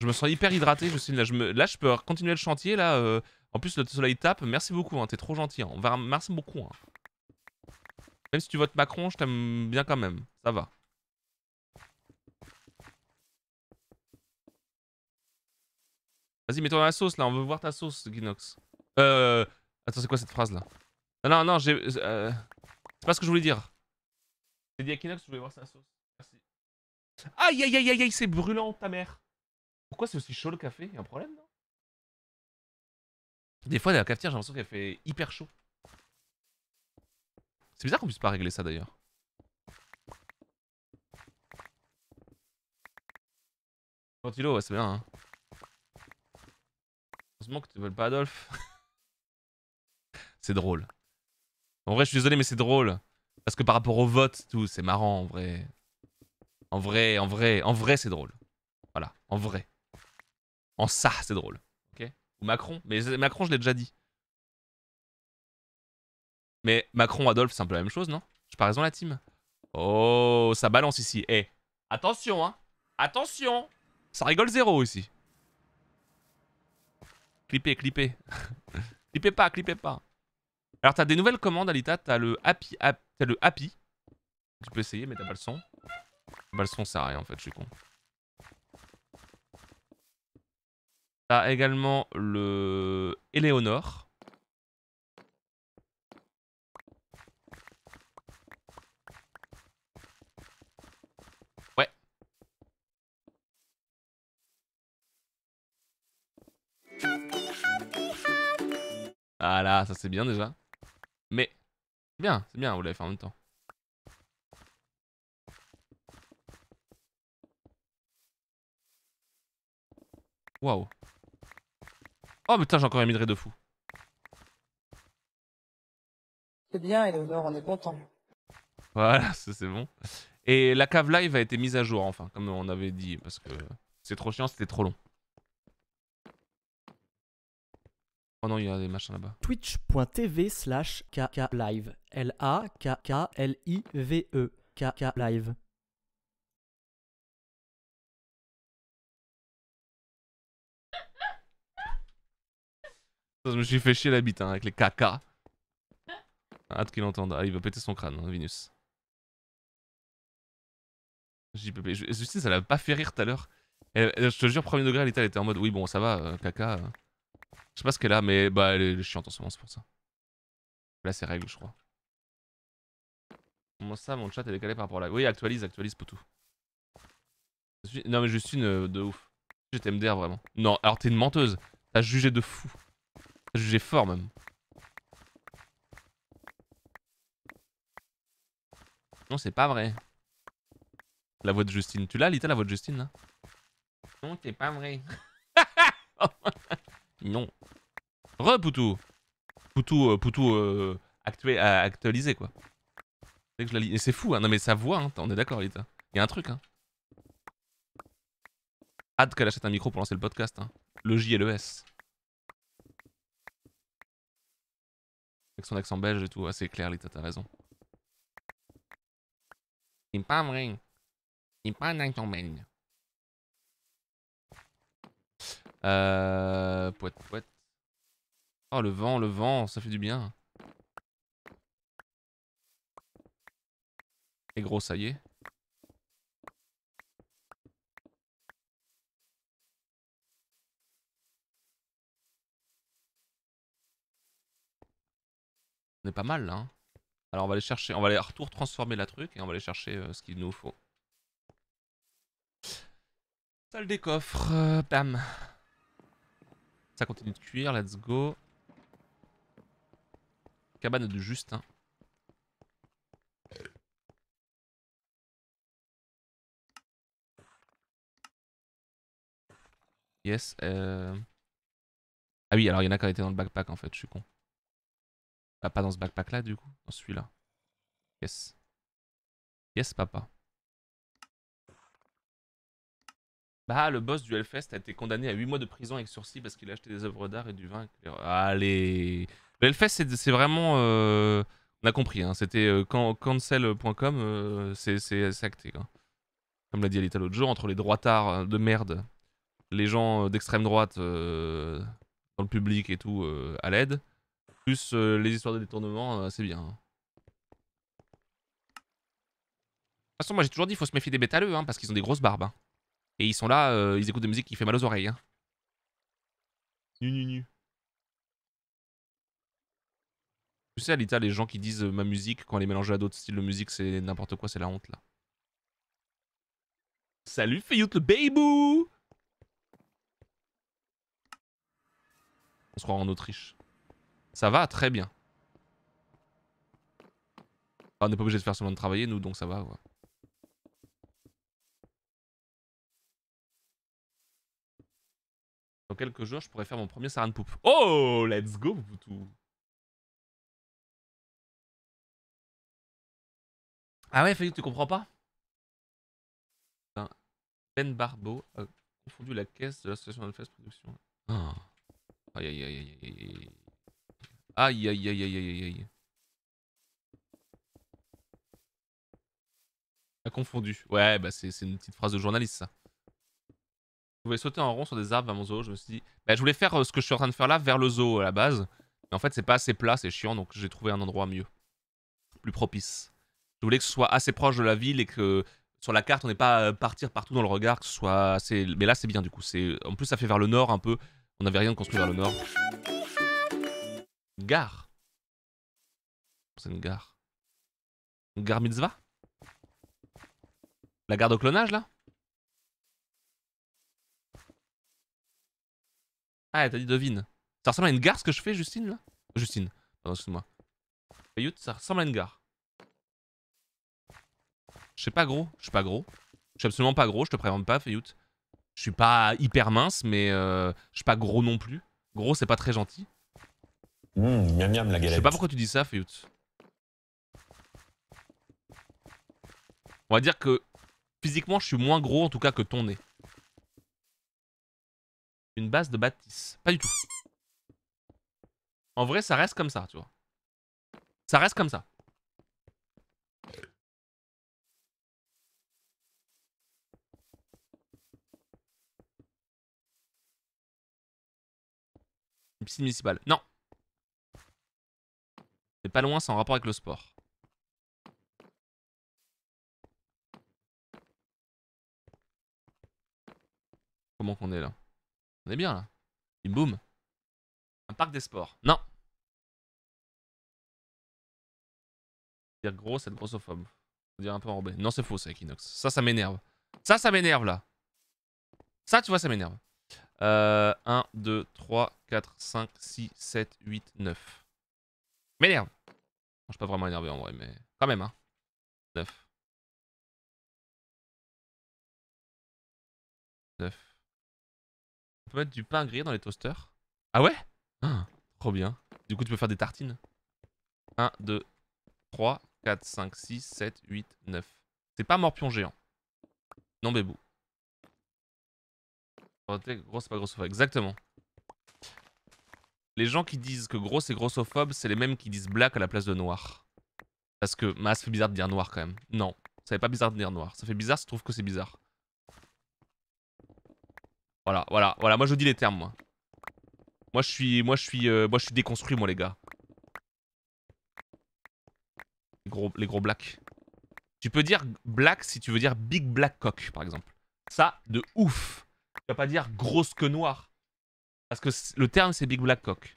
Je me sens hyper hydraté, Justine. Là, je, me... là, je peux continuer le chantier, là. Euh. En plus, le soleil tape. Merci beaucoup, hein. t'es trop gentil. Hein. On Merci beaucoup. Hein. Même si tu votes Macron, je t'aime bien quand même. Ça va. Vas-y, mets-toi dans la sauce là, on veut voir ta sauce, Ginox. Euh. Attends, c'est quoi cette phrase là ah Non, non, j'ai. Euh, c'est pas ce que je voulais dire. J'ai dit à que je voulais voir sa sauce. Merci. Aïe, aïe, aïe, aïe, aïe, c'est brûlant, ta mère. Pourquoi c'est aussi chaud le café Y'a un problème, non Des fois, la cafetière, j'ai l'impression qu'elle fait hyper chaud. C'est bizarre qu'on puisse pas régler ça d'ailleurs. Ventilo, ouais, c'est bien, hein. Heureusement que tu ne pas Adolphe. <laughs> c'est drôle. En vrai, je suis désolé, mais c'est drôle. Parce que par rapport au vote, tout, c'est marrant en vrai. En vrai, en vrai, en vrai, c'est drôle. Voilà, en vrai. En ça, c'est drôle. Ok Ou Macron. Mais Macron, je l'ai déjà dit. Mais Macron, Adolphe, c'est un peu la même chose, non J'ai pas raison, la team Oh, ça balance ici. Eh, attention, hein Attention Ça rigole zéro ici. Clippez, clipez clippez <laughs> pas, clippez pas. Alors, t'as des nouvelles commandes, Alita. T'as le Happy. le Happy. Tu peux essayer, mais t'as pas le son. le son, ça sert rien en fait, je suis con. T'as également le Eleonore. Ah là, ça c'est bien déjà. Mais, c'est bien, c'est bien, vous l'avez fait en même temps. Waouh. Oh putain, j'ai encore un de fou. C'est bien, Eleonore, on est content. Voilà, <laughs> c'est bon. Et la cave live a été mise à jour, enfin, comme on avait dit, parce que c'est trop chiant, c'était trop long. Oh non, il y a des machins là-bas. Twitch.tv slash kklive. L-A-K-K-L-I-V-E. live Je me suis fait chier la bite hein, avec les caca. Hâte qu'il entende. Ah, il va péter son crâne, hein, Venus. JPP. Justine, ça l'a pas fait rire tout à l'heure. Euh, je te jure, premier degré, elle était en mode Oui, bon, ça va, caca. Euh, je sais pas ce qu'elle a, mais bah, elle est chiante en ce moment, c'est pour ça. Là, c'est règle, je crois. Comment ça, mon chat est décalé par rapport à la. Oui, actualise, actualise, Poutou. Non, mais Justine euh, de ouf. J'étais MDR vraiment. Non, alors t'es une menteuse. T'as jugé de fou. T'as jugé fort même. Non, c'est pas vrai. La voix de Justine. Tu l'as, Lita, la voix de Justine là Non, c'est pas vrai. <laughs> <laughs> Non. re Poutou, euh, Poutou euh, actué, actualisé, quoi. Que je Et c'est fou, hein. Non, mais sa voix, hein. on est d'accord, Lita. Il y a un truc, hein. Hâte qu'elle achète un micro pour lancer le podcast, hein. Le J et le S. Avec son accent belge et tout, assez clair, Lita, t'as raison. Il pas parle, il pas un accent belge. Euh... pouet pouet Oh, le vent, le vent, ça fait du bien. Et gros, ça y est. On est pas mal Hein. Alors on va aller chercher, on va aller retour transformer la truc et on va aller chercher euh, ce qu'il nous faut. Salle des coffres, euh, bam. Ça continue de cuire, let's go. Cabane de Justin. Yes. Euh... Ah oui, alors il y en a qui était dans le backpack en fait, je suis con. Papa bah, pas dans ce backpack là du coup, dans celui-là. Yes. Yes, papa. Ah, le boss du Hellfest a été condamné à 8 mois de prison avec sursis parce qu'il a acheté des œuvres d'art et du vin. Allez Le Hellfest, c'est vraiment. Euh, on a compris, hein. c'était euh, cancel.com, euh, c'est acté. Comme l'a dit Alita l'autre jour, entre les droitards de merde, les gens d'extrême droite dans le public et tout à l'aide, plus les histoires de détournement, c'est bien. Hein. De toute façon, moi j'ai toujours dit, qu'il faut se méfier des bêtaleux, hein, parce qu'ils ont des grosses barbes. Hein. Et ils sont là, euh, ils écoutent des musiques qui fait mal aux oreilles. Hein. Nu, nu, nu. Tu sais, à les gens qui disent euh, ma musique, quand elle est mélangée à d'autres styles de musique, c'est n'importe quoi, c'est la honte là. Salut Fayout le Baby On se croit en Autriche. Ça va très bien. Ah, on n'est pas obligé de faire seulement de travailler, nous, donc ça va. Ouais. Dans quelques jours, je pourrais faire mon premier saran poop. Oh, let's go, boutou Ah ouais, Fayou, tu comprends pas ben, ben Barbeau a confondu la caisse de l'association Alphas Production. Ah. Aïe aïe aïe aïe aïe aïe. Aïe aïe aïe aïe aïe aïe. A confondu. Ouais, bah c'est une petite phrase de journaliste ça je voulais sauter en rond sur des arbres à mon zoo. Je me suis dit, bah, je voulais faire euh, ce que je suis en train de faire là vers le zoo à la base. Mais en fait, c'est pas assez plat, c'est chiant, donc j'ai trouvé un endroit mieux, plus propice. Je voulais que ce soit assez proche de la ville et que sur la carte, on n'ait pas à euh, partir partout dans le regard, que ce soit assez. Mais là, c'est bien du coup. C'est en plus, ça fait vers le nord un peu. On n'avait rien de construit vers le nord. Gare. C'est une gare. Une gare mitzvah La gare de clonage là Ah, t'as dit devine. Ça ressemble à une gare ce que je fais, Justine, là Justine, pardon, excuse-moi. Fayout, ça ressemble à une gare. Je sais pas gros, je suis pas gros. Je suis absolument pas gros, je te préviens pas, Fayout. Je suis pas hyper mince, mais euh, je suis pas gros non plus. Gros, c'est pas très gentil. Mmh, miam Je sais pas pourquoi tu dis ça, Fayout. On va dire que physiquement, je suis moins gros en tout cas que ton nez une base de bâtisse. Pas du tout. En vrai, ça reste comme ça, tu vois. Ça reste comme ça. Une piscine municipale. Non. C'est pas loin, c'est en rapport avec le sport. Comment qu'on est là on est bien là. Une boum. Un parc des sports. Non. Dire gros, c'est grossophobe. dire un peu enrobé. Non, c'est faux, c'est Equinox. Ça, ça m'énerve. Ça, ça m'énerve là. Ça, tu vois, ça m'énerve. 1, 2, 3, 4, 5, 6, 7, 8, 9. M'énerve. je suis pas vraiment énervé en vrai, mais quand même, hein. 9. 9 peux mettre du pain grillé dans les toasters. Ah ouais ah, Trop bien. Du coup, tu peux faire des tartines. 1, 2, 3, 4, 5, 6, 7, 8, 9. C'est pas morpion géant. Non, bébou. Gros, c'est pas grossophobe. Exactement. Les gens qui disent que gros, c'est grossophobe, c'est les mêmes qui disent black à la place de noir. Parce que, ma ah, ça fait bizarre de dire noir quand même. Non, ça fait pas bizarre de dire noir. Ça fait bizarre si tu trouves que c'est bizarre. Voilà, voilà, voilà. Moi, je dis les termes, moi. Moi, je suis, moi, je suis, euh, moi, je suis déconstruit, moi, les gars. Les gros, gros blacks. Tu peux dire black si tu veux dire big black cock, par exemple. Ça, de ouf. Tu vas pas dire grosse que noire. Parce que le terme, c'est big black cock.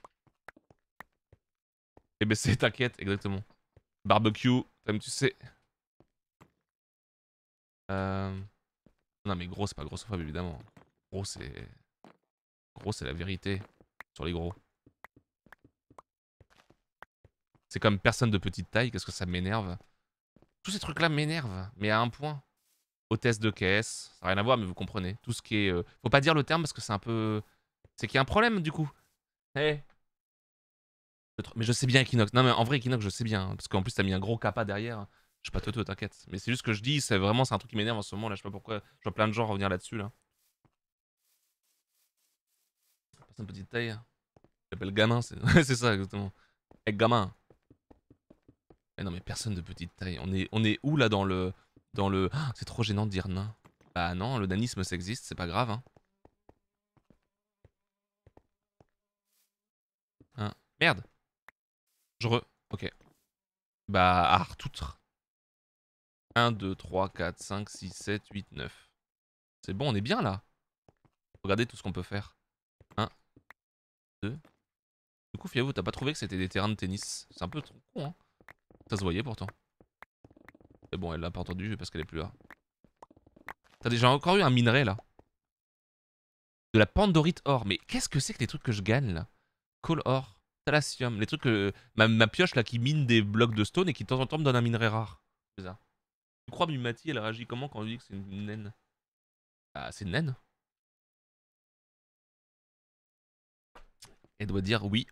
Eh ben, c'est, t'inquiète, exactement. Barbecue, comme tu sais. Euh... Non, mais gros, c'est pas grossophobe, évidemment. Gros, c'est... Gros, c'est la vérité sur les gros. C'est comme personne de petite taille, qu'est-ce que ça m'énerve. Tous ces trucs-là m'énervent, mais à un point. Hôtesse de caisse, ça n'a rien à voir, mais vous comprenez. Tout ce qui est... Euh, faut pas dire le terme parce que c'est un peu... C'est qu'il y a un problème, du coup. Eh. Mais je sais bien Equinox. Non, mais en vrai, Equinox, je sais bien. Hein, parce qu'en plus, t'as mis un gros kappa derrière. Je sais pas tout, t'inquiète. Mais c'est juste que je dis, c'est vraiment, c'est un truc qui m'énerve en ce moment. Là, je sais pas pourquoi. Je vois plein de gens revenir là-dessus, là. une petite taille. Je hein. gamin, <laughs> c'est ça exactement. Eh gamin. Mais eh non mais personne de petite taille. On est, on est où là dans le... Dans le... Ah, c'est trop gênant de dire non Bah non, le nanisme ça existe, c'est pas grave. Hein. hein merde. Je re... Ok. Bah, Artoutre. 1, 2, 3, 4, 5, 6, 7, 8, 9. C'est bon, on est bien là. Regardez tout ce qu'on peut faire. Du coup, Fiavou, t'as pas trouvé que c'était des terrains de tennis C'est un peu trop con, hein. Ça se voyait pourtant. Mais bon, elle l'a pas entendu parce qu'elle est plus là. T'as déjà encore eu un minerai, là De la pandorite or. Mais qu'est-ce que c'est que les trucs que je gagne, là Coal or, talasium, les trucs que... Ma, pioche, là, qui mine des blocs de stone et qui, de temps en temps, me donne un minerai rare. C'est ça. Tu crois, Mimati, elle réagit comment quand on dis dit que c'est une naine Ah, c'est une naine Elle doit dire oui.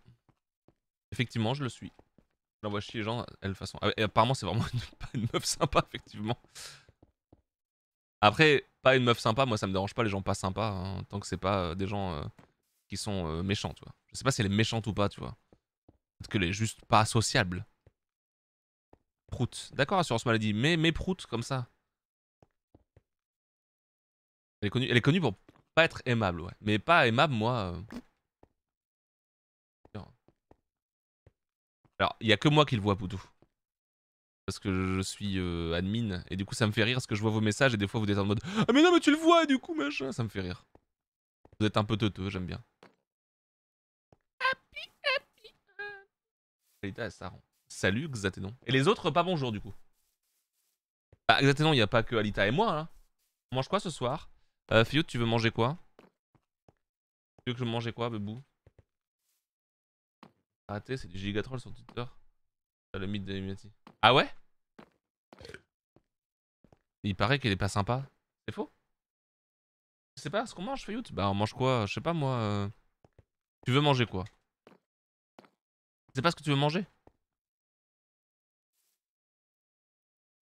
Effectivement, je le suis. J'envoie chier les gens, elle, façon. Ah, apparemment, c'est vraiment <laughs> pas une meuf sympa, effectivement. Après, pas une meuf sympa, moi ça me dérange pas les gens pas sympas, hein, tant que c'est pas euh, des gens euh, qui sont euh, méchants, tu vois. Je sais pas si elle est méchante ou pas, tu vois. Peut-être qu'elle est juste pas sociable. Prout. D'accord, assurance maladie, mais, mais prout comme ça. Elle est, connue, elle est connue pour pas être aimable, ouais. Mais pas aimable, moi. Alors, il y a que moi qui le vois, Poutou. Parce que je suis euh, admin. Et du coup, ça me fait rire parce que je vois vos messages et des fois vous êtes en mode Ah, mais non, mais tu le vois, du coup, machin. Ça me fait rire. Vous êtes un peu teuteux, j'aime bien. Happy, happy. ça Salut, Xaténon. Et les autres, pas bonjour, du coup. Bah, Xaténon, il n'y a pas que Alita et moi, là. Hein. On mange quoi ce soir euh, tu veux manger quoi Tu veux que je mange quoi, Bebou c'est du gigatroll sur Twitter. Le mythe de Ah ouais Il paraît qu'elle est pas sympa. C'est faux Je sais pas ce qu'on mange, Fayout Bah on mange quoi Je sais pas moi. Euh. Tu veux manger quoi sais pas ce que tu veux manger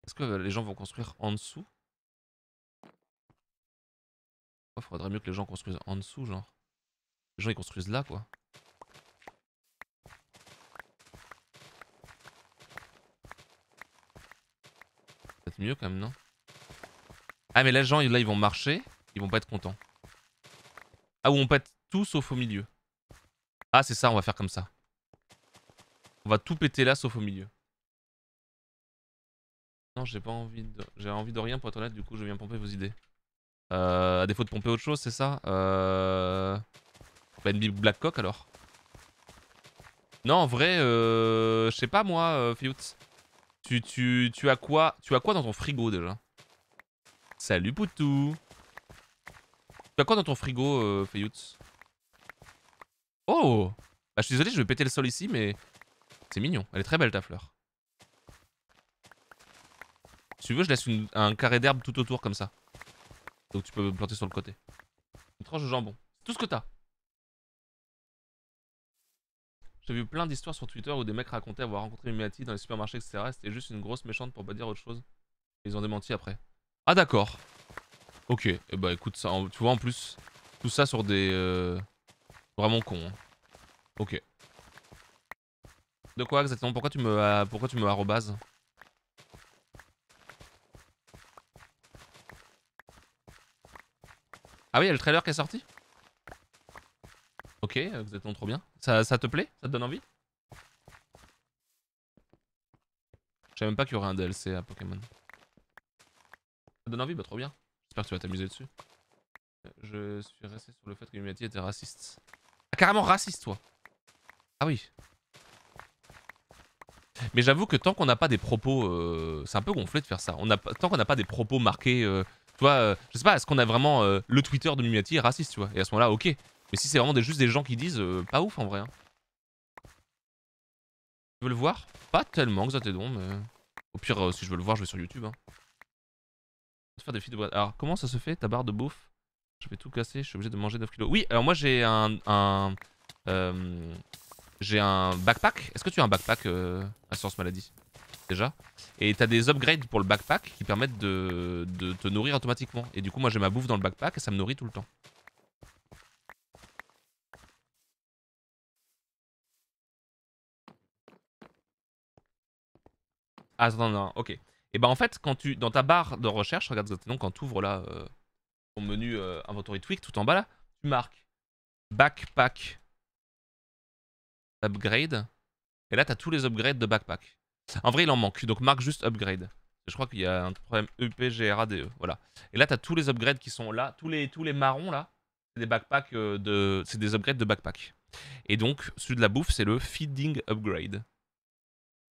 Est-ce que les gens vont construire en dessous Il faudrait mieux que les gens construisent en dessous, genre. Les gens ils construisent là, quoi. C'est mieux quand même, non Ah, mais là, gens là, ils vont marcher. Ils vont pas être contents. Ah, ou on pète tout sauf au milieu. Ah, c'est ça, on va faire comme ça. On va tout péter là sauf au milieu. Non, j'ai pas envie de... J'ai envie de rien pour être honnête, du coup je viens pomper vos idées. Euh, à défaut de pomper autre chose, c'est ça euh... Black Blackcock alors Non, en vrai, euh, je sais pas moi, euh, Fiout. Tu, tu, tu, as quoi Tu as quoi dans ton frigo déjà Salut Poutou Tu as quoi dans ton frigo, euh, Oh Bah je suis désolé, je vais péter le sol ici, mais... C'est mignon, elle est très belle ta fleur. Si tu veux, je laisse un carré d'herbe tout autour comme ça. Donc tu peux me planter sur le côté. Une tranche de jambon. C'est tout ce que t'as. J'ai vu plein d'histoires sur Twitter où des mecs racontaient avoir rencontré Mimati dans les supermarchés, etc. C'était juste une grosse méchante pour pas dire autre chose. Ils ont démenti après. Ah d'accord. Ok, et eh bah ben, écoute, ça, tu vois en plus, tout ça sur des... Euh, vraiment cons. Hein. Ok. De quoi exactement Pourquoi tu me euh, pourquoi tu me arrobases Ah oui, il le trailer qui est sorti Ok, euh, vous êtes trop bien. Ça, te plaît Ça te donne envie Je savais même pas qu'il y aurait un DLC à Pokémon. Ça donne envie, bah trop bien. J'espère que tu vas t'amuser dessus. Euh, je suis resté sur le fait que Illuminati était raciste. Ah, carrément raciste, toi Ah oui. Mais j'avoue que tant qu'on n'a pas des propos... Euh, c'est un peu gonflé de faire ça. tant qu'on n'a pas des propos marqués... toi, je sais pas, est-ce qu'on a vraiment le Twitter de Illuminati est raciste, tu vois Et à ce moment-là, ok. Mais si c'est vraiment juste des gens qui disent, euh, pas ouf en vrai. Hein. Tu veux le voir Pas tellement, que Xatédon, mais... Au pire, euh, si je veux le voir, je vais sur YouTube. Hein. faire des Alors, comment ça se fait, ta barre de bouffe Je vais tout casser, je suis obligé de manger 9 kilos. Oui, alors moi j'ai un... Euh, j'ai un backpack. Est-ce que tu as un backpack Assurance Maladie déjà. Et t'as des upgrades pour le backpack qui permettent de, de, te nourrir automatiquement. Et du coup, moi j'ai ma bouffe dans le backpack et ça me nourrit tout le temps. Ah, non, ok. Et eh ben en fait, quand tu, dans ta barre de recherche, regarde donc quand tu ouvres là euh, ton menu euh, Inventory Tweak, tout en bas là, tu marques Backpack Upgrade. Et là, tu as tous les upgrades de Backpack. En vrai, il en manque, donc marque juste Upgrade. Je crois qu'il y a un problème EPGRADE, e. voilà. Et là, tu as tous les upgrades qui sont là, tous les, tous les marrons là, c'est des backpacks euh, de... C'est des upgrades de backpack. Et donc, celui de la bouffe, c'est le Feeding Upgrade.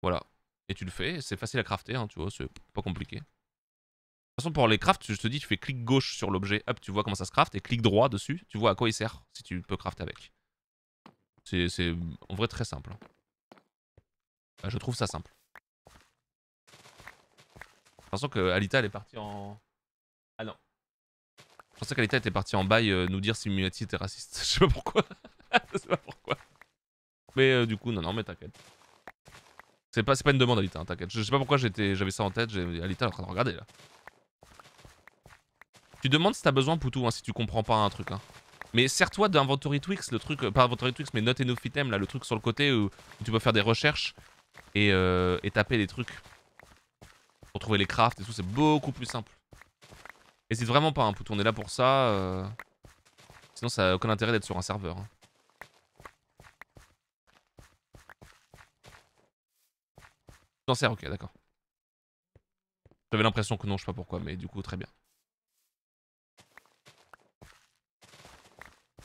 Voilà. Et tu le fais, c'est facile à crafter, hein, tu vois, c'est pas compliqué. De toute façon, pour les crafts, je te dis, tu fais clic gauche sur l'objet, hop, tu vois comment ça se craft, et clic droit dessus, tu vois à quoi il sert, si tu peux crafter avec. C'est en vrai très simple. Hein. Ah, je trouve ça simple. Je pensais que Alita, elle est partie en... Ah non. Je pensais qu'Alita était partie en bail euh, nous dire si Mulati était raciste. <laughs> je sais pas pourquoi. <laughs> je sais pas pourquoi. Mais euh, du coup, non, non, mais t'inquiète. C'est pas, pas une demande, Alita, hein, t'inquiète. Je, sais pas pourquoi j'avais ça en tête, Alita est en train de regarder là. Tu demandes si t'as besoin, Poutou, hein, si tu comprends pas un truc. Hein. Mais sers-toi d'Inventory Twix, le truc, euh, pas Inventory Twix, mais Not Enough Item, là, le truc sur le côté où, tu peux faire des recherches euh, et, taper des trucs. Pour trouver les crafts et tout, c'est beaucoup plus simple. N'hésite vraiment pas, un Poutou, on est là pour ça. Euh. Sinon, ça n'a aucun intérêt d'être sur un serveur. T'en sers, ok, d'accord. J'avais l'impression que non, je sais pas pourquoi, mais du coup, très bien.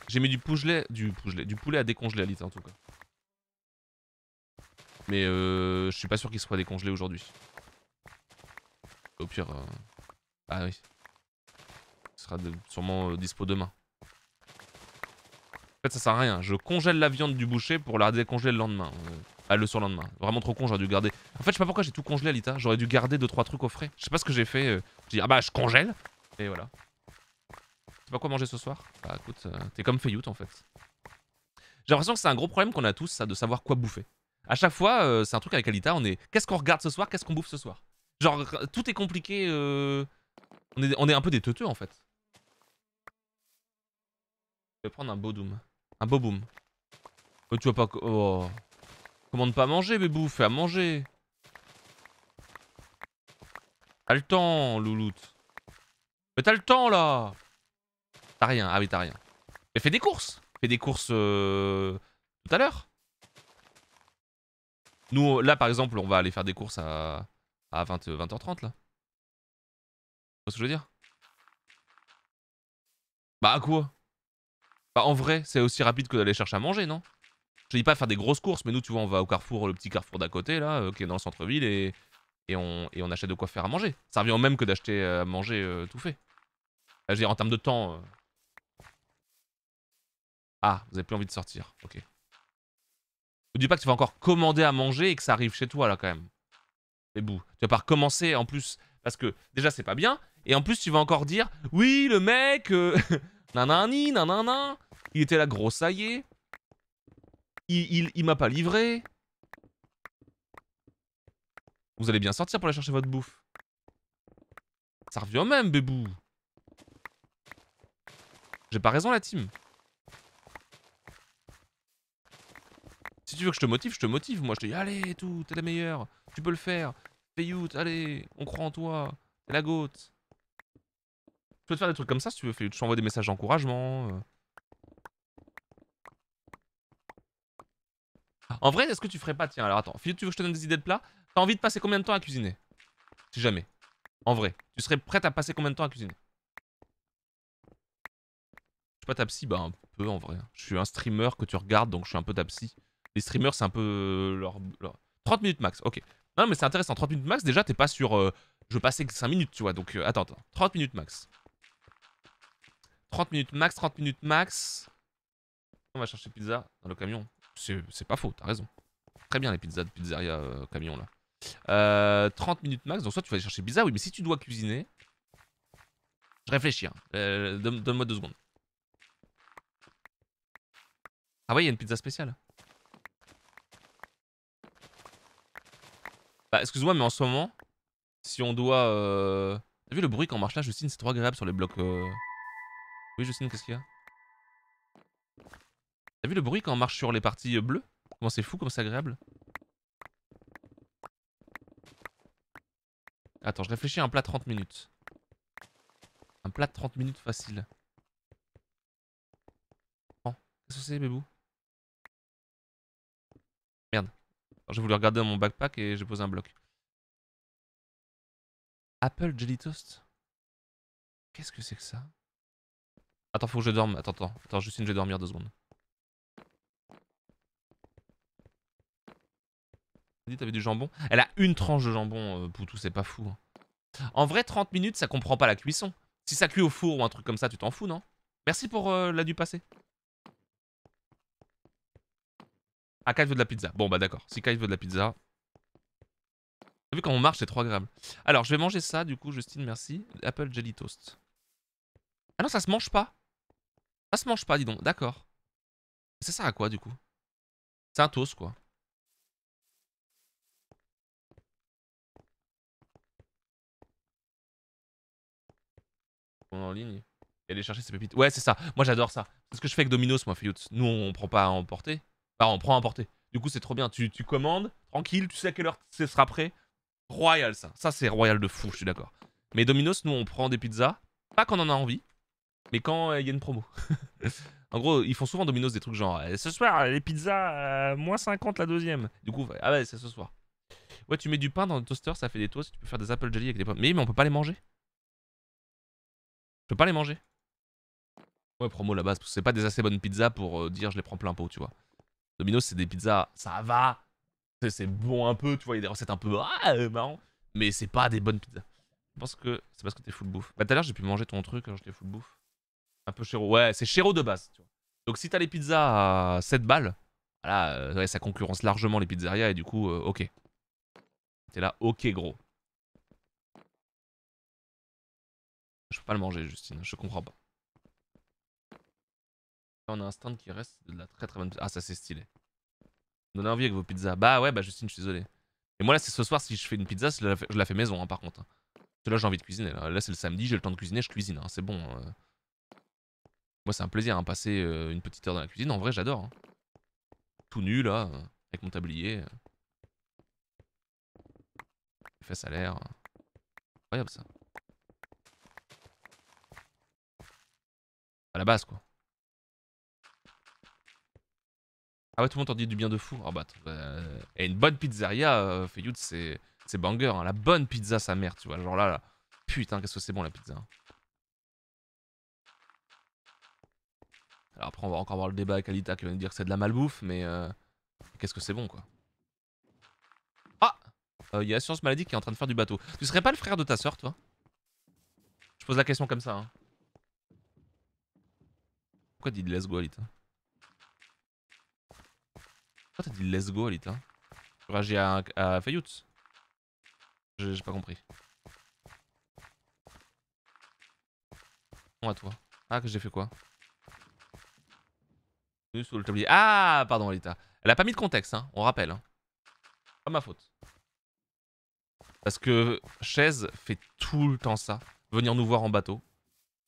J'ai mis du pougelet, du du poulet à décongeler à en tout cas. Mais euh, je suis pas sûr qu'il soit décongelé aujourd'hui. Au pire, euh, ah oui, il sera sûrement euh, dispo demain. En fait, ça sert à rien. Je congèle la viande du boucher pour la décongeler le lendemain. Euh, le surlendemain. Vraiment trop con, j'aurais dû garder. En fait, je sais pas pourquoi j'ai tout congelé, Alita. J'aurais dû garder deux, trois trucs au frais. Je sais pas ce que j'ai fait. Euh. J'ai dit, ah bah, je congèle. Et voilà. Tu pas quoi manger ce soir Bah, écoute, euh, t'es comme Feyout en fait. J'ai l'impression que c'est un gros problème qu'on a tous, ça, de savoir quoi bouffer. À chaque fois, euh, c'est un truc avec Alita, on est. Qu'est-ce qu'on regarde ce soir Qu'est-ce qu'on bouffe ce soir Genre, tout est compliqué. On, est, on est un peu des teuteux en fait. Je vais prendre un beau doom. Un beau boom. tu vois pas. Oh ne pas manger, bébou, fais à manger. T'as le temps, louloute. Mais t'as le temps, là T'as rien, ah oui, t'as rien. Mais fais des courses Fais des courses euh, tout à l'heure. Nous, euh, là, par exemple, on va aller faire des courses à, à 20, h 30 là. Tu ce que je veux dire Bah, à quoi Bah, en vrai, c'est aussi rapide que d'aller chercher à manger, non je dis pas faire des grosses courses, mais nous, tu vois, on va au carrefour, le petit carrefour d'à côté, là, euh, qui est dans le centre-ville, et, et, on, on achète de quoi faire à manger. Ça revient au même que d'acheter euh, à manger euh, tout fait. Là, je veux en termes de temps. Ah, vous avez plus envie de sortir. Ok. Ne dis pas que tu vas encore commander à manger et que ça arrive chez toi, là, quand même. C'est bou. Tu vas pas recommencer, en plus. Parce que, déjà, c'est pas bien. Et en plus, tu vas encore dire Oui, le mec. <laughs> nanani, nanana. Il était là, gros, ça y est. Il, m'a pas livré. Vous allez bien sortir pour aller chercher votre bouffe. Ça revient même, bébou. J'ai pas raison, la team. Si tu veux que je te motive, je te motive. Moi, je te dis, allez, tout, t'es la meilleure. Tu peux le faire. Feyout, allez, on croit en toi. la goutte. Tu peux te faire des trucs comme ça si tu veux, Tu Je t'envoie des messages d'encouragement. Euh. En vrai, est-ce que tu ferais pas. Tiens, alors attends, tu veux que je te donne des idées de plats T'as envie de passer combien de temps à cuisiner Si jamais. En vrai, tu serais prête à passer combien de temps à cuisiner Je suis pas ta psy Bah, un peu en vrai. Je suis un streamer que tu regardes, donc je suis un peu ta psy. Les streamers, c'est un peu euh, leur, 30 minutes max, ok. Non, mais c'est intéressant. 30 minutes max, déjà, t'es pas sur. Euh, je passais que 5 minutes, tu vois. Donc, euh, attends, attends. 30 minutes max. 30 minutes max, 30 minutes max. On va chercher pizza dans le camion. C'est pas faux, t'as raison. Très bien les pizzas de pizzeria euh, camion là. 30 euh, minutes max, donc soit tu vas aller chercher pizza, oui, mais si tu dois cuisiner. Je réfléchis, hein. euh, donne-moi deux secondes. Ah ouais, il y a une pizza spéciale. Bah, excuse-moi, mais en ce moment, si on doit. T'as vu le bruit quand marche là, Justine, c'est trop agréable sur les blocs. Oui, Justine, qu'est-ce qu'il y a T'as vu le bruit quand on marche sur les parties euh, bleues Comment c'est fou, comme c'est agréable Attends, je réfléchis à un plat de 30 minutes. Un plat de 30 minutes facile. qu'est-ce que c'est, bébou Merde. Alors, je voulais regarder dans mon backpack et j'ai posé un bloc. Apple Jelly Toast Qu'est-ce que c'est que ça Attends, faut que je dorme. Attends, attends. Attends, Justine, je vais dormir deux secondes. dit, t'avais du jambon Elle a une tranche de jambon, Pour euh, Poutou, c'est pas fou. Hein. En vrai, 30 minutes, ça comprend pas la cuisson. Si ça cuit au four ou un truc comme ça, tu t'en fous, non Merci pour euh, la du passé. Ah, Kyle veut de la pizza. Bon, bah d'accord. Si Kyle veut de la pizza... T'as vu, quand on marche, c'est trop agréable. Alors, je vais manger ça, du coup, Justine, merci. Apple Jelly Toast. Ah non, ça se mange pas Ça se mange pas, dis donc. D'accord. Ça sert à quoi, du coup C'est un toast, quoi. en ligne et aller chercher ses pépites. Ouais, c'est ça. Moi, j'adore ça. C'est ce que je fais avec Domino's, moi, Fayout. Nous, on prend pas à emporter. Enfin, on prend à emporter. Du coup, c'est trop bien. Tu, tu, commandes, tranquille, tu sais à quelle heure ce sera prêt. Royal, ça. Ça, c'est royal de fou, je suis d'accord. Mais Domino's, nous, on prend des pizzas. Pas quand on en a envie, mais quand euh, il y a une promo. <laughs> en gros, ils font souvent Domino's des trucs genre eh, ce soir, les pizzas, euh, moins 50 la deuxième. Du coup, ah ouais, c'est ce soir. Ouais, tu mets du pain dans le toaster, ça fait des toasts, tu peux faire des apple jelly avec des pommes. Mais, mais on peut pas les manger. Je peux pas les manger. Ouais, promo la base, parce que c'est pas des assez bonnes pizzas pour euh, dire je les prends plein pot, tu vois. Domino c'est des pizzas, ça va. C'est bon un peu, tu vois, il y a des recettes un peu ah, euh, marrant, mais c'est pas des bonnes pizzas. Je pense que c'est parce que t'es full bouffe. Bah tout à l'heure j'ai pu manger ton truc quand hein, j'étais full bouffe. Un peu chéro. Ouais, c'est chéro de base, tu vois. Donc si t'as les pizzas à 7 balles, voilà, euh, ouais, ça concurrence largement les pizzerias et du coup, ok. T'es là, ok gros. Je peux pas le manger, Justine. Je comprends pas. on a un stand qui reste de la très très bonne pizza. Ah, ça c'est stylé. donnez envie avec vos pizzas. Bah ouais, bah Justine, je suis désolé. Et moi là, c'est ce soir, si je fais une pizza, je la fais, maison hein, par contre. Hein. Parce que là, j'ai envie de cuisiner. Là, c'est le samedi, j'ai le temps de cuisiner, je cuisine. Hein. C'est bon. Euh. Moi, c'est un plaisir, hein, passer euh, une petite heure dans la cuisine. En vrai, j'adore. Tout nu, là, euh, avec mon tablier. Fait fait à l'air. Incroyable, ça. à la base, quoi. Ah ouais, tout le monde t'en dit du bien de fou. Oh bah, bah Et une bonne pizzeria, euh, c'est banger. Hein. La bonne pizza, sa mère, tu vois. Genre là, là. putain, qu'est-ce que c'est bon la pizza. Hein. Alors après, on va encore voir le débat avec Alita qui va nous dire que c'est de la malbouffe, mais euh, qu'est-ce que c'est bon, quoi. Ah euh, Il y a Science Maladie qui est en train de faire du bateau. Tu serais pas le frère de ta sœur, toi Je pose la question comme ça, hein. Pourquoi Tu dit let's go Alita Pourquoi t'as dit let's go Alita Tu réagis à, à Fayout J'ai pas compris. à toi. Ah, que j'ai fait quoi Sous le tablier. Ah, pardon, Alita. Elle a pas mis de contexte, hein, on rappelle. Hein. Pas ma faute. Parce que Chaise fait tout le temps ça. Venir nous voir en bateau.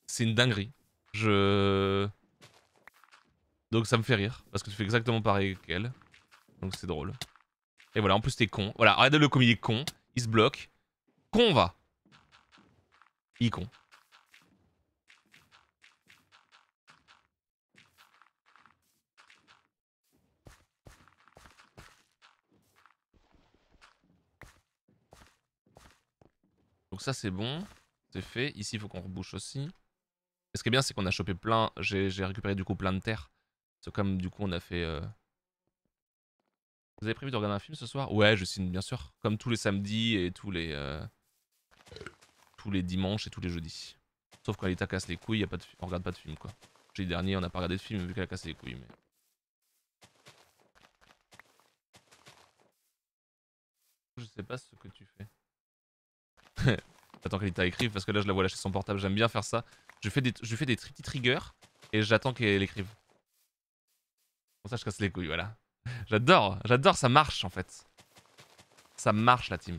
C'est une dinguerie. Je. Donc ça me fait rire, parce que tu fais exactement pareil qu'elle. Donc c'est drôle. Et voilà, en plus t'es con. Voilà, arrête de le est con. Il se bloque. Con va. Il con. Donc ça c'est bon, c'est fait. Ici il faut qu'on rebouche aussi. Et ce qui est bien c'est qu'on a chopé plein, j'ai récupéré du coup plein de terre. C'est comme du coup on a fait... Euh, Vous avez prévu de regarder un film ce soir Ouais, je signe bien sûr. Comme tous les samedis et tous les... Euh, tous les dimanches et tous les jeudis. Sauf quand Alita casse les couilles, y a pas on regarde pas de film quoi. Jeudi dernier, on n'a pas regardé de film vu qu'elle a cassé les couilles. Mais... Je sais pas ce que tu fais. <laughs> Attends qu'Alita écrive parce que là je la vois lâcher son portable, j'aime bien faire ça. Je fais des, je fais des petits triggers et j'attends qu'elle écrive ça, je casse les couilles, voilà. J'adore, j'adore, ça marche en fait. Ça marche la team.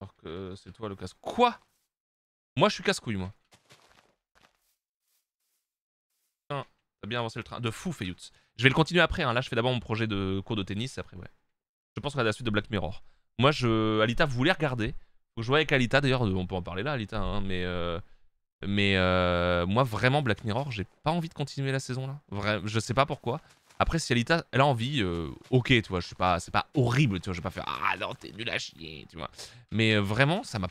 Alors que c'est toi le casse. Quoi Moi je suis casse-couille moi. Putain, t'as bien avancé le train. De fou Fayout. Je vais le continuer après, hein. là je fais d'abord mon projet de cours de tennis, après ouais. Je pense qu'on a la suite de Black Mirror. Moi je. Alita voulez regarder. Je vois avec Alita d'ailleurs, on peut en parler là, Alita, hein, mais. Euh, mais euh, moi, vraiment, Black Mirror, j'ai pas envie de continuer la saison là. je sais pas pourquoi. Après, si Alita, elle a envie, euh, ok, tu vois, je suis pas, c'est pas horrible, tu vois, je vais pas faire ah non, t'es nul à chier, tu vois. Mais vraiment, ça m'a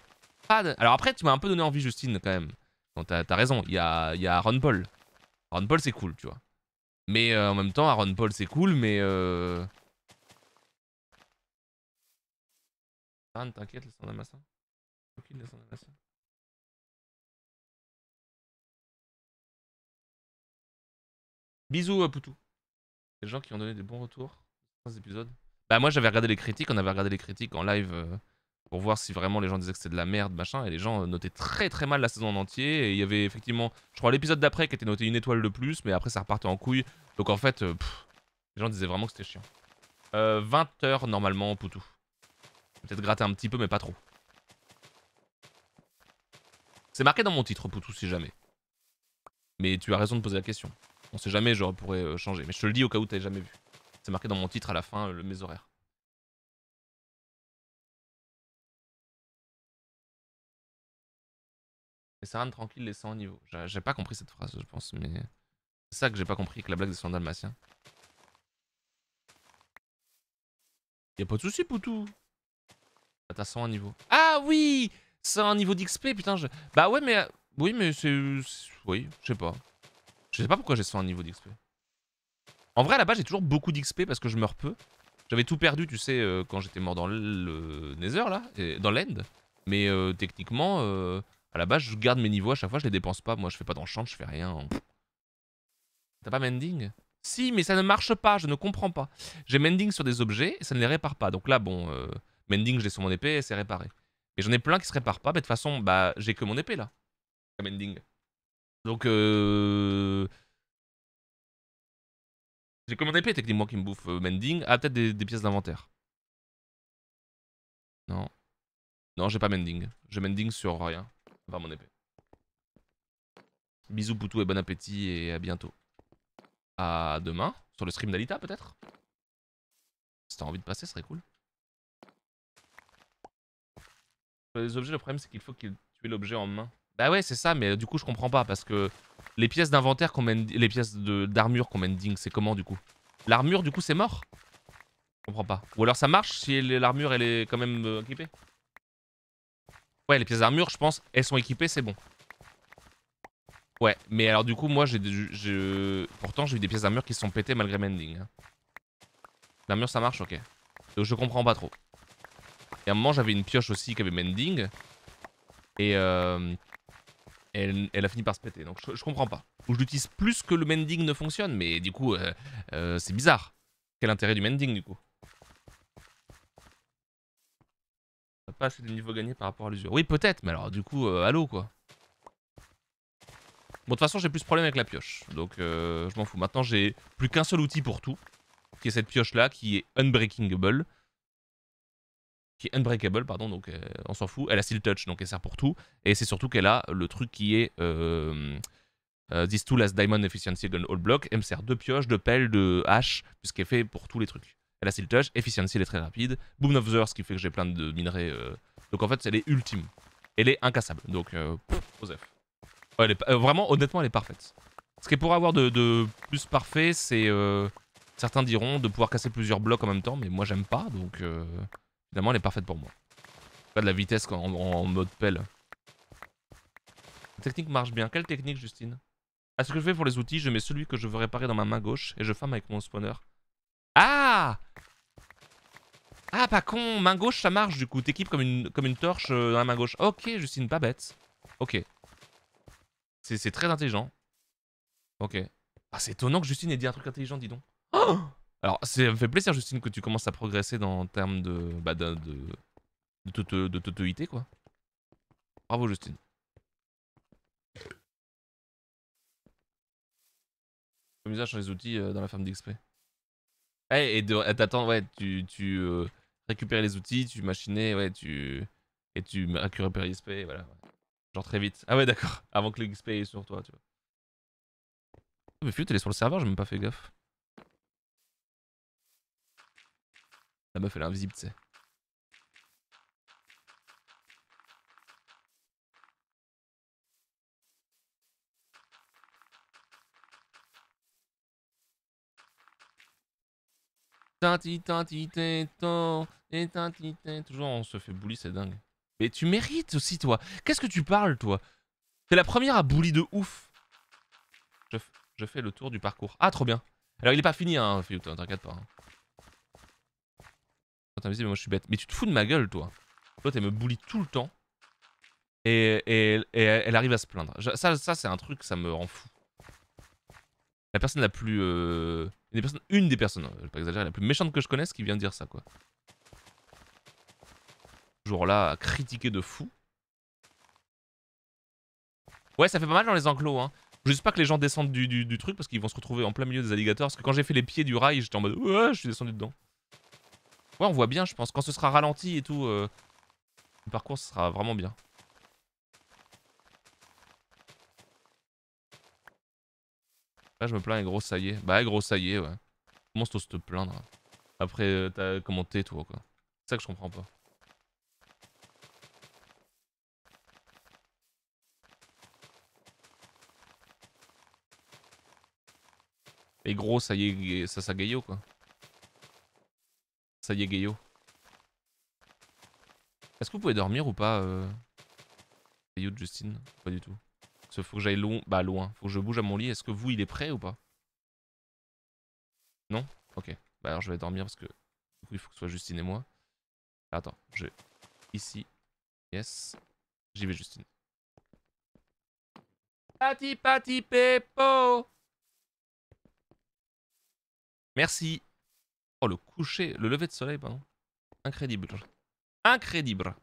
pas. Alors après, tu m'as un peu donné envie, Justine, quand même. t'as raison, il y a, y a Ron Paul. Ron Paul, c'est cool, tu vois. Mais en même temps, Aaron Paul, c'est cool, mais. Euh... t'inquiète, Bisous à euh, Poutou. Les gens qui ont donné des bons retours dans ces épisodes. Bah moi j'avais regardé les critiques, on avait regardé les critiques en live euh, pour voir si vraiment les gens disaient que c'était de la merde, machin, et les gens euh, notaient très très mal la saison en entier, et il y avait effectivement, je crois l'épisode d'après qui était noté une étoile de plus, mais après ça repartait en couille, donc en fait, les gens disaient vraiment que c'était chiant. 20h normalement, Poutou. Peut-être gratter un petit peu, mais pas trop. C'est marqué dans mon titre, Poutou, si jamais. Mais tu as raison de poser la question. On sait jamais, je pourrais euh, changer. Mais je te le dis au cas où t'avais jamais vu. C'est marqué dans mon titre à la fin, euh, le, mes horaires. Et rentre tranquille, les au niveau. J'ai pas compris cette phrase, je pense, mais. C'est ça que j'ai pas compris que la blague des 100 dalmatiens. Y'a pas de soucis, Poutou. t'as 100 à niveau. Ah oui c'est un niveau d'XP, putain. Je... Bah ouais, mais. Oui, mais c'est. Oui, je sais pas. Je sais pas pourquoi j'ai 100 niveau d'XP. En vrai, à la base j'ai toujours beaucoup d'XP parce que je meurs peu. J'avais tout perdu, tu sais, euh, quand j'étais mort dans le Nether, là, dans l'End. Mais euh, techniquement, euh, à la base, je garde mes niveaux à chaque fois, je les dépense pas. Moi, je fais pas d'enchant, je fais rien. T'as pas mending Si, mais ça ne marche pas, je ne comprends pas. J'ai mending sur des objets, et ça ne les répare pas. Donc là, bon, mending, je l'ai sur mon épée, c'est réparé. Et j'en ai plein qui se réparent pas. Mais de toute façon, bah, j'ai que mon épée là. Mending. Donc, euh... J'ai que mon épée techniquement qui me bouffe euh, Mending. Ah, peut-être des, pièces d'inventaire. Non. Non, j'ai pas Mending. Je Mending sur rien. Va mon épée. Bisous Poutou et bon appétit et à bientôt. À demain, sur le stream d'Alita peut-être Si t'as envie de passer, ce serait cool. objets, le problème c'est qu'il faut qu'il tue l'objet en main. Bah ouais, c'est ça, mais du coup, je comprends pas parce que les pièces d'inventaire qu'on mène. Les pièces d'armure qu'on mène ding, c'est comment du coup L'armure, du coup, c'est mort Je comprends pas. Ou alors ça marche si l'armure elle est quand même euh, équipée Ouais, les pièces d'armure, je pense, elles sont équipées, c'est bon. Ouais, mais alors du coup, moi, j'ai... Pourtant, j'ai eu des pièces d'armure qui sont pétées malgré Mending. Hein. L'armure, ça marche, ok. Donc je comprends pas trop. Et à un moment, j'avais une pioche aussi qui avait Mending. Et euh, elle, a fini par se péter. Donc je, comprends pas. Ou je l'utilise plus que le Mending ne fonctionne. Mais du coup, euh, euh, c'est bizarre. Quel intérêt du Mending du coup pas assez de niveau gagné par rapport à l'usure. Oui, peut-être, mais alors du coup, allô quoi. Bon, de toute façon, j'ai plus de problème avec la pioche, donc je m'en fous. Maintenant, j'ai plus qu'un seul outil pour tout, qui est cette pioche-là, qui est unbreakingable qui est unbreakable, pardon, donc euh, on s'en fout. Elle a Steel Touch, donc elle sert pour tout. Et c'est surtout qu'elle a le truc qui est euh, euh, This Tool has Diamond Efficiency Gun All Block. Elle me sert de pioche, de pelle, de hache, puisqu'elle fait pour tous les trucs. Elle a Steel Touch, Efficiency, elle est très rapide. Boom of the ce qui fait que j'ai plein de minerais. Donc en fait, elle est ultime. Elle est incassable, donc Joseph Osef. vraiment, honnêtement, elle est parfaite. Ce qui est pour avoir de, de plus parfait, c'est. certains diront de pouvoir casser plusieurs blocs en même temps, mais moi j'aime pas, donc. Évidemment, elle est parfaite pour moi. Pas de la vitesse en, mode pelle. La technique marche bien. Quelle technique, Justine À ah, ce que je fais pour les outils, je mets celui que je veux réparer dans ma main gauche et je ferme avec mon spawner. Ah Ah, pas con Main gauche, ça marche du coup. T'équipes comme une, comme une torche euh, dans la main gauche. Ok, Justine, pas bête. Ok. C'est très intelligent. Ok. Ah, c'est étonnant que Justine ait dit un truc intelligent, dis donc. Oh alors, ça me fait plaisir, Justine, que tu commences à progresser dans termes de, bah, de, de, de, quoi. Bravo, Justine. Comme usage, les outils euh, dans la ferme d'XP. Hey, et t'attends, ouais, tu, tu euh, récupères les outils, tu machinais, ouais, tu. Et tu récupères l'XP, voilà. Genre très vite. Ah ouais, d'accord. Avant que l'XP est sur toi, tu vois. mais putain, t'es sur le serveur, j'ai même pas fait gaffe. La meuf elle est invisible, tu sais. Toujours on se fait bully, c'est dingue. Mais tu mérites aussi, toi. Qu'est-ce que tu parles, toi T'es la première à bully de ouf. Je, fais le tour du parcours. Ah, trop bien. Alors, il est pas fini, hein, t'inquiète pas. Hein moi je suis bête. Mais tu te fous de ma gueule, toi. L'autre, elle me bully tout le temps. Et, elle arrive à se plaindre. Ça, c'est un truc, ça me rend fou. La personne la plus. Euh, une, des personnes, je vais pas exagérer, la plus méchante que je connaisse qui vient dire ça, quoi. Toujours là, à critiquer de fou. Ouais, ça fait pas mal dans les enclos, hein. Juste pas que les gens descendent du, truc parce qu'ils vont se retrouver en plein milieu des alligators. Parce que quand j'ai fait les pieds du rail, j'étais en mode Ouais, je suis descendu dedans. Ouais, on voit bien, je pense. Quand ce sera ralenti et tout, euh, le parcours ce sera vraiment bien. Là, je me plains, et gros, ça y est. Bah, gros, ça y est, ouais. Comment tose te plaindre hein. Après, euh, t'as commenté, toi, quoi. C'est ça que je comprends pas. Et gros, ça y est, ça, ça gaillot, quoi. Ça y est, Gayo. Est-ce que vous pouvez dormir ou pas euh... Gayo, Justine Pas du tout. Parce faut que j'aille loin. Bah, loin. Faut que je bouge à mon lit. Est-ce que vous, il est prêt ou pas Non Ok. Bah, alors je vais dormir parce que il faut que ce soit Justine et moi. Attends, je ici. Yes. J'y vais, Justine. Pati pati pepo Merci. Oh, le coucher, le lever de soleil, pardon. Incroyable. Incroyable.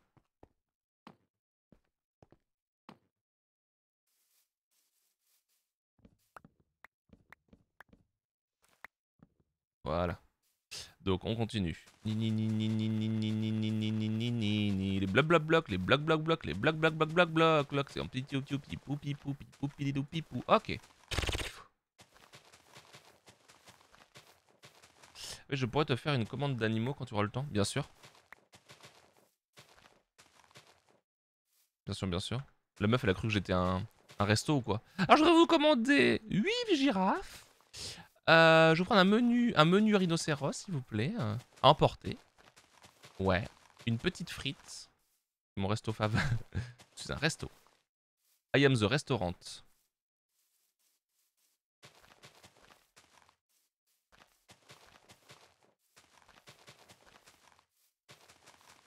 Voilà. Donc on continue. Les blocs blocs blocs, les blocs blocs blocs, les blocs blocs blocs blocs blocs. C'est un petit petit petit poupi poupi poupi Ok. je pourrais te faire une commande d'animaux quand tu auras le temps, bien sûr. Bien sûr, bien sûr. La meuf, elle a cru que j'étais un, resto ou quoi. Alors, je voudrais vous commander 8 girafes. Euh, je vais prendre un menu, un menu rhinocéros, s'il vous plaît. Euh, à emporter. Ouais. Une petite frite. Mon resto fave. <laughs> C'est un resto. I am the restaurant.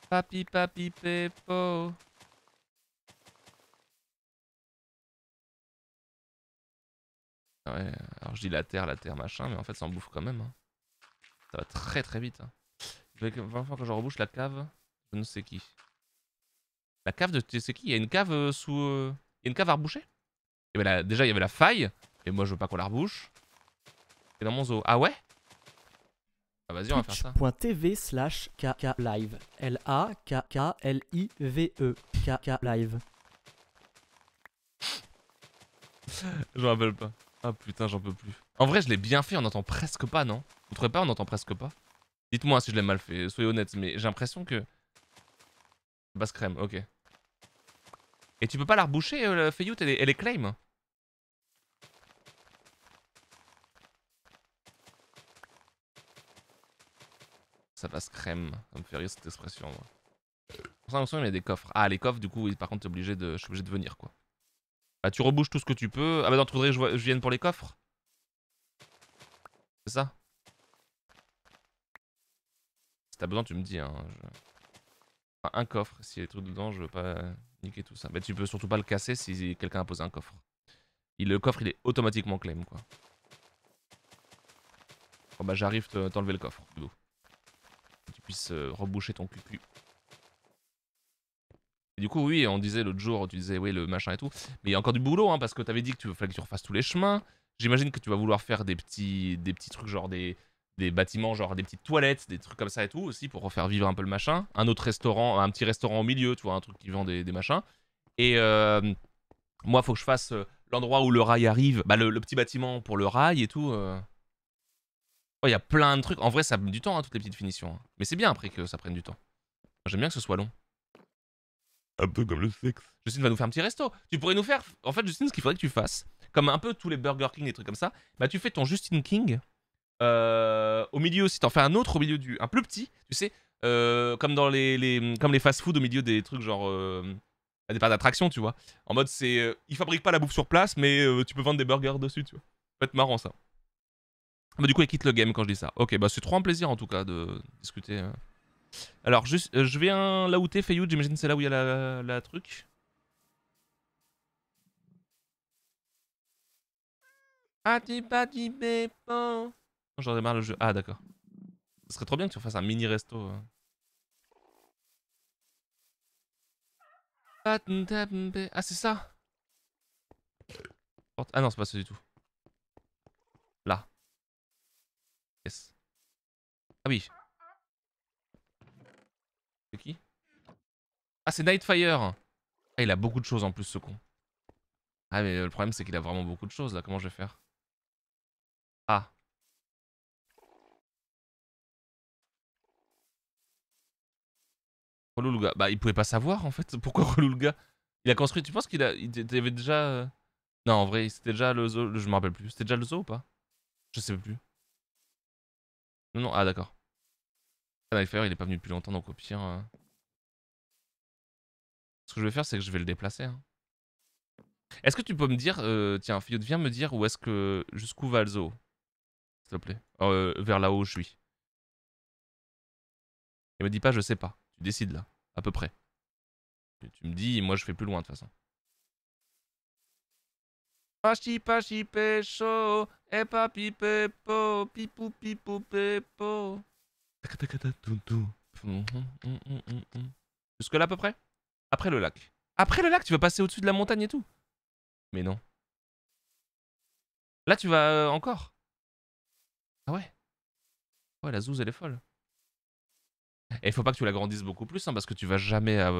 Papi, papi, Pepo. Ah ouais, alors je dis la terre, la terre, machin, mais en fait ça en bouffe quand même. Hein. Ça va très très vite. Hein. fois que je rebouche la cave je ne sais qui. La cave de tu sais qui Il y a une cave euh, sous... Euh, il y a une cave à reboucher et Déjà il y avait la faille, et moi je veux pas qu'on la rebouche. C'est dans mon zoo. Ah ouais ah, vas-y, on va faire ça. slash k k l i v e je m'en rappelle pas. Ah putain, j'en peux plus. En vrai, je l'ai bien fait, on n'entend presque pas, non Vous trouvez pas, on n'entend presque pas Dites-moi si je l'ai mal fait, soyez honnête, mais j'ai l'impression que... Basse crème, ok. Et tu peux pas la reboucher, euh, Feyout, elle est claim Ça passe crème. Ça me fait rire cette expression. Moi. Pour ça, il y a des coffres. Ah, les coffres, du coup, par contre, obligé de... je suis obligé de venir, quoi. Bah, tu rebouches tout ce que tu peux. Ah, bah, dans tu voudrais que je, je vienne pour les coffres C'est ça Si t'as besoin, tu me dis. Hein, un coffre. S'il y a des trucs dedans, je veux pas niquer tout ça. Mais bah, tu peux surtout pas le casser si quelqu'un a posé un coffre. Et le coffre, il est automatiquement claim, quoi. Bon, bah, j'arrive t'enlever le coffre, du coup puisse euh, reboucher ton cul. Et du coup, oui, on disait l'autre jour, tu disais, oui, le machin et tout. Mais il y a encore du boulot, hein, parce que tu avais dit que tu fallait que tu refasses tous les chemins. J'imagine que tu vas vouloir faire des petits, des petits trucs, genre des, des bâtiments, genre des petites toilettes, des trucs comme ça et tout, aussi, pour refaire vivre un peu le machin. Un autre restaurant, un petit restaurant au milieu, tu vois, un truc qui vend des, machins. Et euh, moi, faut que je fasse euh, l'endroit où le rail arrive, bah, le, petit bâtiment pour le rail et tout. Oh, il y a plein de trucs. En vrai, ça prend du temps, hein, toutes les petites finitions. Hein. Mais c'est bien après que ça prenne du temps. J'aime bien que ce soit long. Un peu comme le sexe. Justine va nous faire un petit resto. Tu pourrais nous faire. En fait, Justine, ce qu'il faudrait que tu fasses, comme un peu tous les Burger King des trucs comme ça, bah tu fais ton Justin King. Euh, au milieu aussi, t'en fais un autre au milieu du. Un plus petit, tu sais, euh, comme dans les, les comme les fast-food au milieu des trucs genre. Euh, des parcs d'attraction, tu vois. En mode, c'est. ils fabriquent pas la bouffe sur place, mais tu peux vendre des burgers dessus, tu vois. Ça peut être marrant ça. Ah, bah du coup, il quitte le game quand je dis ça. Ok, bah c'est trop un plaisir en tout cas de discuter. Hein. Alors, juste, euh, je vais un... là où t'es, Feyou, j'imagine c'est là où il y a la, truc. J'en ah, ai marre le jeu. Ah, d'accord. Ce serait trop bien que tu fasses un mini resto. Hein. Ah, c'est ça Ah non, c'est pas ça du tout. Ah oui. C'est qui Ah, c'est Nightfire Ah, il a beaucoup de choses en plus, ce con. Ah, mais le problème, c'est qu'il a vraiment beaucoup de choses, là. Comment je vais faire Ah. Relou Bah, il pouvait pas savoir, en fait. <laughs> Pourquoi relou Il a construit... Tu penses qu'il a... Il avait déjà... Euh, non, en vrai, c'était déjà le zoo. Je me rappelle plus. C'était déjà le zoo ou pas Je sais plus. Non, non. Ah, d'accord il est pas venu depuis longtemps, donc au pire... Euh, ce que je vais faire, c'est que je vais le déplacer. Hein. Est-ce que tu peux me dire... Euh, tiens, Fiyot, viens me dire où est-ce que... Jusqu'où va le zoo S'il te plaît. Euh, vers là où je suis. Et me dis pas, je sais pas. Tu décides là, à peu près. tu me dis, moi je fais plus loin de toute façon. Pachi pachi pécho, et papi pi pipou pipou Mhm, mhm, mhm, Jusque là à peu près Après le lac. Après le lac, tu vas passer au-dessus de la montagne et tout. Mais non. Là, tu vas euh, encore. Ah ouais Ouais, la zouze, elle est folle. Et il faut pas que tu grandisses beaucoup plus, hein, parce que tu vas jamais... Euh,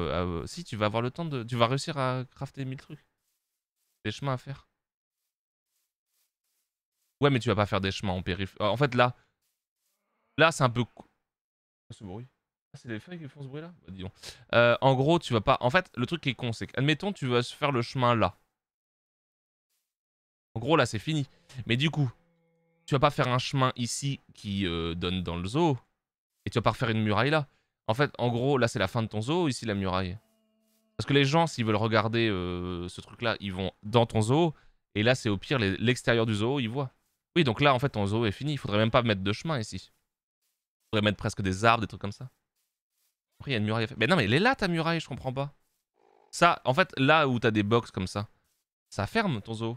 euh, si, tu vas avoir le temps de... Tu vas réussir à crafter mille trucs. Des chemins à faire. Ouais, mais tu vas pas faire des chemins en périph... En fait, là... Là, c'est un peu... Ah, ce bruit ah, c'est des feuilles qui font ce bruit là bah, euh, en gros, tu vas pas. En fait, le truc qui est con, c'est admettons, tu vas faire le chemin là. En gros, là, c'est fini. Mais du coup, tu vas pas faire un chemin ici qui euh, donne dans le zoo. Et tu vas pas refaire une muraille là. En fait, en gros, là, c'est la fin de ton zoo, ici, la muraille. Parce que les gens, s'ils veulent regarder euh, ce truc là, ils vont dans ton zoo. Et là, c'est au pire l'extérieur du zoo, ils voient. Oui, donc là, en fait, ton zoo est fini. Il faudrait même pas mettre de chemin ici pourrait mettre presque des arbres, des trucs comme ça. Après, il y a une muraille à Mais non, mais elle est là ta muraille, je comprends pas. Ça, en fait, là où t'as des box comme ça, ça ferme ton zoo.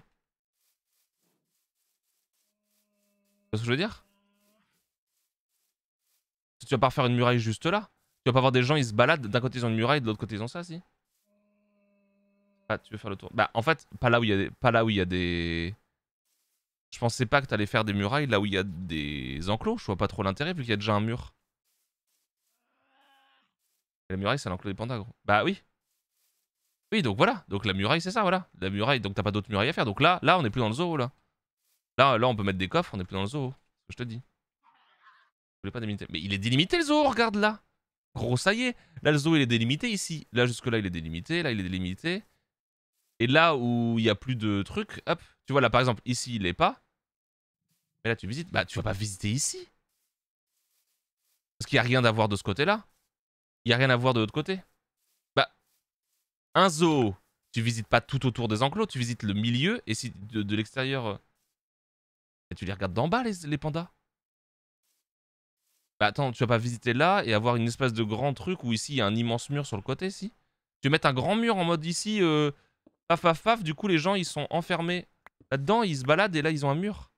Tu vois ce que je veux dire Tu vas pas refaire une muraille juste là Tu vas pas avoir des gens, ils se baladent, d'un côté ils ont une muraille, de l'autre côté ils ont ça, si Ah, tu veux faire le tour Bah, en fait, pas là où il y a Pas là où il y a des... Je pensais pas que t'allais faire des murailles là où il y a des enclos. Je vois pas trop l'intérêt vu qu'il y a déjà un mur. la muraille, c'est l'enclos des pandas, Bah oui. Oui, donc voilà. Donc la muraille, c'est ça, voilà. La muraille, donc t'as pas d'autres murailles à faire. Donc là, là, on est plus dans le zoo, là. Là, là, on peut mettre des coffres, on est plus dans le zoo. ce que je te dis. Je voulais pas délimiter. Mais il est délimité, le zoo, regarde là. Gros, ça y est. Là, le zoo, il est délimité ici. Là, jusque-là, il est délimité. Là, il est délimité. Et là où il y a plus de trucs, hop. Tu vois, là, par exemple, ici, il est pas. Mais là, tu visites. Bah, tu vas pas visiter ici. Parce qu'il n'y a rien à voir de ce côté-là. Il y a rien à voir de l'autre côté. Bah, un zoo, tu visites pas tout autour des enclos, tu visites le milieu et si de, l'extérieur. Euh. Et tu les regardes d'en bas, les, pandas. Bah attends, tu vas pas visiter là et avoir une espèce de grand truc où ici il y a un immense mur sur le côté, si Tu mets un grand mur en mode ici, euh, paf paf, du coup les gens ils sont enfermés là-dedans, ils se baladent et là ils ont un mur.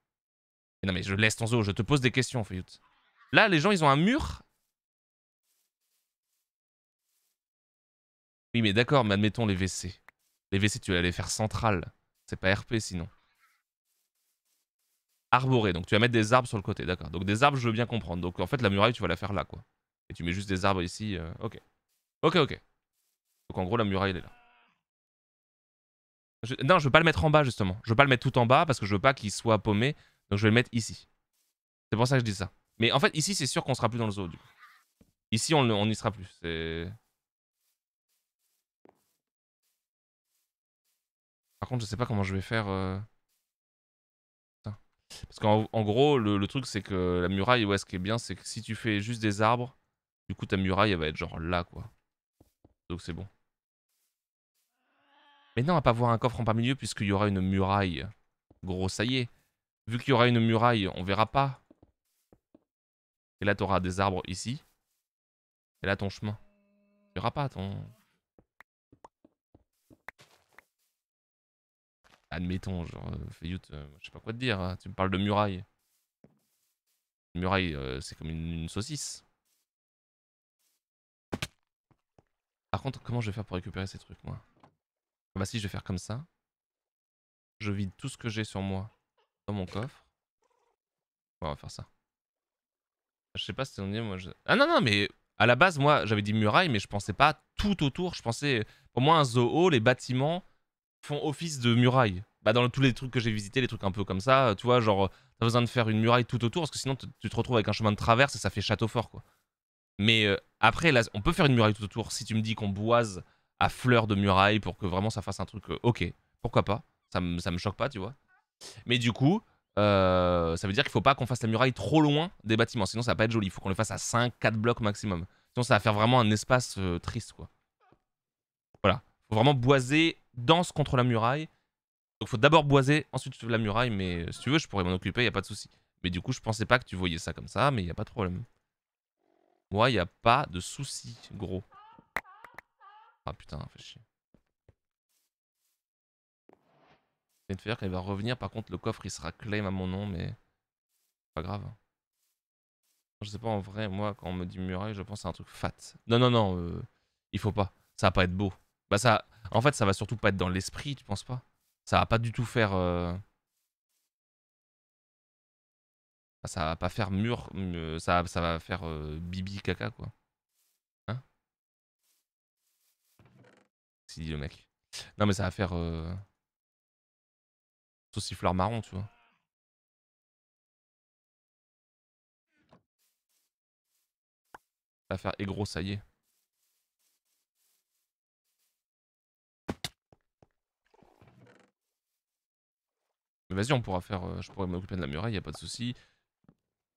Non mais je laisse ton zoo, je te pose des questions, Là, les gens, ils ont un mur. Oui, mais d'accord, mais admettons les WC. Les WC, tu vas les faire central C'est pas RP sinon. Arboré, donc tu vas mettre des arbres sur le côté, d'accord. Donc des arbres, je veux bien comprendre. Donc en fait, la muraille, tu vas la faire là, quoi. Et tu mets juste des arbres ici, euh, ok. Ok, ok. Donc en gros, la muraille, elle est là. Non, je veux pas le mettre en bas, justement. Je veux pas le mettre tout en bas, parce que je veux pas qu'il soit paumé. Donc je vais le mettre ici. C'est pour ça que je dis ça. Mais en fait, ici, c'est sûr qu'on sera plus dans le zoo. Ici, on n'y sera plus. Par contre, je sais pas comment je vais faire. Euh, Parce qu'en gros, le, truc, c'est que la muraille, ouais, ce qui est bien, c'est que si tu fais juste des arbres, du coup, ta muraille, elle va être genre là, quoi. Donc c'est bon. Mais non, on va pas voir un coffre en plein milieu, puisqu'il y aura une muraille. Gros, ça y est. Vu qu'il y aura une muraille, on verra pas. Et là, tu auras des arbres ici. Et là, ton chemin. Tu verras pas ton... Admettons, genre, euh, Feyout, euh, je sais pas quoi te dire. Hein, tu me parles de muraille. Une muraille, euh, c'est comme une, une saucisse. Par contre, comment je vais faire pour récupérer ces trucs, moi ah Bah si, je vais faire comme ça. Je vide tout ce que j'ai sur moi. Dans mon coffre. on va faire ça. Je sais pas si on dit moi Ah non non mais à la base moi j'avais dit muraille mais je pensais pas tout autour, je pensais pour moi un zoo, les bâtiments font office de muraille. Bah dans tous les trucs que j'ai visités, les trucs un peu comme ça, euh, tu vois, genre euh, t'as besoin de faire une muraille tout autour parce que sinon tu te retrouves avec un chemin de traverse et ça fait château fort quoi. Mais euh, après là, on peut faire une muraille tout autour si tu me dis qu'on boise à fleur de muraille pour que vraiment ça fasse un truc OK, pourquoi pas ça ça me choque pas, tu vois. Mais du coup, euh, ça veut dire qu'il faut pas qu'on fasse la muraille trop loin des bâtiments, sinon ça va pas être joli. Il faut qu'on le fasse à 5, 4 blocs maximum. Sinon ça va faire vraiment un espace euh, triste, quoi. Voilà. faut vraiment boiser dense contre la muraille. Donc faut d'abord boiser, ensuite la muraille, mais euh, si tu veux, je pourrais m'en occuper, y a pas de souci. Mais du coup, je pensais pas que tu voyais ça comme ça, mais il y a pas de problème. Moi, il y a pas de souci, gros. Ah putain, fais chier. C'est une qu'elle va revenir, par contre, le coffre, il sera claim à mon nom, mais pas grave. Je sais pas, en vrai, moi, quand on me dit muraille, je pense à un truc fat. Non, non, non, euh, il faut pas. Ça va pas être beau. Bah ça, en fait, ça va surtout pas être dans l'esprit, tu penses pas Ça va pas du tout faire... Euh, bah, ça va pas faire mur, euh, ça, ça va faire bibi caca, quoi. Hein C'est dit le mec. Non, mais ça va faire fleur marron, tu vois. Ça va faire ça y est. Mais vas-y, on pourra faire. Euh, je pourrais m'occuper de la muraille, y a pas de souci.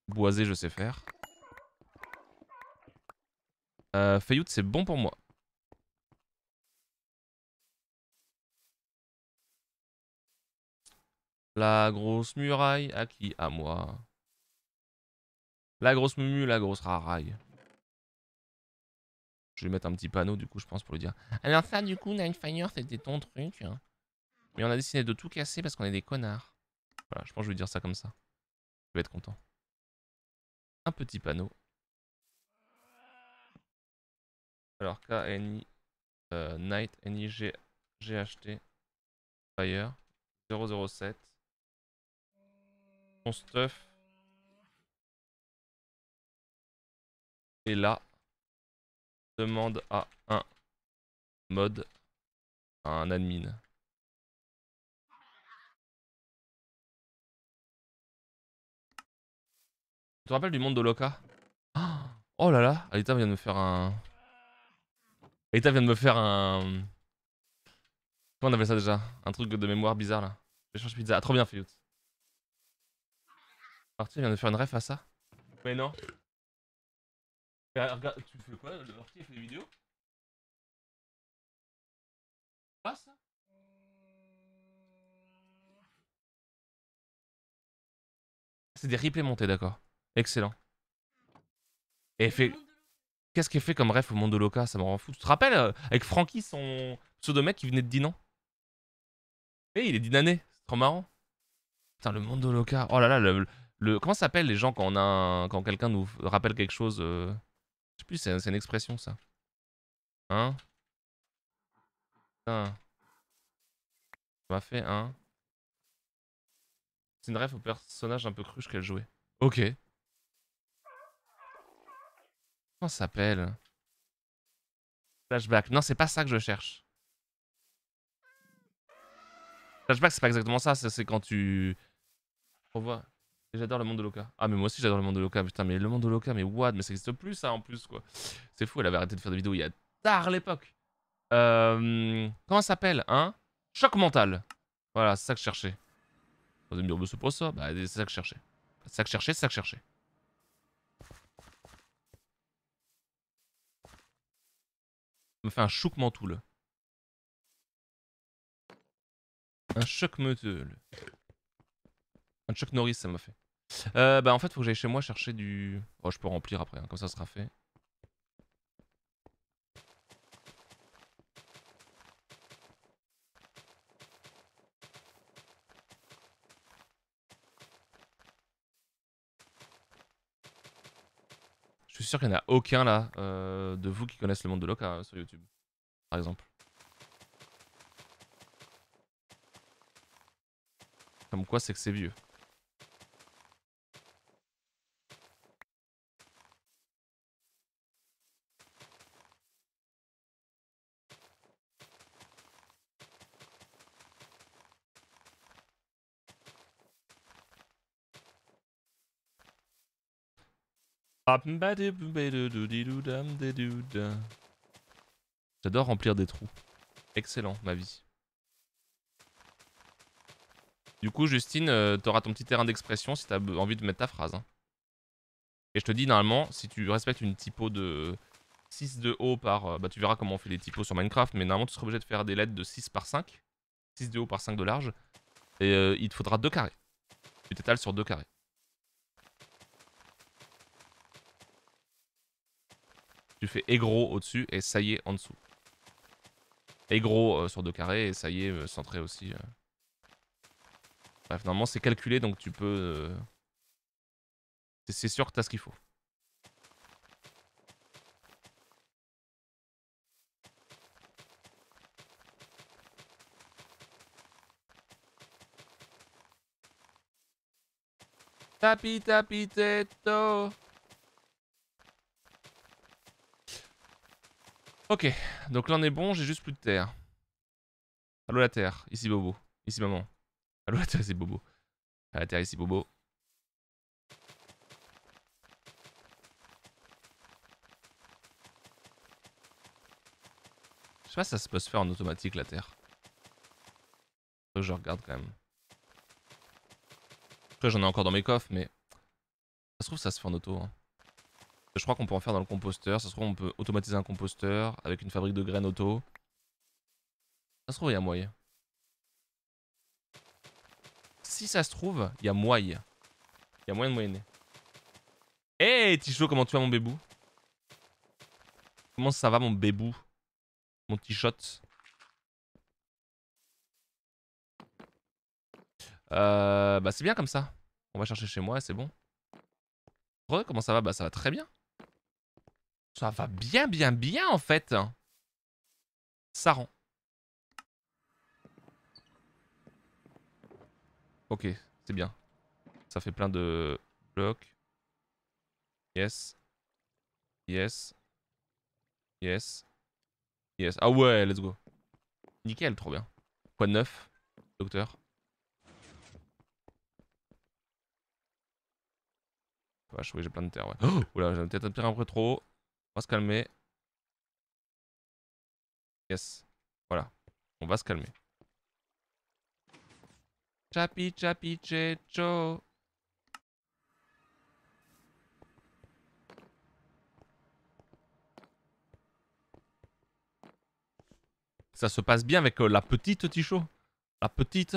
Boiser, je sais faire. Euh, c'est bon pour moi. La grosse muraille, à qui À moi. La grosse mumu, la grosse raraille. Je vais mettre un petit panneau, du coup, je pense, pour le dire. Alors ça, du coup, Nightfire, c'était ton truc. Hein. Mais on a décidé de tout casser parce qu'on est des connards. Voilà, je pense que je vais dire ça comme ça. Je vais être content. Un petit panneau. Alors, KNI, euh, Night, NIG, GHT, Fire, 007 stuff. Et là, demande à un mode, un admin. Tu te rappelles du monde de Loca Oh là là, Alita vient de me faire un... Alita vient de me faire un... Comment on avait ça déjà Un truc de mémoire bizarre là. pizza. Ah, trop bien, Fiout. Arty vient de faire une ref à ça Mais non. Bah, regarde, tu fais quoi Le Arty fait des vidéos Quoi ça C'est des replays montés, d'accord. Excellent. Et fait... Qu'est-ce qu'il fait comme ref au monde de Ça me rend fou. Tu te rappelles euh, avec Francky, son pseudo-mec qui venait de Dinan Eh, il est dinané. C'est trop marrant. Putain, le monde de Loca. Oh là là, le, le comment s'appellent les gens quand on a quand quelqu'un nous rappelle quelque chose euh, Je sais plus, c'est une expression ça. Hein Putain. Ça m'a fait hein C'est une ref au personnage un peu cruche qu'elle jouait. Ok. Comment s'appelle Flashback. Non, c'est pas ça que je cherche. Flashback, c'est pas exactement ça. C'est quand tu. On voit. J'adore le monde de Loca. Ah, mais moi aussi j'adore le monde de Loca. Putain, mais le monde de Loca, mais what Mais ça existe plus ça en plus quoi. C'est fou, elle avait arrêté de faire des vidéos il y a tard l'époque. Euh, comment ça s'appelle Hein Choc mental. Voilà, c'est ça que je cherchais. Vous allez me c'est pour ça Bah, c'est ça que je cherchais. C'est ça que je cherchais, c'est ça que je cherchais. me fait un chouc mentoule. Un choc mental. Un Chuck Norris, ça m'a fait. Euh, bah en fait, faut que j'aille chez moi chercher du... Oh, je peux remplir après, hein, comme ça sera fait. Je suis sûr qu'il n'y en a aucun là euh, de vous qui connaissent le monde de l'Oca hein, sur YouTube, par exemple. Comme quoi c'est que c'est vieux. J'adore remplir des trous. Excellent, ma vie. Du coup, Justine, euh, t'auras ton petit terrain d'expression si t'as envie de mettre ta phrase. Hein. Et je te dis, normalement, si tu respectes une typo de 6 de haut par... Euh, bah, tu verras comment on fait les typos sur Minecraft, mais normalement, tu seras obligé de faire des lettres de 6 par 5. 6 de haut par 5 de large. Et euh, il te faudra 2 carrés. Tu t'étales sur 2 carrés. Tu fais aigro au-dessus et ça y est en dessous. Et gros euh, sur deux carrés et ça y est euh, centré aussi. Euh. Bref, normalement c'est calculé donc tu peux... C'est sûr que t'as ce qu'il faut. Tapi tapi teto. Ok, donc là on est bon, j'ai juste plus de terre. Allô la terre, ici Bobo. Ici maman. Allô la terre, ici Bobo. Ah, la terre, ici Bobo. Je sais pas si ça se peut se faire en automatique la terre. je regarde quand même. que j'en ai encore dans mes coffres mais... Ça se trouve ça se fait en auto. Hein je crois qu'on peut en faire dans le composteur. Ça se trouve, on peut automatiser un composteur avec une fabrique de graines auto. Ça se trouve, il y a moyen. Si ça se trouve, il y a moyen. Il y a moyen de moyenner. Hé, hey, Tichot, comment tu vas, mon bébou Comment ça va, mon bébou Mon Tichot Euh, bah c'est bien comme ça. On va chercher chez moi, c'est bon. comment ça va Bah ça va très bien. Ça va bien, bien, bien en fait. Ça rend. Ok, c'est bien. Ça fait plein de blocs. Yes. Yes. Yes. Yes. Ah ouais, let's go. Nickel, trop bien. Quoi de neuf, docteur Vache, oui, j'ai plein de terre, Oh <gasps> là, j'ai peut-être un peu trop. On va se calmer. Yes. Voilà. On va se calmer. Chapi, chapi, checho. Ça se passe bien avec euh, la petite Tichot La petite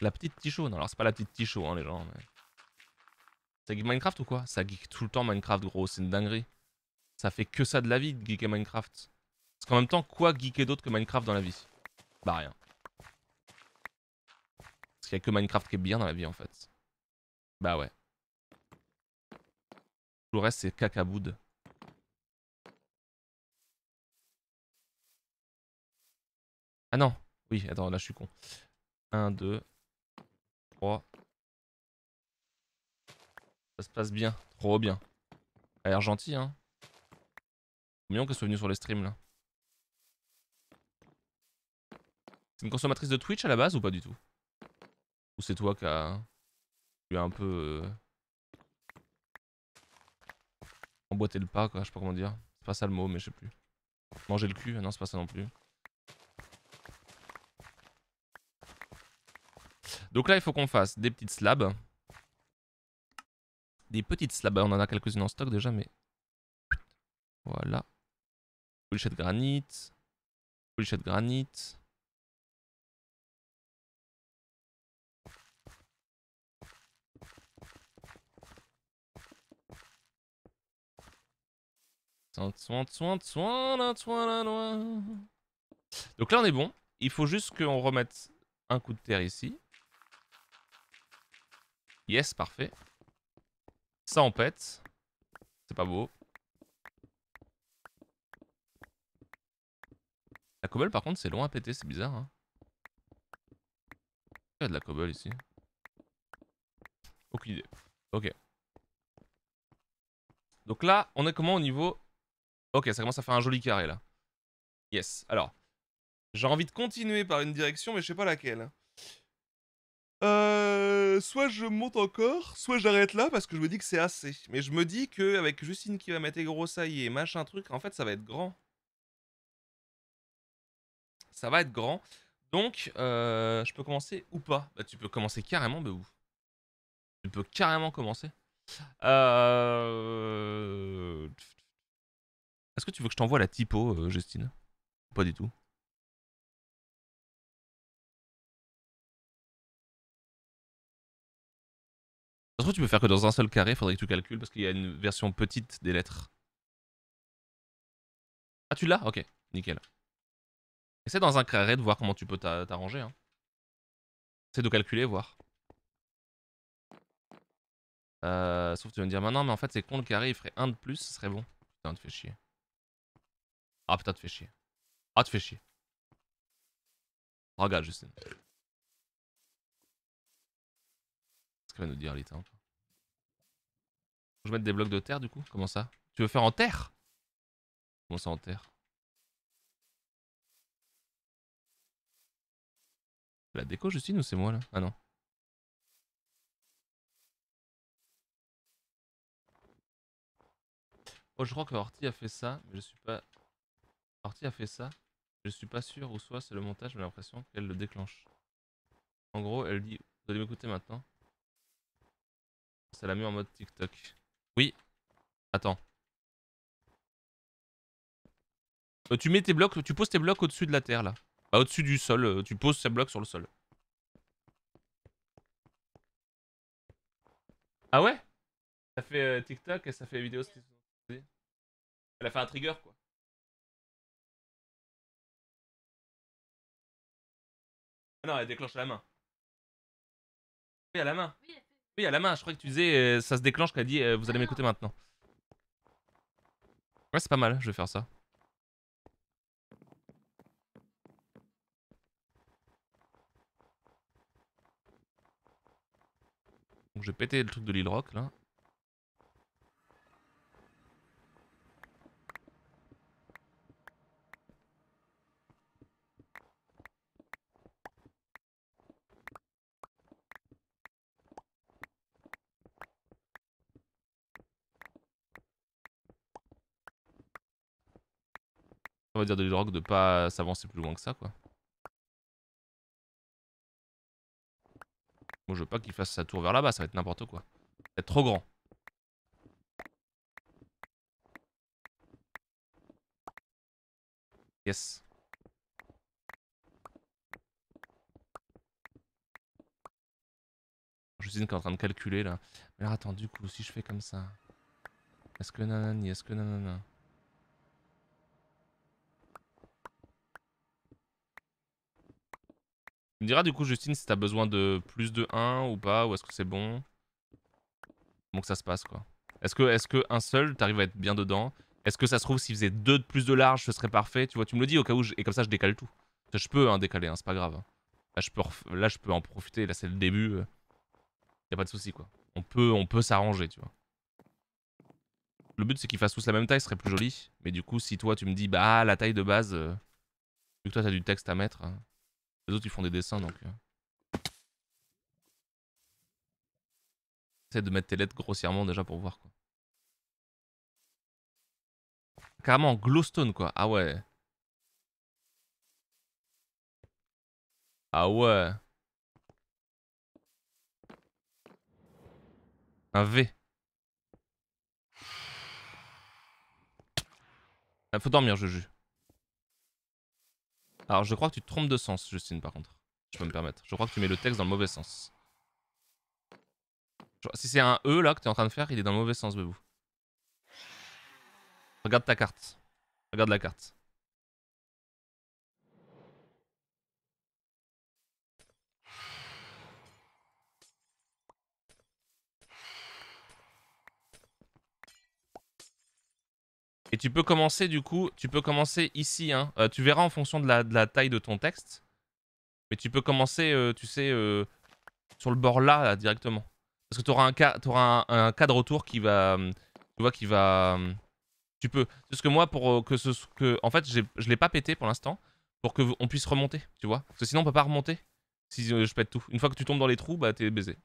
La petite Tichot Non, alors c'est pas la petite Tichot, hein, les gens. Mais... Ça geek Minecraft ou quoi Ça geek tout le temps Minecraft, gros, c'est une dinguerie. Ça fait que ça de la vie de geeker Minecraft. Parce qu'en même temps, quoi geeker d'autre que Minecraft dans la vie Bah rien. Parce qu'il n'y a que Minecraft qui est bien dans la vie en fait. Bah ouais. Tout le reste, c'est cacaboud. Ah non Oui, attends, là je suis con. 1, 2, 3, ça se passe bien. Trop bien. Elle a l'air gentil, hein. Mignon qu'elle soit venue sur les streams, là. C'est une consommatrice de Twitch à la base ou pas du tout Ou c'est toi qui a... Tu as un peu... Euh, emboîté le pas, quoi. Je sais pas comment dire. C'est pas ça le mot, mais je sais plus. Manger le cul, ah non, c'est pas ça non plus. Donc là, il faut qu'on fasse des petites slabs des petites là-bas, On en a quelques-unes en stock déjà, mais... Voilà. de granit. de granit. Donc là on est bon. Il faut juste qu'on remette un coup de terre ici. Yes, parfait. Ça, on pète. C'est pas beau. La cobble, par contre, c'est long à péter, c'est bizarre. Hein. Il y a de la cobble ici. Aucune idée. Ok. Donc là, on est comment au niveau... Ok, ça commence à faire un joli carré, là. Yes. Alors, j'ai envie de continuer par une direction, mais je sais pas laquelle. Euh, soit je monte encore, soit j'arrête là parce que je me dis que c'est assez. Mais je me dis qu'avec Justine qui va mettre gros grossailles et machin truc, en fait, ça va être grand. Ça va être grand. Donc, euh, je peux commencer ou pas Bah, tu peux commencer carrément, bah ou Tu peux carrément commencer. Euh... Est-ce que tu veux que je t'envoie la typo, euh, Justine Pas du tout. tu peux faire que dans un seul carré, faudrait que tu calcules parce qu'il y a une version petite des lettres. Ah, tu l'as Ok, nickel. Essaie dans un carré de voir comment tu peux t'arranger. Hein. de calculer, voir. Euh, sauf que tu vas me dire, maintenant, mais en fait, c'est con le carré, il ferait un de plus, ce serait bon. Putain, tu fais chier. Ah putain, tu fais chier. Ah, tu fais chier. Regarde, Justin. quest qu'elle va nous dire, l'état. Faut que je mette des blocs de terre, du coup Comment ça Tu veux faire en terre Comment ça, en terre La déco, Justine, ou c'est moi, là Ah non. Oh, je crois que Horty a fait ça, mais je suis pas... Horty a fait ça, je suis pas sûr, ou soit c'est le montage, j'ai l'impression qu'elle le déclenche. En gros, elle dit, vous allez m'écouter maintenant. Ça l'a mis en mode TikTok. Oui. Attends. Euh, tu mets tes blocs, tu poses tes blocs au-dessus de la terre là. Bah, au-dessus du sol, euh, tu poses ces blocs sur le sol. Ah ouais Ça fait euh, TikTok et ça fait vidéo. Elle a fait un trigger quoi. Ah non, elle déclenche la main. Oui, à la main. Oui, à la main, je crois que tu disais, euh, ça se déclenche quand elle dit, euh, vous allez m'écouter maintenant. Ouais, c'est pas mal, je vais faire ça. Donc je vais péter le truc de l'île rock là. on va dire de drogues de pas s'avancer plus loin que ça quoi. Moi je veux pas qu'il fasse sa tour vers là-bas, ça va être n'importe quoi. Ça va être trop grand. Yes. je suis est en train de calculer là. Mais attends, du coup, si je fais comme ça. Est-ce que nanani, est-ce que nanana Tu me diras du coup, Justine, si t'as besoin de plus de 1 ou pas, ou est-ce que c'est bon Bon que ça se passe, quoi. Est-ce que, est que un seul, t'arrives à être bien dedans Est-ce que ça se trouve, s'il faisait deux de plus de large, ce serait parfait Tu vois, tu me le dis au cas où, et comme ça, je décale tout. Je peux hein, décaler, hein, c'est pas grave. Hein. Là je, peux en profiter, là, c'est le début. Euh. Y a pas de souci, quoi. On peut, on peut s'arranger, tu vois. Le but, c'est qu'ils fassent tous la même taille, ce serait plus joli. Mais du coup, si toi, tu me dis, bah, la taille de base, euh, vu que toi, t'as du texte à mettre... Hein, les autres, ils font des dessins, donc... Euh. Essaye de mettre tes lettres grossièrement, déjà, pour voir, quoi. Carrément, glowstone, quoi. Ah ouais. Ah ouais. Un V. il ah, faut dormir, jure. Alors, je crois que tu te trompes de sens, Justine, par contre. Je peux me permettre. Je crois que tu mets le texte dans le mauvais sens. si c'est un E là que tu es en train de faire, il est dans le mauvais sens, mais-vous Regarde ta carte. Regarde la carte. Et tu peux commencer du coup, tu peux commencer ici. Hein. Euh, tu verras en fonction de la, taille de ton texte. Mais tu peux commencer, euh, tu sais, euh, sur le bord là, directement. Parce que tu auras, un, auras un, cadre autour qui va... Tu vois, qui va... Tu peux. Parce que moi, pour que ce... Que, en fait, je l'ai pas pété pour l'instant. Pour qu'on puisse remonter, tu vois. Parce que sinon, on peut pas remonter. Si je pète tout. Une fois que tu tombes dans les trous, bah t'es baisé.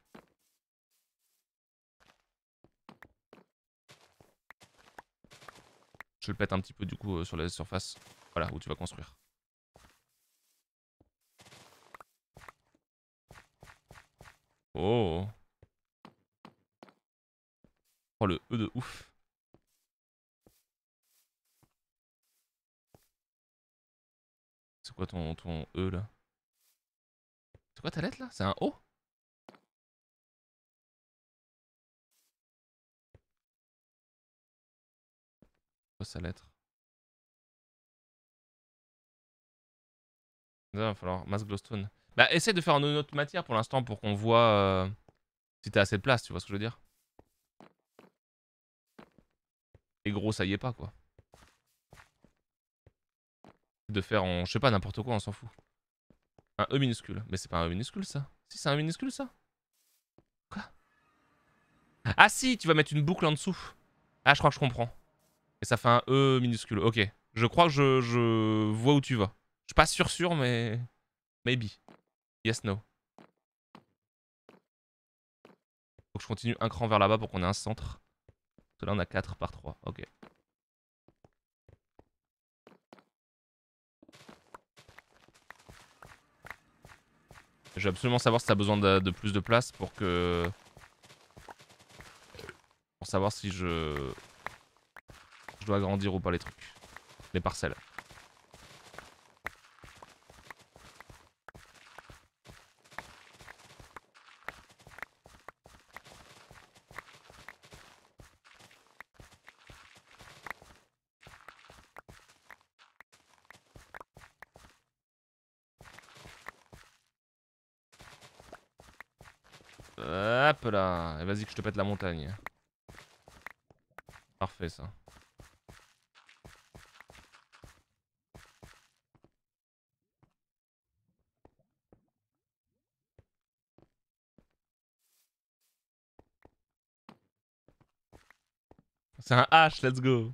Je le pète un petit peu du coup euh, sur la surface. Voilà, où tu vas construire. Oh. Oh le E de ouf. C'est quoi ton, ton E là C'est quoi ta lettre là C'est un O sa lettre Il va falloir Mask glowstone. Bah, essaie de faire une autre matière pour l'instant pour qu'on voit euh, si t'as assez de place, tu vois ce que je veux dire Et gros, ça y est pas, quoi. De faire en, je sais pas, n'importe quoi, on s'en fout. Un E minuscule. Mais c'est pas un E minuscule, ça. Si, c'est un E minuscule, ça. Quoi Ah si, tu vas mettre une boucle en dessous. Ah, je crois que je comprends. Et ça fait un E minuscule. Ok. Je crois que je, vois où tu vas. Je suis pas sûr sûr, mais... Maybe. Yes, no. Faut que je continue un cran vers là-bas pour qu'on ait un centre. Parce que là, on a 4 par 3. Ok. Je vais absolument savoir si t'as besoin de, plus de place pour que... Pour savoir si je je dois agrandir ou pas les trucs. Les parcelles. Hop là Et vas-y que je te pète la montagne. Parfait ça. C'est un H, let's go.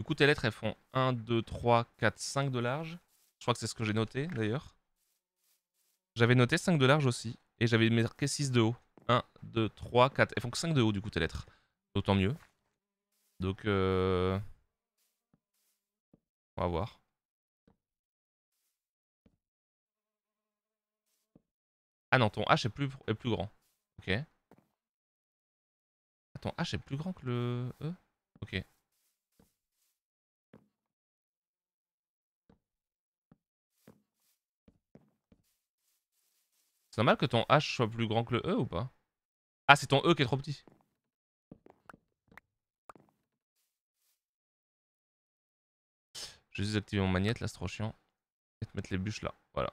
Du coup, tes lettres, elles font 1, 2, 3, 4, 5 de large. Je crois que c'est ce que j'ai noté, d'ailleurs. J'avais noté 5 de large aussi. Et j'avais marqué 6 de haut. 1, 2, 3, 4. Elles font que 5 de haut, du coup, tes lettres. D'autant mieux. Donc, euh... on va voir. Ah non, ton H est plus, est plus grand. Ok. H ah, est plus grand que le E Ok. C'est normal que ton H soit plus grand que le E ou pas Ah, c'est ton E qui est trop petit. Je vais juste activer mon magnète, là, c'est trop chiant. Et te mettre les bûches là, voilà.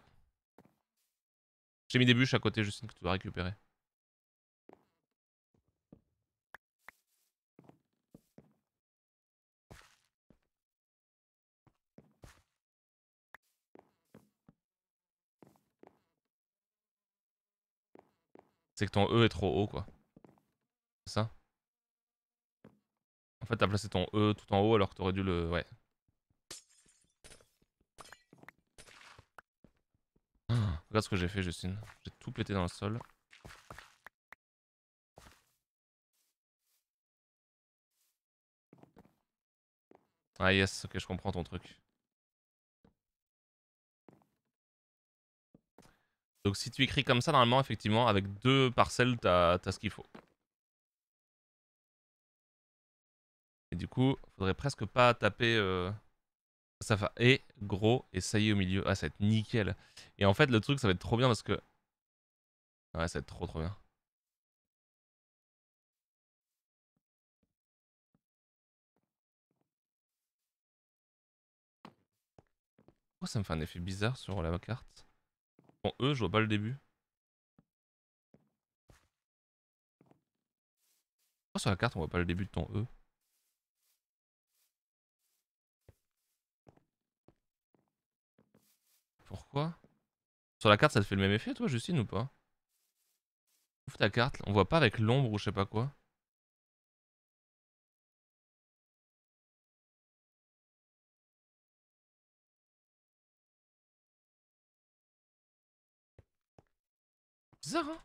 J'ai mis des bûches à côté, Justine, que tu dois récupérer. C'est que ton E est trop haut, quoi. C'est ça En fait, t'as placé ton E tout en haut alors que t'aurais dû le... Ouais. Ah, regarde ce que j'ai fait, Justine. J'ai tout pété dans le sol. Ah yes, ok, je comprends ton truc. Donc si tu écris comme ça, normalement, effectivement, avec deux parcelles, t'as as ce qu'il faut. Et du coup, il faudrait presque pas taper... Euh, ça va et gros, et ça y est au milieu. Ah, ça va être nickel. Et en fait, le truc, ça va être trop bien parce que... Ouais, ça va être trop trop bien. Pourquoi ça me fait un effet bizarre sur la carte eux, e, je vois pas le début. Oh, sur la carte, on voit pas le début de ton E. Pourquoi Sur la carte, ça te fait le même effet, toi, Justine, ou pas Ouvre ta carte, on voit pas avec l'ombre ou je sais pas quoi. Bizarre, hein.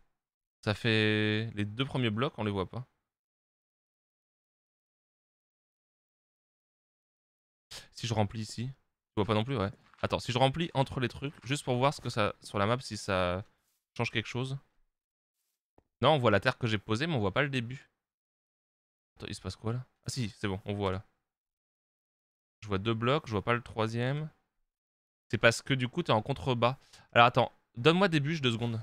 Ça fait... Les deux premiers blocs, on les voit pas. Si je remplis ici, tu vois pas non plus, ouais. Attends, si je remplis entre les trucs, juste pour voir ce que ça sur la map, si ça change quelque chose. Non, on voit la terre que j'ai posée, mais on voit pas le début. Attends, il se passe quoi là Ah si, c'est bon, on voit là. Je vois deux blocs, je vois pas le troisième. C'est parce que du coup, t'es en contrebas. Alors attends, donne-moi des bûches deux secondes.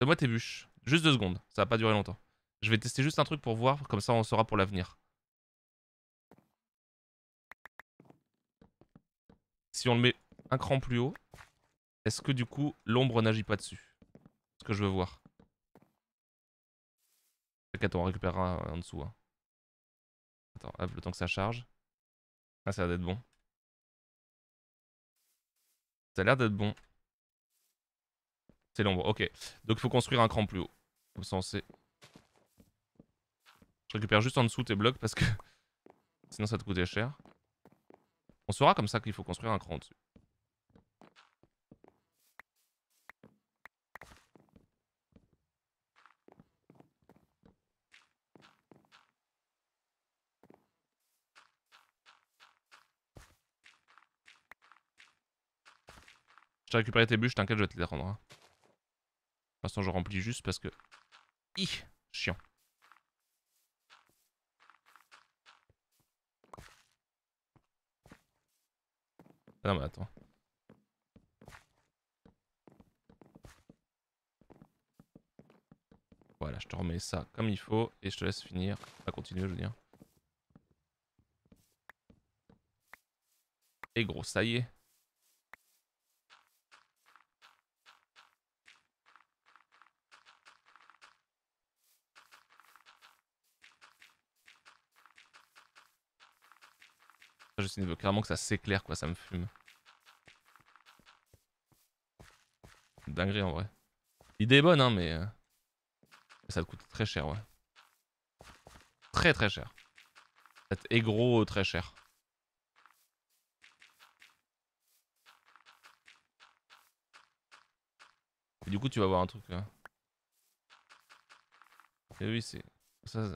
Donne-moi tes bûches. Juste deux secondes. Ça va pas durer longtemps. Je vais tester juste un truc pour voir. Comme ça, on saura pour l'avenir. Si on le met un cran plus haut, est-ce que du coup, l'ombre n'agit pas dessus Ce que je veux voir. T'inquiète, on récupérera en dessous. Hein. Attends, hop, le temps que ça charge. Ah, ça a l'air d'être bon. Ça a l'air d'être bon. C'est l'ombre, ok. Donc il faut construire un cran plus haut. Comme ça on Je récupère juste en dessous tes blocs parce que <laughs> sinon ça te coûtait cher. On saura comme ça qu'il faut construire un cran dessus. Je t'ai récupéré tes bûches, t'inquiète, je vais te les rendre. Hein toute l'instant, je remplis juste parce que... Hi Chiant. Ah non, mais attends. Voilà, je te remets ça comme il faut et je te laisse finir. à continuer, je veux dire. Et gros, ça y est. Je sais clairement que ça s'éclaire quoi, ça me fume. Dinguerie en vrai. L'idée est bonne hein, mais... Euh, ça te coûte très cher ouais. Très très cher. Et gros euh, très cher. du coup tu vas voir un truc là. Hein. Et eh oui c'est... Ça,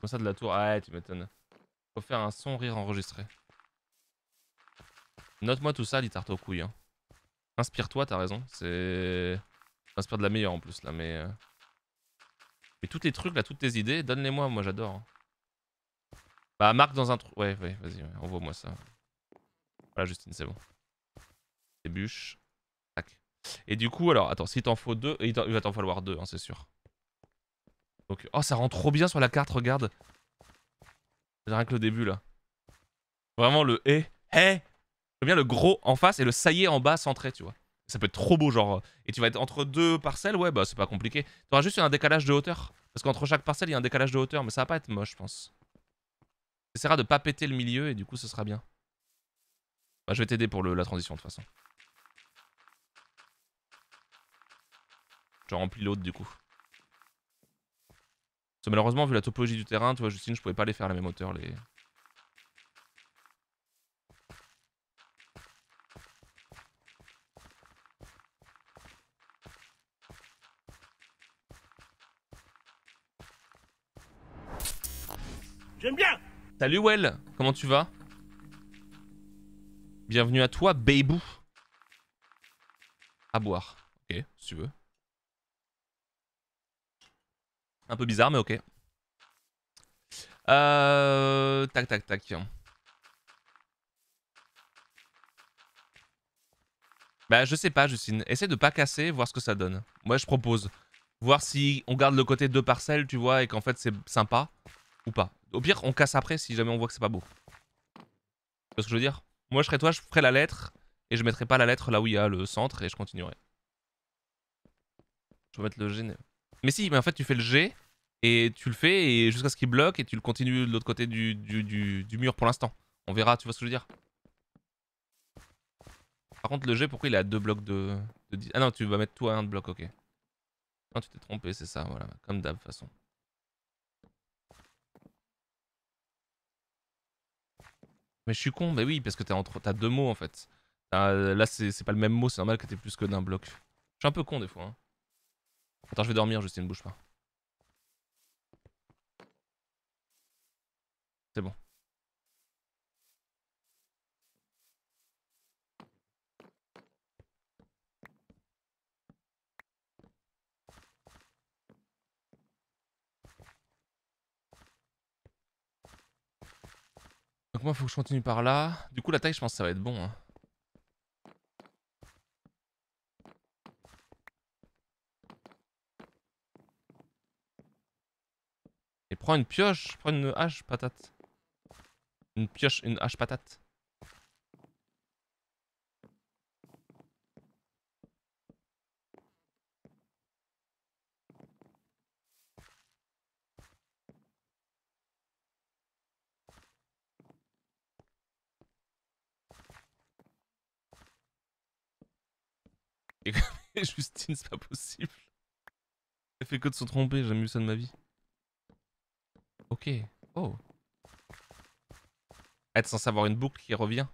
Comme ça de la tour. Ah ouais tu m'étonnes. Faut faire un son rire enregistré. Note-moi tout ça, Litart aux couilles. Hein. Inspire-toi, t'as raison. C'est. J'inspire de la meilleure en plus, là, mais. Euh. Mais tous les trucs, là, toutes tes idées, donne-les-moi, moi, j'adore. Hein. Bah, marque dans un trou... Ouais, ouais, vas-y, envoie-moi ça. Voilà, Justine, c'est bon. Des bûches. Tac. Et du coup, alors, attends, s'il t'en faut deux, il, va t'en falloir deux, hein, c'est sûr. Donc, oh, ça rend trop bien sur la carte, regarde. Rien que le début là. Vraiment le hé, eh, hé. J'aime bien le gros en face et le ça y est en bas centré, tu vois. Ça peut être trop beau, genre. Euh, et tu vas être entre deux parcelles, ouais, bah c'est pas compliqué. auras juste un décalage de hauteur. Parce qu'entre chaque parcelle, il y a un décalage de hauteur, mais ça va pas être moche, je pense. J'essaierai de pas péter le milieu et du coup, ce sera bien. Bah, je vais t'aider pour la transition de toute façon. Je remplis l'autre du coup malheureusement, vu la topologie du terrain, tu vois, Justine, je pouvais pas les faire à la même hauteur. Les... J'aime bien Salut Well, comment tu vas Bienvenue à toi, Beibou. À boire. Ok, si tu veux. Un peu bizarre, mais ok. Euh... Tac, tac, tac. Bah, je sais pas, Justine. Essaie de pas casser, voir ce que ça donne. Moi, je propose. Voir si on garde le côté deux parcelles, tu vois, et qu'en fait, c'est sympa ou pas. Au pire, on casse après si jamais on voit que c'est pas beau. Tu vois ce que je veux dire Moi, je serais toi, je ferais la lettre et je mettrais pas la lettre là où il y a le centre et je continuerai. Je vais mettre le G. Mais si, mais en fait, tu fais le G et tu le fais et jusqu'à ce qu'il bloque et tu le continues de l'autre côté du, mur pour l'instant. On verra, tu vois ce que je veux dire Par contre, le jeu, pourquoi il a deux blocs de, Ah non, tu vas mettre toi à un bloc, ok. Non, tu t'es trompé, c'est ça, voilà. Comme d'hab, de façon. Mais je suis con, bah oui, parce que t'as entre... deux mots en fait. Là, c'est pas le même mot, c'est normal que t'es plus que d'un bloc. Je suis un peu con des fois. Hein. Attends, je vais dormir, ne bouge pas. C'est bon. Donc moi, faut que je continue par là. Du coup, la taille, je pense que ça va être bon. Hein. Et prends une pioche, prends une hache, patate. Une pioche, une hache patate. <laughs> Justine, c'est pas possible. Elle fait se tromper se j'ai jamais vu ça de ma vie. Ok. Oh être sans avoir une boucle qui revient.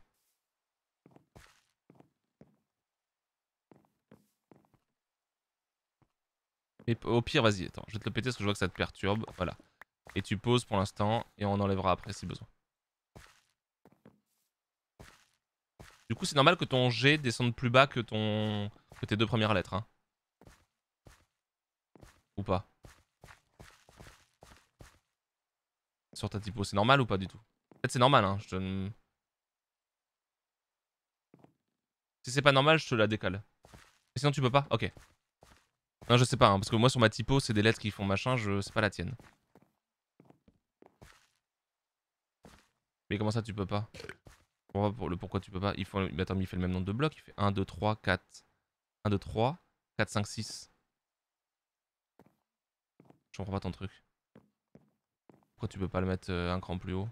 Et au pire, vas-y, attends, je vais te le péter parce que je vois que ça te perturbe. Voilà. Et tu poses pour l'instant et on enlèvera après si besoin. Du coup, c'est normal que ton G descende plus bas que, ton... que tes deux premières lettres. Hein. Ou pas Sur ta typo, c'est normal ou pas du tout Peut-être c'est normal, hein. Je te... Si c'est pas normal, je te la décale. Et sinon, tu peux pas Ok. Non, je sais pas, hein, parce que moi, sur ma typo, c'est des lettres qui font machin, je... c'est pas la tienne. Mais comment ça, tu peux pas pourquoi, le pourquoi tu peux pas il faut... attends, mais il fait le même nombre de blocs. Il fait 1, 2, 3, 4. 1, 2, 3, 4, 5, 6. Je comprends pas ton truc. Pourquoi tu peux pas le mettre euh, un cran plus haut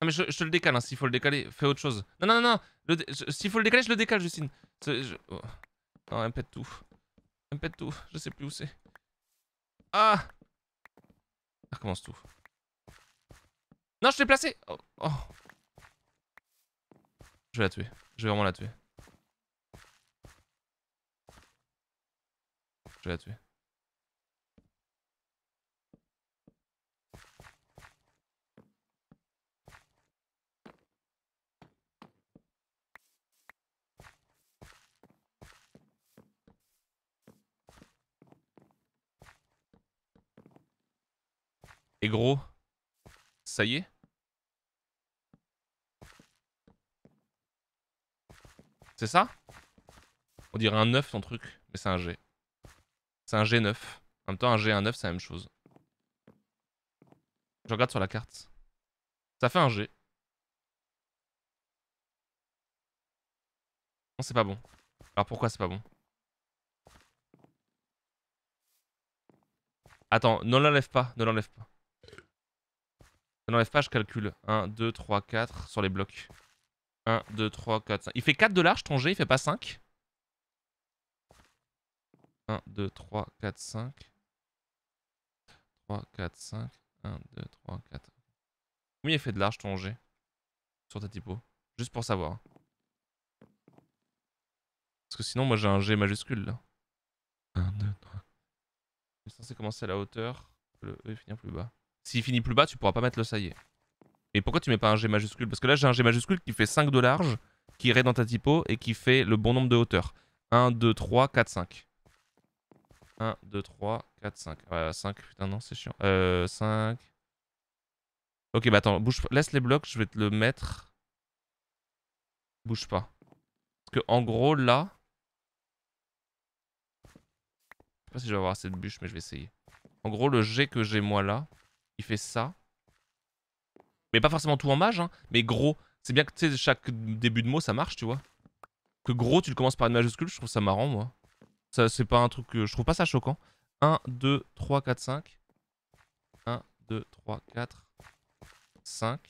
Non mais je, te le décale, hein. s'il faut le décaler, fais autre chose. Non, non, non, non S'il faut le décaler, je le décale, Justine. Oh. Non, elle pète tout. Elle pète tout, je sais plus où c'est. Ah Elle ah, recommence tout. Non, je l'ai placé oh, oh. Je vais la tuer. Je vais vraiment la tuer. Je vais la tuer. Et gros, ça y est C'est ça On dirait un 9 son truc, mais c'est un G. C'est un G9. En même temps, un G et un 9, c'est la même chose. Je regarde sur la carte. Ça fait un G. Non, c'est pas bon. Alors pourquoi c'est pas bon Attends, ne l'enlève pas, ne l'enlève pas. Non FPH je calcule. 1, 2, 3, 4 sur les blocs. 1, 2, 3, 4, 5. Il fait 4 de large ton G, il fait pas 5. 1, 2, 3, 4, 5. 3, 4, 5. 1, 2, 3, 4. Combien il fait de large ton G Sur ta typo. Juste pour savoir. Parce que sinon, moi j'ai un G majuscule là. 1, 2, 3. Il est censé commencer à la hauteur. Le E finir plus bas. S'il finit plus bas, tu pourras pas mettre le ça y est. Et pourquoi tu mets pas un G majuscule Parce que là, j'ai un G majuscule qui fait 5 de large, qui irait dans ta typo et qui fait le bon nombre de hauteurs. 1, 2, 3, 4, 5. 1, 2, 3, 4, 5. Ouais, 5, putain, non, c'est chiant. Euh, 5. Ok, bah attends, bouge, laisse les blocs, je vais te le mettre. Bouge pas. Parce que, en gros, là. Je sais pas si je vais avoir assez de bûches, mais je vais essayer. En gros, le G que j'ai moi là, il fait ça. Mais pas forcément tout en mage, hein, mais gros. C'est bien que tu sais, chaque début de mot ça marche, tu vois. Que gros, tu le commences par une majuscule, je trouve ça marrant, moi. Ça, c'est pas un truc que. Je trouve pas ça choquant. 1, 2, 3, 4, 5. 1, 2, 3, 4, 5.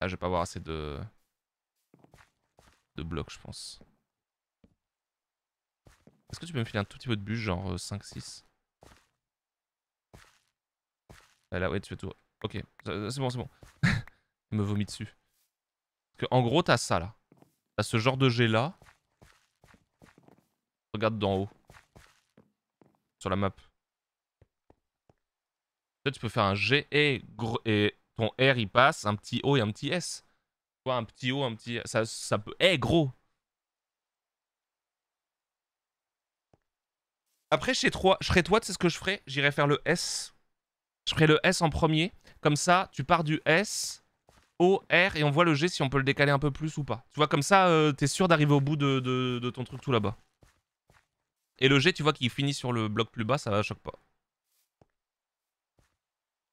Ah, je vais pas avoir assez de. de blocs, je pense. Est-ce que tu peux me filer un tout petit peu de bûche, genre 5, euh, 6 bah, Là, ouais, tu fais tout. Ok, c'est bon, c'est bon. <laughs> Il me vomit dessus. Parce que, en gros, t'as ça là. T'as ce genre de jet là. Regarde d'en haut. Sur la map. tu peux faire un G et, et ton R il passe, un petit O et un petit S. vois, un petit O, un petit. Ça, ça peut. Eh, gros Après, chez toi, je serais toi, c'est ce que je ferais. J'irais faire le S. Je ferais le S en premier. Comme ça, tu pars du S O, R et on voit le G si on peut le décaler un peu plus ou pas. Tu vois, comme ça, euh, t'es sûr d'arriver au bout de, ton truc tout là-bas. Et le G, tu vois qu'il finit sur le bloc plus bas, ça va choque pas.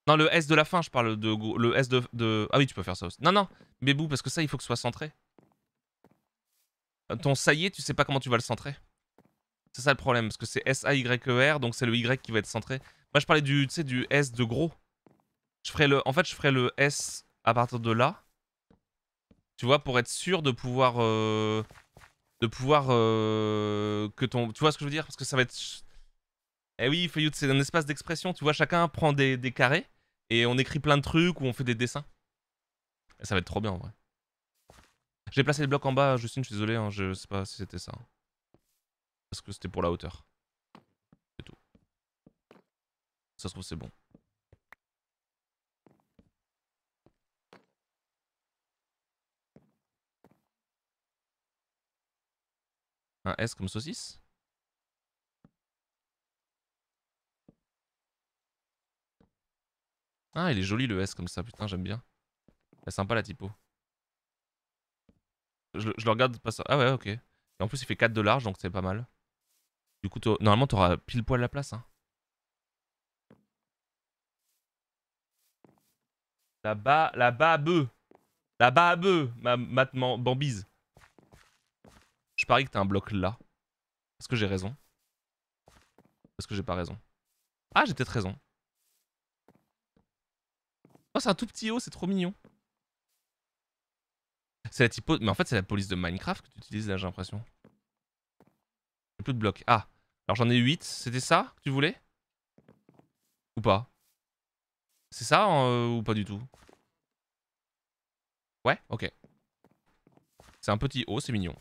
Non, le S de la fin, je parle de... Le S de... Ah oui, tu peux faire ça aussi. Non, non, Bébou, parce que ça, il faut que ce soit centré. Euh, ton ça y est, tu sais pas comment tu vas le centrer. C'est ça le problème, parce que c'est S-A-Y-E-R, donc c'est le Y qui va être centré. Moi, je parlais du, du S de gros. Je le, en fait, je ferais le S à partir de là. Tu vois, pour être sûr de pouvoir... Euh, de pouvoir... Euh, que ton, tu vois ce que je veux dire Parce que ça va être... Eh oui, YouTube, c'est un espace d'expression. Tu vois, chacun prend des, carrés et on écrit plein de trucs ou on fait des dessins. Ça va être trop bien en vrai. J'ai placé le bloc en bas, Justine, je suis désolé, hein, je sais pas si c'était ça. Hein. Parce que c'était pour la hauteur. C'est tout. Ça se trouve, c'est bon. Un S comme saucisse Ah, il est joli le S comme ça, putain, j'aime bien. est sympa la typo. Je, le regarde pas ça. Ah ouais, ok. Et en plus, il fait 4 de large, donc c'est pas mal. Du coup, normalement, auras pile poil la place. Hein. La bas, là bas bœuf. La bas ma, bambise. Je parie que t'as un bloc là. Est-ce que j'ai raison Est-ce que j'ai pas raison Ah, j'ai peut-être raison. Oh, c'est un tout petit haut, c'est trop mignon. C'est la typo... Mais en fait, c'est la police de Minecraft que tu utilises là, j'ai l'impression plus de blocs. Ah. Alors j'en ai 8. C'était ça que tu voulais Ou pas C'est ça euh, ou pas du tout Ouais Ok. C'est un petit O, c'est mignon.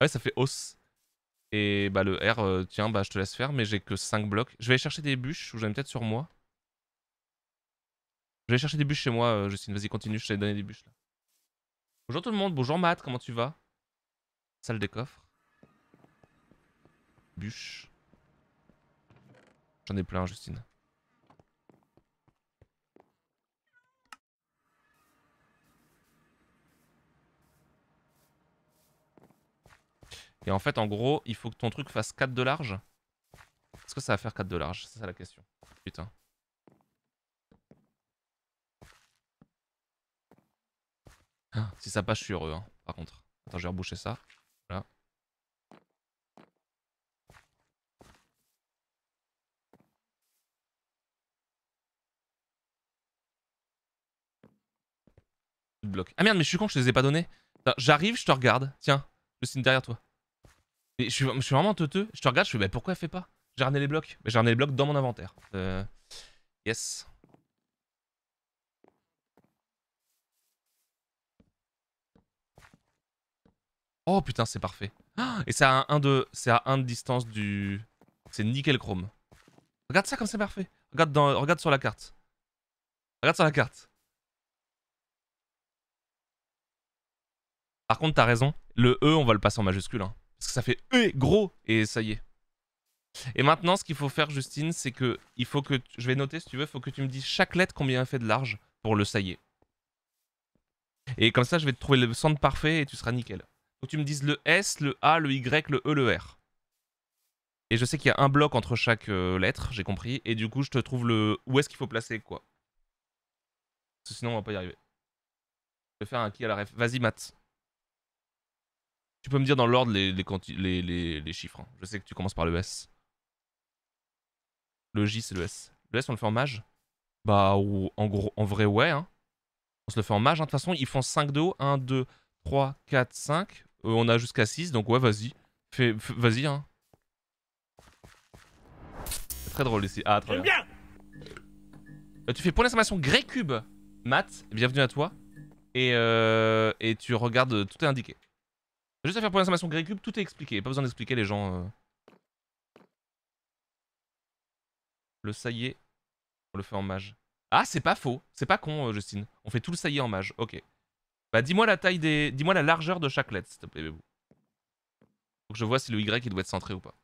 Ah ouais, ça fait os. Et bah le R, euh, tiens, bah je te laisse faire, mais j'ai que 5 blocs. Je vais aller chercher des bûches, ou j'en ai peut-être sur moi. Je vais chercher des bûches chez moi, euh, Justine. Vas-y, continue, je te donner des bûches là. Bonjour tout le monde, bonjour Matt, comment tu vas Salle des coffres bûche J'en ai plein, Justine. Et en fait, en gros, il faut que ton truc fasse 4 de large. Est-ce que ça va faire 4 de large C'est ça la question. Putain. Ah, si ça passe, je suis heureux, hein, par contre. Attends, je vais reboucher ça. Ah merde, mais je suis con, je te les ai pas donné J'arrive, je te regarde. Tiens, signe derrière toi. Mais je suis, vraiment teuteux. Je te regarde, je fais, bah pourquoi elle fait pas J'ai ramené les blocs. Bah, j'ai ramené les blocs dans mon inventaire. Euh, yes. Oh putain, c'est parfait. Ah, et c'est à 1 de, à de distance du... C'est nickel chrome. Regarde ça comme c'est parfait. Regarde, dans, regarde sur la carte. Regarde sur la carte. Par contre, t'as raison. Le E, on va le passer en majuscule. Hein, parce que ça fait E gros et ça y est. Et maintenant, ce qu'il faut faire, Justine, c'est que il faut que je vais noter si tu veux, il faut que tu me dises chaque lettre combien elle fait de large pour le ça y est. Et comme ça, je vais te trouver le centre parfait et tu seras nickel. Faut que tu me dises le S, le A, le Y, le E, le R. Et je sais qu'il y a un bloc entre chaque euh, lettre, j'ai compris. Et du coup, je te trouve le où est-ce qu'il faut placer quoi. Parce que sinon, on va pas y arriver. Je vais faire un qui à la ref. Vas-y, Matt. Tu peux me dire dans l'ordre les, les, les, les, les chiffres. Hein. Je sais que tu commences par le S. Le J, c'est le S. Le S, on le fait en mage Bah, ou, en, gros, en vrai, ouais. Hein. On se le fait en mage. Hein. De toute façon, ils font 5 de haut. 1, 2, 3, 4, 5. on a jusqu'à 6, donc ouais, vas-y. Fais, vas-y, hein. C'est très drôle ici. Ah, très bien. Euh, tu fais point d'exclamation Grey Cube. Matt, bienvenue à toi. Et, euh, et tu regardes, tout est indiqué. Juste à faire pour l'insommation Greycube, tout est expliqué. Pas besoin d'expliquer les gens. Euh. Le est on le fait en mage. Ah, c'est pas faux. C'est pas con, euh, Justine. On fait tout le est en mage. Ok. Bah, dis-moi la taille des. Dis-moi la largeur de chaque lettre, s'il te plaît, Faut que je vois si le Y il doit être centré ou pas.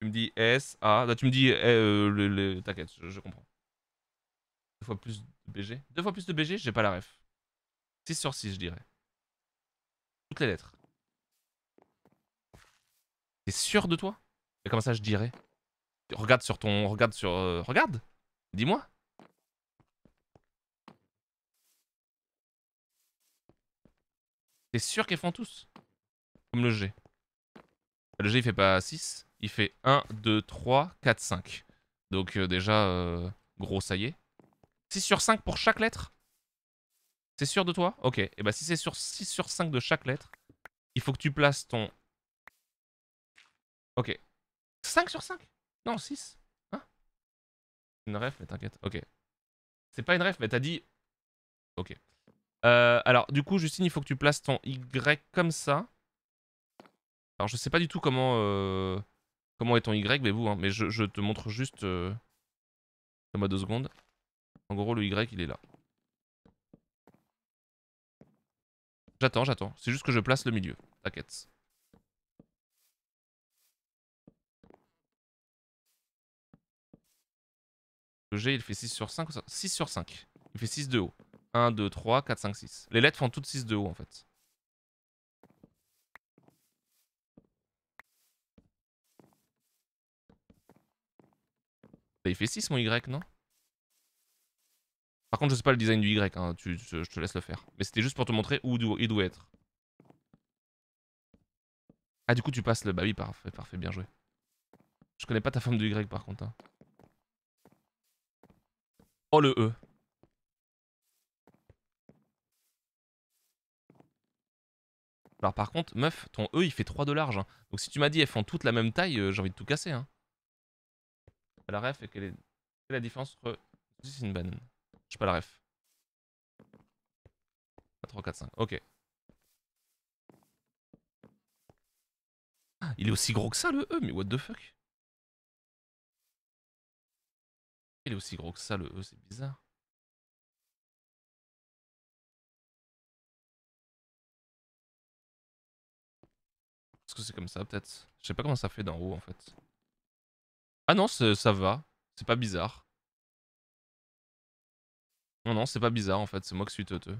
Tu me dis S, A. Là, tu me dis. Euh, le, T'inquiète, je, je comprends. Deux fois plus de BG Deux fois plus de BG J'ai pas la ref. 6 sur 6, je dirais. Toutes les lettres. T'es sûr de toi Mais comment ça, je dirais Regarde sur ton... Regarde sur... Euh, regarde Dis-moi T'es sûr qu'elles font tous Comme le G. Le G, il fait pas 6. Il fait 1, 2, 3, 4, 5. Donc euh, déjà, euh, gros, ça y est. 6 sur 5 pour chaque lettre c'est sûr de toi Ok. Et eh bah ben, si c'est sur 6 sur 5 de chaque lettre, il faut que tu places ton... Ok. 5 sur 5 Non, 6. Hein Une ref, mais t'inquiète. Ok. C'est pas une ref, mais t'as dit... Ok. Euh, alors, du coup, Justine, il faut que tu places ton Y comme ça. Alors, je sais pas du tout comment, euh, comment est ton Y, mais vous, hein, mais je, te montre juste... Euh... moi deux secondes. En gros, le Y, il est là. J'attends, j'attends. C'est juste que je place le milieu. T'inquiète. Le G, il fait 6 sur 5 6 sur 5. Il fait 6 de haut. 1, 2, 3, 4, 5, 6. Les lettres font toutes 6 de haut, en fait. Bah, il fait 6, mon Y, non par contre, je sais pas le design du Y, hein, je te laisse le faire. Mais c'était juste pour te montrer où il doit être. Ah, du coup, tu passes le... Bah oui, parfait, parfait, bien joué. Je connais pas ta forme du Y, par contre. Hein. Oh, le E. Alors par contre, meuf, ton E, il fait 3 de large. Hein. Donc si tu m'as dit elles font toutes la même taille, euh, j'ai envie de tout casser. Hein. La ref, et quelle est... quelle est la différence entre... C'est une banane. J'ai pas la ref. 3, 4, 5. Ok. Ah, il est aussi gros que ça le E, mais what the fuck Il est aussi gros que ça le E, c'est bizarre. Est-ce que c'est comme ça peut-être Je sais pas comment ça fait d'en haut en fait. Ah non, ça va. C'est pas bizarre. Non, non, c'est pas bizarre en fait, c'est moi qui suis teuteux.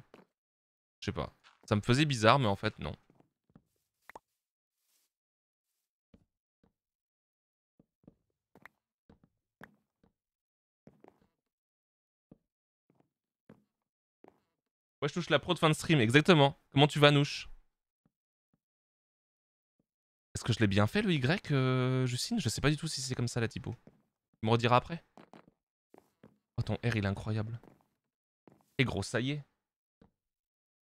Je sais pas. Ça me faisait bizarre, mais en fait, non. Ouais, je touche la pro de fin de stream, exactement. Comment tu vas, Nouche Est-ce que je l'ai bien fait, le Y, euh, Justine Je sais pas du tout si c'est comme ça, la typo. Tu me rediras après Oh, ton R, il est incroyable. Et gros, ça y est.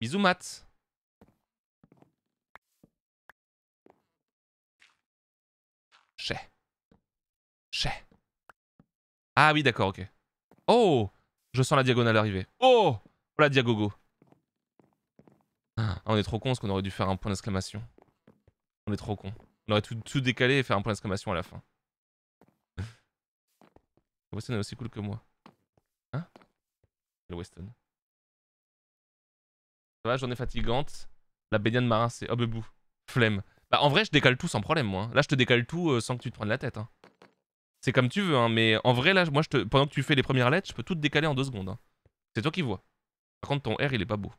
Bisous, Matt. Chez. Ah oui, d'accord, ok. Oh Je sens la diagonale arriver. Oh Oh la diagogo. Ah, on est trop con parce qu'on aurait dû faire un point d'exclamation. On est trop con. On aurait tout, tout décalé et faire un point d'exclamation à la fin. <laughs> Weston est aussi cool que moi. Hein Le Weston. Ça va, ai fatigante. La baignade marin, c'est. obébou. Flemme. Bah, en vrai, je décale tout sans problème, moi. Hein. Là, je te décale tout euh, sans que tu te prennes la tête. Hein. C'est comme tu veux, hein, mais en vrai, là, moi, pendant que tu fais les premières lettres, je peux tout te décaler en deux secondes. Hein. C'est toi qui vois. Par contre, ton R, il est pas beau.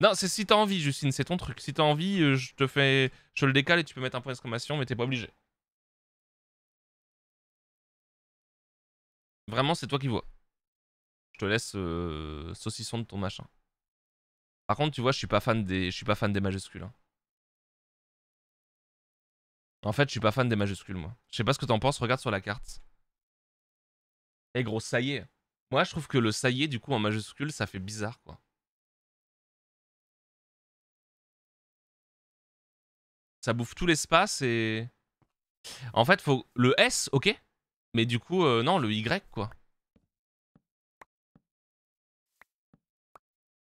Non, c'est si t'as envie, Justine, c'est ton truc. Si t'as envie, euh, je te fais. Je le décale et tu peux mettre un point d'exclamation, mais t'es pas obligé. Vraiment, c'est toi qui vois. Je te laisse euh, saucisson de ton machin. Par contre, tu vois, je suis pas fan des, je suis pas fan des majuscules. Hein. En fait, je suis pas fan des majuscules, moi. Je sais pas ce que t'en penses, regarde sur la carte. Eh gros, ça y est. Moi, je trouve que le ça y est, du coup, en majuscule, ça fait bizarre, quoi. Ça bouffe tout l'espace et... En fait, faut le S, ok Mais du coup, euh, non, le Y, quoi.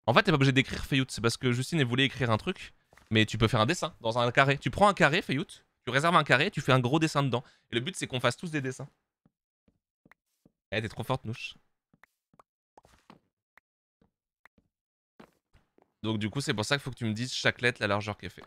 En fait, t'es pas obligé d'écrire Feyout, c'est parce que Justine, voulait écrire un truc, mais tu peux faire un dessin dans un carré. Tu prends un carré, Feyout, tu réserves un carré, tu fais un gros dessin dedans. Et le but, c'est qu'on fasse tous des dessins. Eh, t'es trop forte, Nouche. Donc du coup, c'est pour ça qu'il faut que tu me dises chaque lettre la largeur qu'elle fait.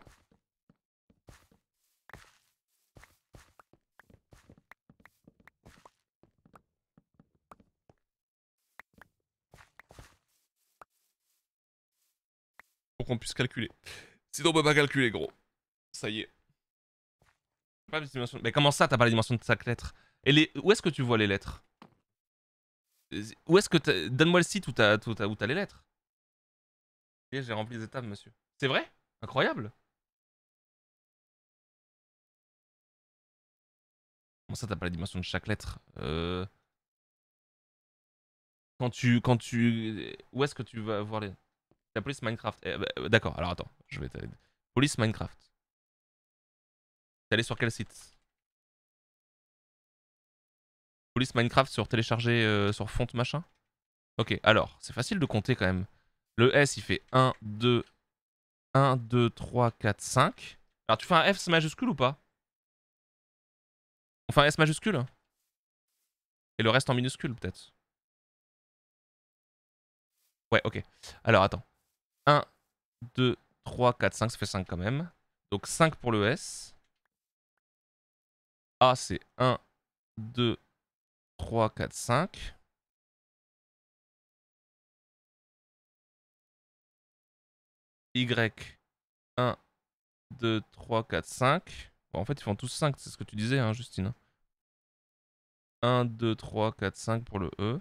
qu'on puisse calculer. Sinon, on peut pas calculer, gros. Ça y est. Mais comment ça, t'as pas la dimension de chaque lettre Et les... Où est-ce que tu vois les lettres Où est-ce que Donne-moi le site où t'as les lettres. j'ai rempli les étapes, monsieur. C'est vrai Incroyable Comment ça, t'as pas la dimension de chaque lettre euh. Quand tu... Quand tu... Où est-ce que tu vas voir les... La police Minecraft. Eh, bah, euh, d'accord, alors attends, je vais t'aider. Police Minecraft. T'es allé sur quel site Police Minecraft sur télécharger euh, sur fonte machin Ok, alors, c'est facile de compter quand même. Le S, il fait 1, 2, 1, 2, 3, 4, 5. Alors, tu fais un F majuscule ou pas On fait un S majuscule hein. Et le reste en minuscule, peut-être Ouais, ok. Alors, attends. 1, 2, 3, 4, 5, ça fait 5 quand même. Donc 5 pour le S. A c'est 1, 2, 3, 4, 5. Y, 1, 2, 3, 4, 5. en fait, ils font tous 5, c'est ce que tu disais, hein, Justine. 1, 2, 3, 4, 5 pour le E.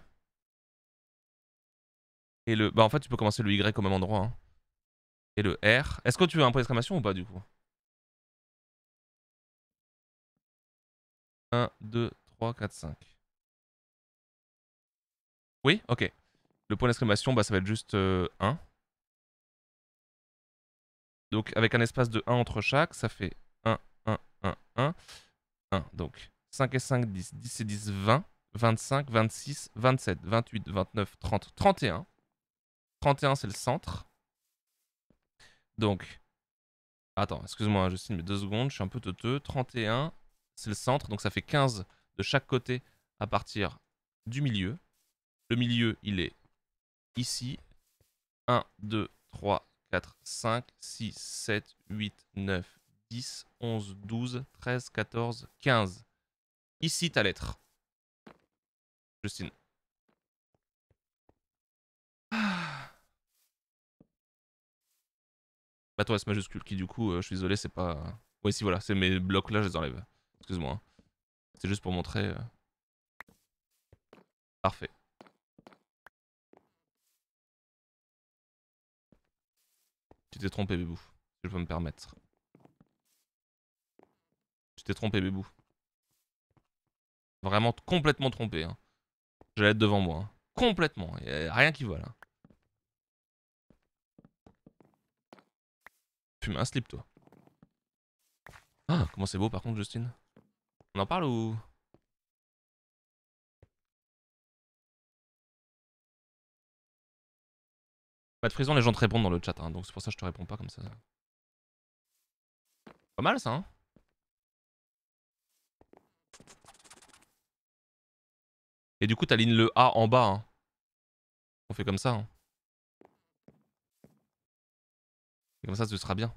Et le... Bah en fait, tu peux commencer le Y au même endroit. Hein. Et le R. Est-ce que tu veux un point d'exclamation ou pas du coup 1, 2, 3, 4, 5. Oui Ok. Le point d'exclamation, bah, ça va être juste 1. Euh, donc avec un espace de 1 entre chaque, ça fait 1, 1, 1, 1. 1. Donc 5 et 5, 10. 10 et 10, 20. 25, 26, 27, 28, 29, 30, 31. 31, c'est le centre. Donc, attends, excuse-moi, Justine, mais deux secondes, je suis un peu teuteux. 31, c'est le centre, donc ça fait 15 de chaque côté à partir du milieu. Le milieu, il est ici. 1, 2, 3, 4, 5, 6, 7, 8, 9, 10, 11, 12, 13, 14, 15. Ici ta lettre. Justine. Ah. bateau majuscule qui du coup, euh, je suis isolé c'est pas... Euh, ouais, si, voilà, c'est mes blocs là, je les enlève. Excuse-moi. Hein. C'est juste pour montrer. Euh. Parfait. Tu t'es trompé, Bébou. je peux me permettre. Tu t'es trompé, Bébou. Vraiment complètement trompé. Hein. J'allais être devant moi. Hein. Complètement. Il rien qui vole. là. Hein. Fume un slip, toi. Ah, comment c'est beau par contre, Justine. On en parle ou... Pas de frison, les gens te répondent dans le chat, hein, donc c'est pour ça que je te réponds pas comme ça. Pas mal ça, hein Et du coup, t'alignes le A en bas. Hein. On fait comme ça. Hein. comme ça, ce sera bien.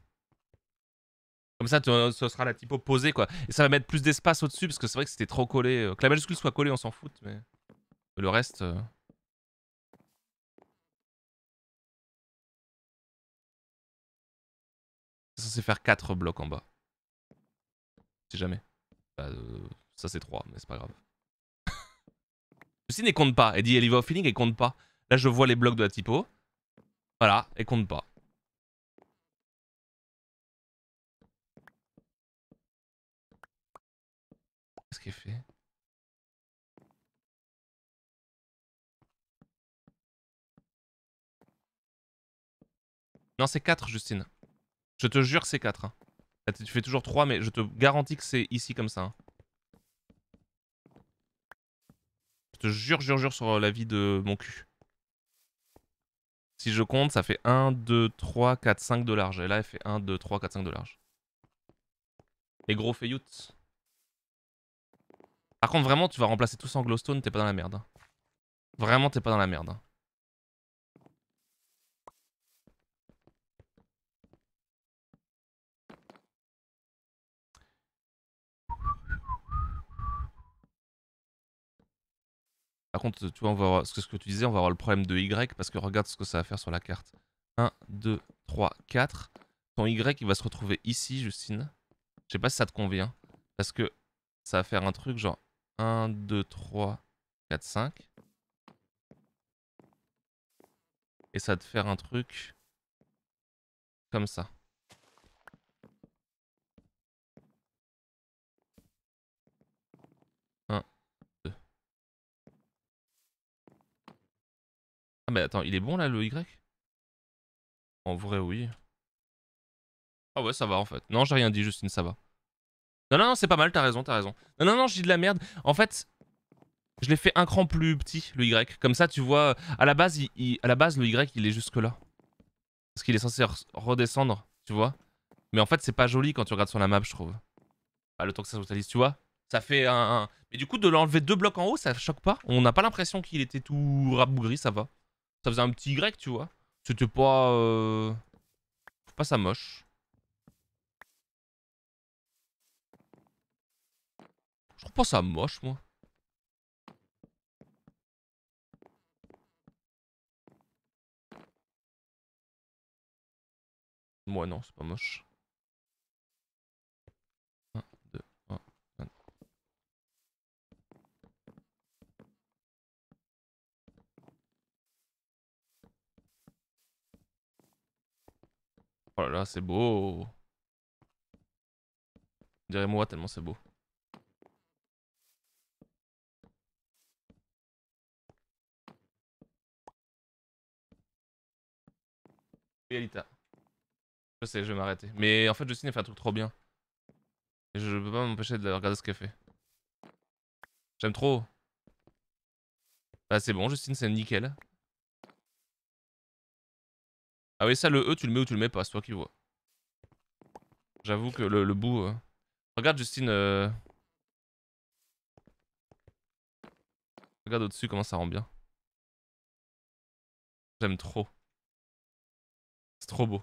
Comme ça, euh, ce sera la typo posée, quoi. Et ça va mettre plus d'espace au-dessus, parce que c'est vrai que c'était trop collé. Euh, que la majuscule soit collée, on s'en fout, mais le reste... Ça, euh. C'est faire 4 blocs en bas. Si jamais. Bah, ça, c'est 3, mais c'est pas grave. <laughs> Ceci ne compte pas. et dit, elle y va au feeling, elle compte pas. Là, je vois les blocs de la typo. Voilà, elle compte pas. Qu'est-ce qu'il fait Non, c'est 4, Justine. Je te jure, c'est 4. Hein. tu fais toujours 3, mais je te garantis que c'est ici comme ça. Hein. Je te jure, jure, jure sur euh, la vie de mon cul. Si je compte, ça fait 1, 2, 3, 4, 5 de large. Et là, elle fait 1, 2, 3, 4, 5 de large. Et gros Feyout. Par contre, vraiment, tu vas remplacer tout ça en glowstone, t'es pas dans la merde. Hein. Vraiment, t'es pas dans la merde. Hein. Par contre, tu vois, on va avoir, ce que tu disais, on va avoir le problème de Y, parce que regarde ce que ça va faire sur la carte. 1, 2, 3, 4. Ton Y, il va se retrouver ici, Justine. Je sais pas si ça te convient, parce que ça va faire un truc genre 1, 2, 3, 4, 5. Et ça te faire un truc comme ça. 1, 2 Ah mais attends, il est bon là le Y En vrai oui. Ah ouais ça va en fait. Non j'ai rien dit, Justine ça va. Non, non, non, c'est pas mal, t'as raison, t'as raison. Non, non, non, je dis de la merde. En fait, je l'ai fait un cran plus petit, le Y. Comme ça, tu vois, à la base, à la base le Y, il est jusque là. Parce qu'il est censé redescendre, tu vois. Mais en fait, c'est pas joli quand tu regardes sur la map, je trouve. Bah, le temps que ça se totalise, tu vois. Ça fait un, Mais du coup, de l'enlever deux blocs en haut, ça choque pas. On n'a pas l'impression qu'il était tout rabougri, ça va. Ça faisait un petit Y, tu vois. C'était pas... Euh... pas ça moche. trouve pas ça moche, moi. Moi, non, c'est pas moche. 1, 2, 1, 1. Oh là là, c'est beau. Direz-moi tellement c'est beau. Je sais, je vais m'arrêter. Mais en fait, Justine, elle fait un truc trop bien. Et je peux pas m'empêcher de regarder ce qu'elle fait. J'aime trop. Bah, c'est bon, Justine, c'est nickel. Ah oui, ça, le E, tu le mets ou tu le mets pas, c'est toi qui vois. J'avoue que le, bout... Hein. Regarde, Justine... Euh, regarde au-dessus comment ça rend bien. J'aime trop trop beau.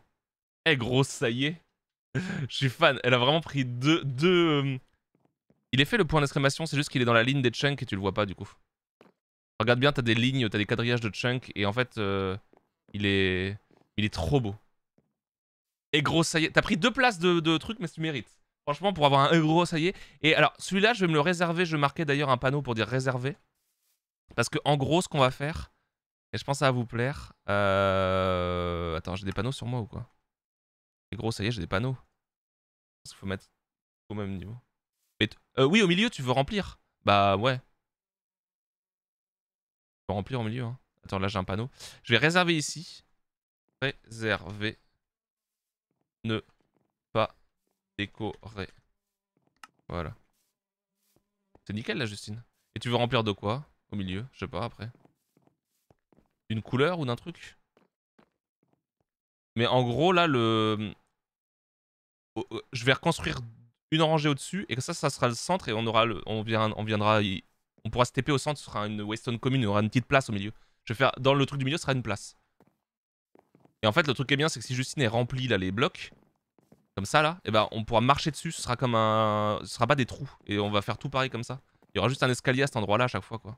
Eh grosse, ça y est. <laughs> Je suis fan. Elle a vraiment pris deux... deux euh, Il est fait le point d'exclamation, c'est juste qu'il est dans la ligne des chunks et tu le vois pas du coup. Regarde bien, t'as des lignes, t'as des quadrillages de chunks et en fait, euh, il est... Il est trop beau. Eh gros, ça y est. T'as pris deux places de, de, trucs, mais tu mérites. Franchement, pour avoir un e gros, ça y est. Et alors, celui-là, je vais me le réserver. Je vais marquer d'ailleurs un panneau pour dire réservé. Parce que, en gros, ce qu'on va faire, et je pense à ça vous plaire. Euh, attends, j'ai des panneaux sur moi ou quoi Et gros, ça y est, j'ai des panneaux. Je pense qu'il faut mettre au même niveau. Euh, oui, au milieu, tu veux remplir Bah ouais. remplir au milieu. Hein. Attends, là, j'ai un panneau. Je vais réserver ici. Réserver. Ne pas décorer. Voilà. C'est nickel, là, Justine. Et tu veux remplir de quoi Au milieu Je sais pas, après. D'une couleur ou d'un truc Mais en gros, là, le... Euh, euh, je vais reconstruire une rangée au-dessus, et ça, ça sera le centre, et on aura le... on, vient... on viendra... On pourra se TP au centre, ce sera une western commune, il aura une petite place au milieu. Je vais faire... Dans le truc du milieu, sera une place. Et en fait, le truc est bien, c'est que si Justine est remplie, là, les blocs, comme ça, là, et eh ben, on pourra marcher dessus, ce sera comme un... Ce sera pas des trous, et on va faire tout pareil comme ça. Il y aura juste un escalier à cet endroit-là à chaque fois, quoi.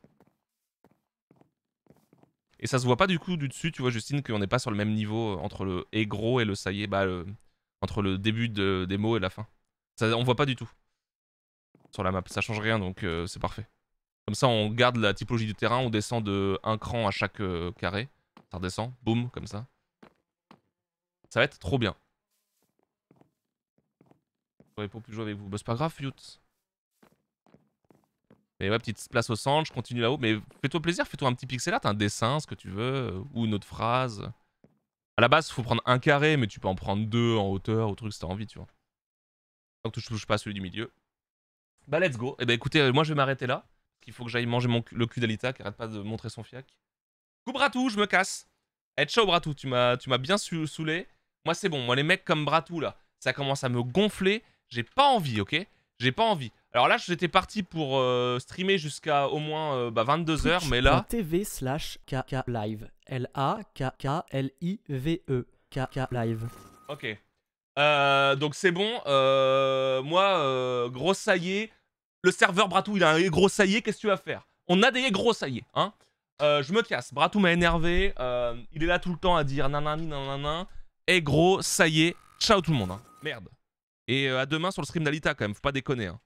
Et ça se voit pas du coup du dessus, tu vois, Justine, qu'on n'est pas sur le même niveau entre le et gros et le ça y est, bah, entre le début de... des mots et la fin. on voit pas du tout sur la map. Ça change rien, donc euh, c'est parfait. Comme ça, on garde la typologie du terrain, on descend de un cran à chaque euh, carré. Ça redescend, boum, comme ça. Ça va être trop bien. J'aurais pas plus jouer avec vous. Bah, c'est pas grave, Yout ouais, petite place au centre, je continue là-haut. Mais fais-toi plaisir, fais-toi un petit pixel art, un dessin, ce que tu veux, ou une autre phrase. À la base, il faut prendre un carré, mais tu peux en prendre deux en hauteur ou truc si t'as envie, tu vois. Tant que tu touches pas celui du milieu. Bah, let's go. Et eh bah, écoutez, euh, moi, je vais m'arrêter là. qu'il faut que j'aille manger le cul d'Alita, qui arrête pas de montrer son fiac. Coup Bratou, je me casse. Et eh, ciao, Bratou, tu m'as bien saoulé. Moi, c'est bon. Moi, les mecs comme Bratou, là, ça commence à me gonfler. J'ai pas envie, ok J'ai pas envie. Alors là, j'étais parti pour euh, streamer jusqu'à au moins 22h, euh, bah, mais là... TV slash KK Live. L-A-K-K-L-I-V-E. KK Live. Ok. Euh, donc c'est bon. moi, gros est Le serveur Bratou, il a un gros est Qu'est-ce que tu vas faire On a des gros saillés, hein Je me casse. Bratou m'a énervé. il est là tout le temps à dire nanani nanana. Et gros, ça y est. Ciao tout le monde. Hein. Merde. Et à demain sur le stream d'Alita quand même. Faut pas déconner. Hein.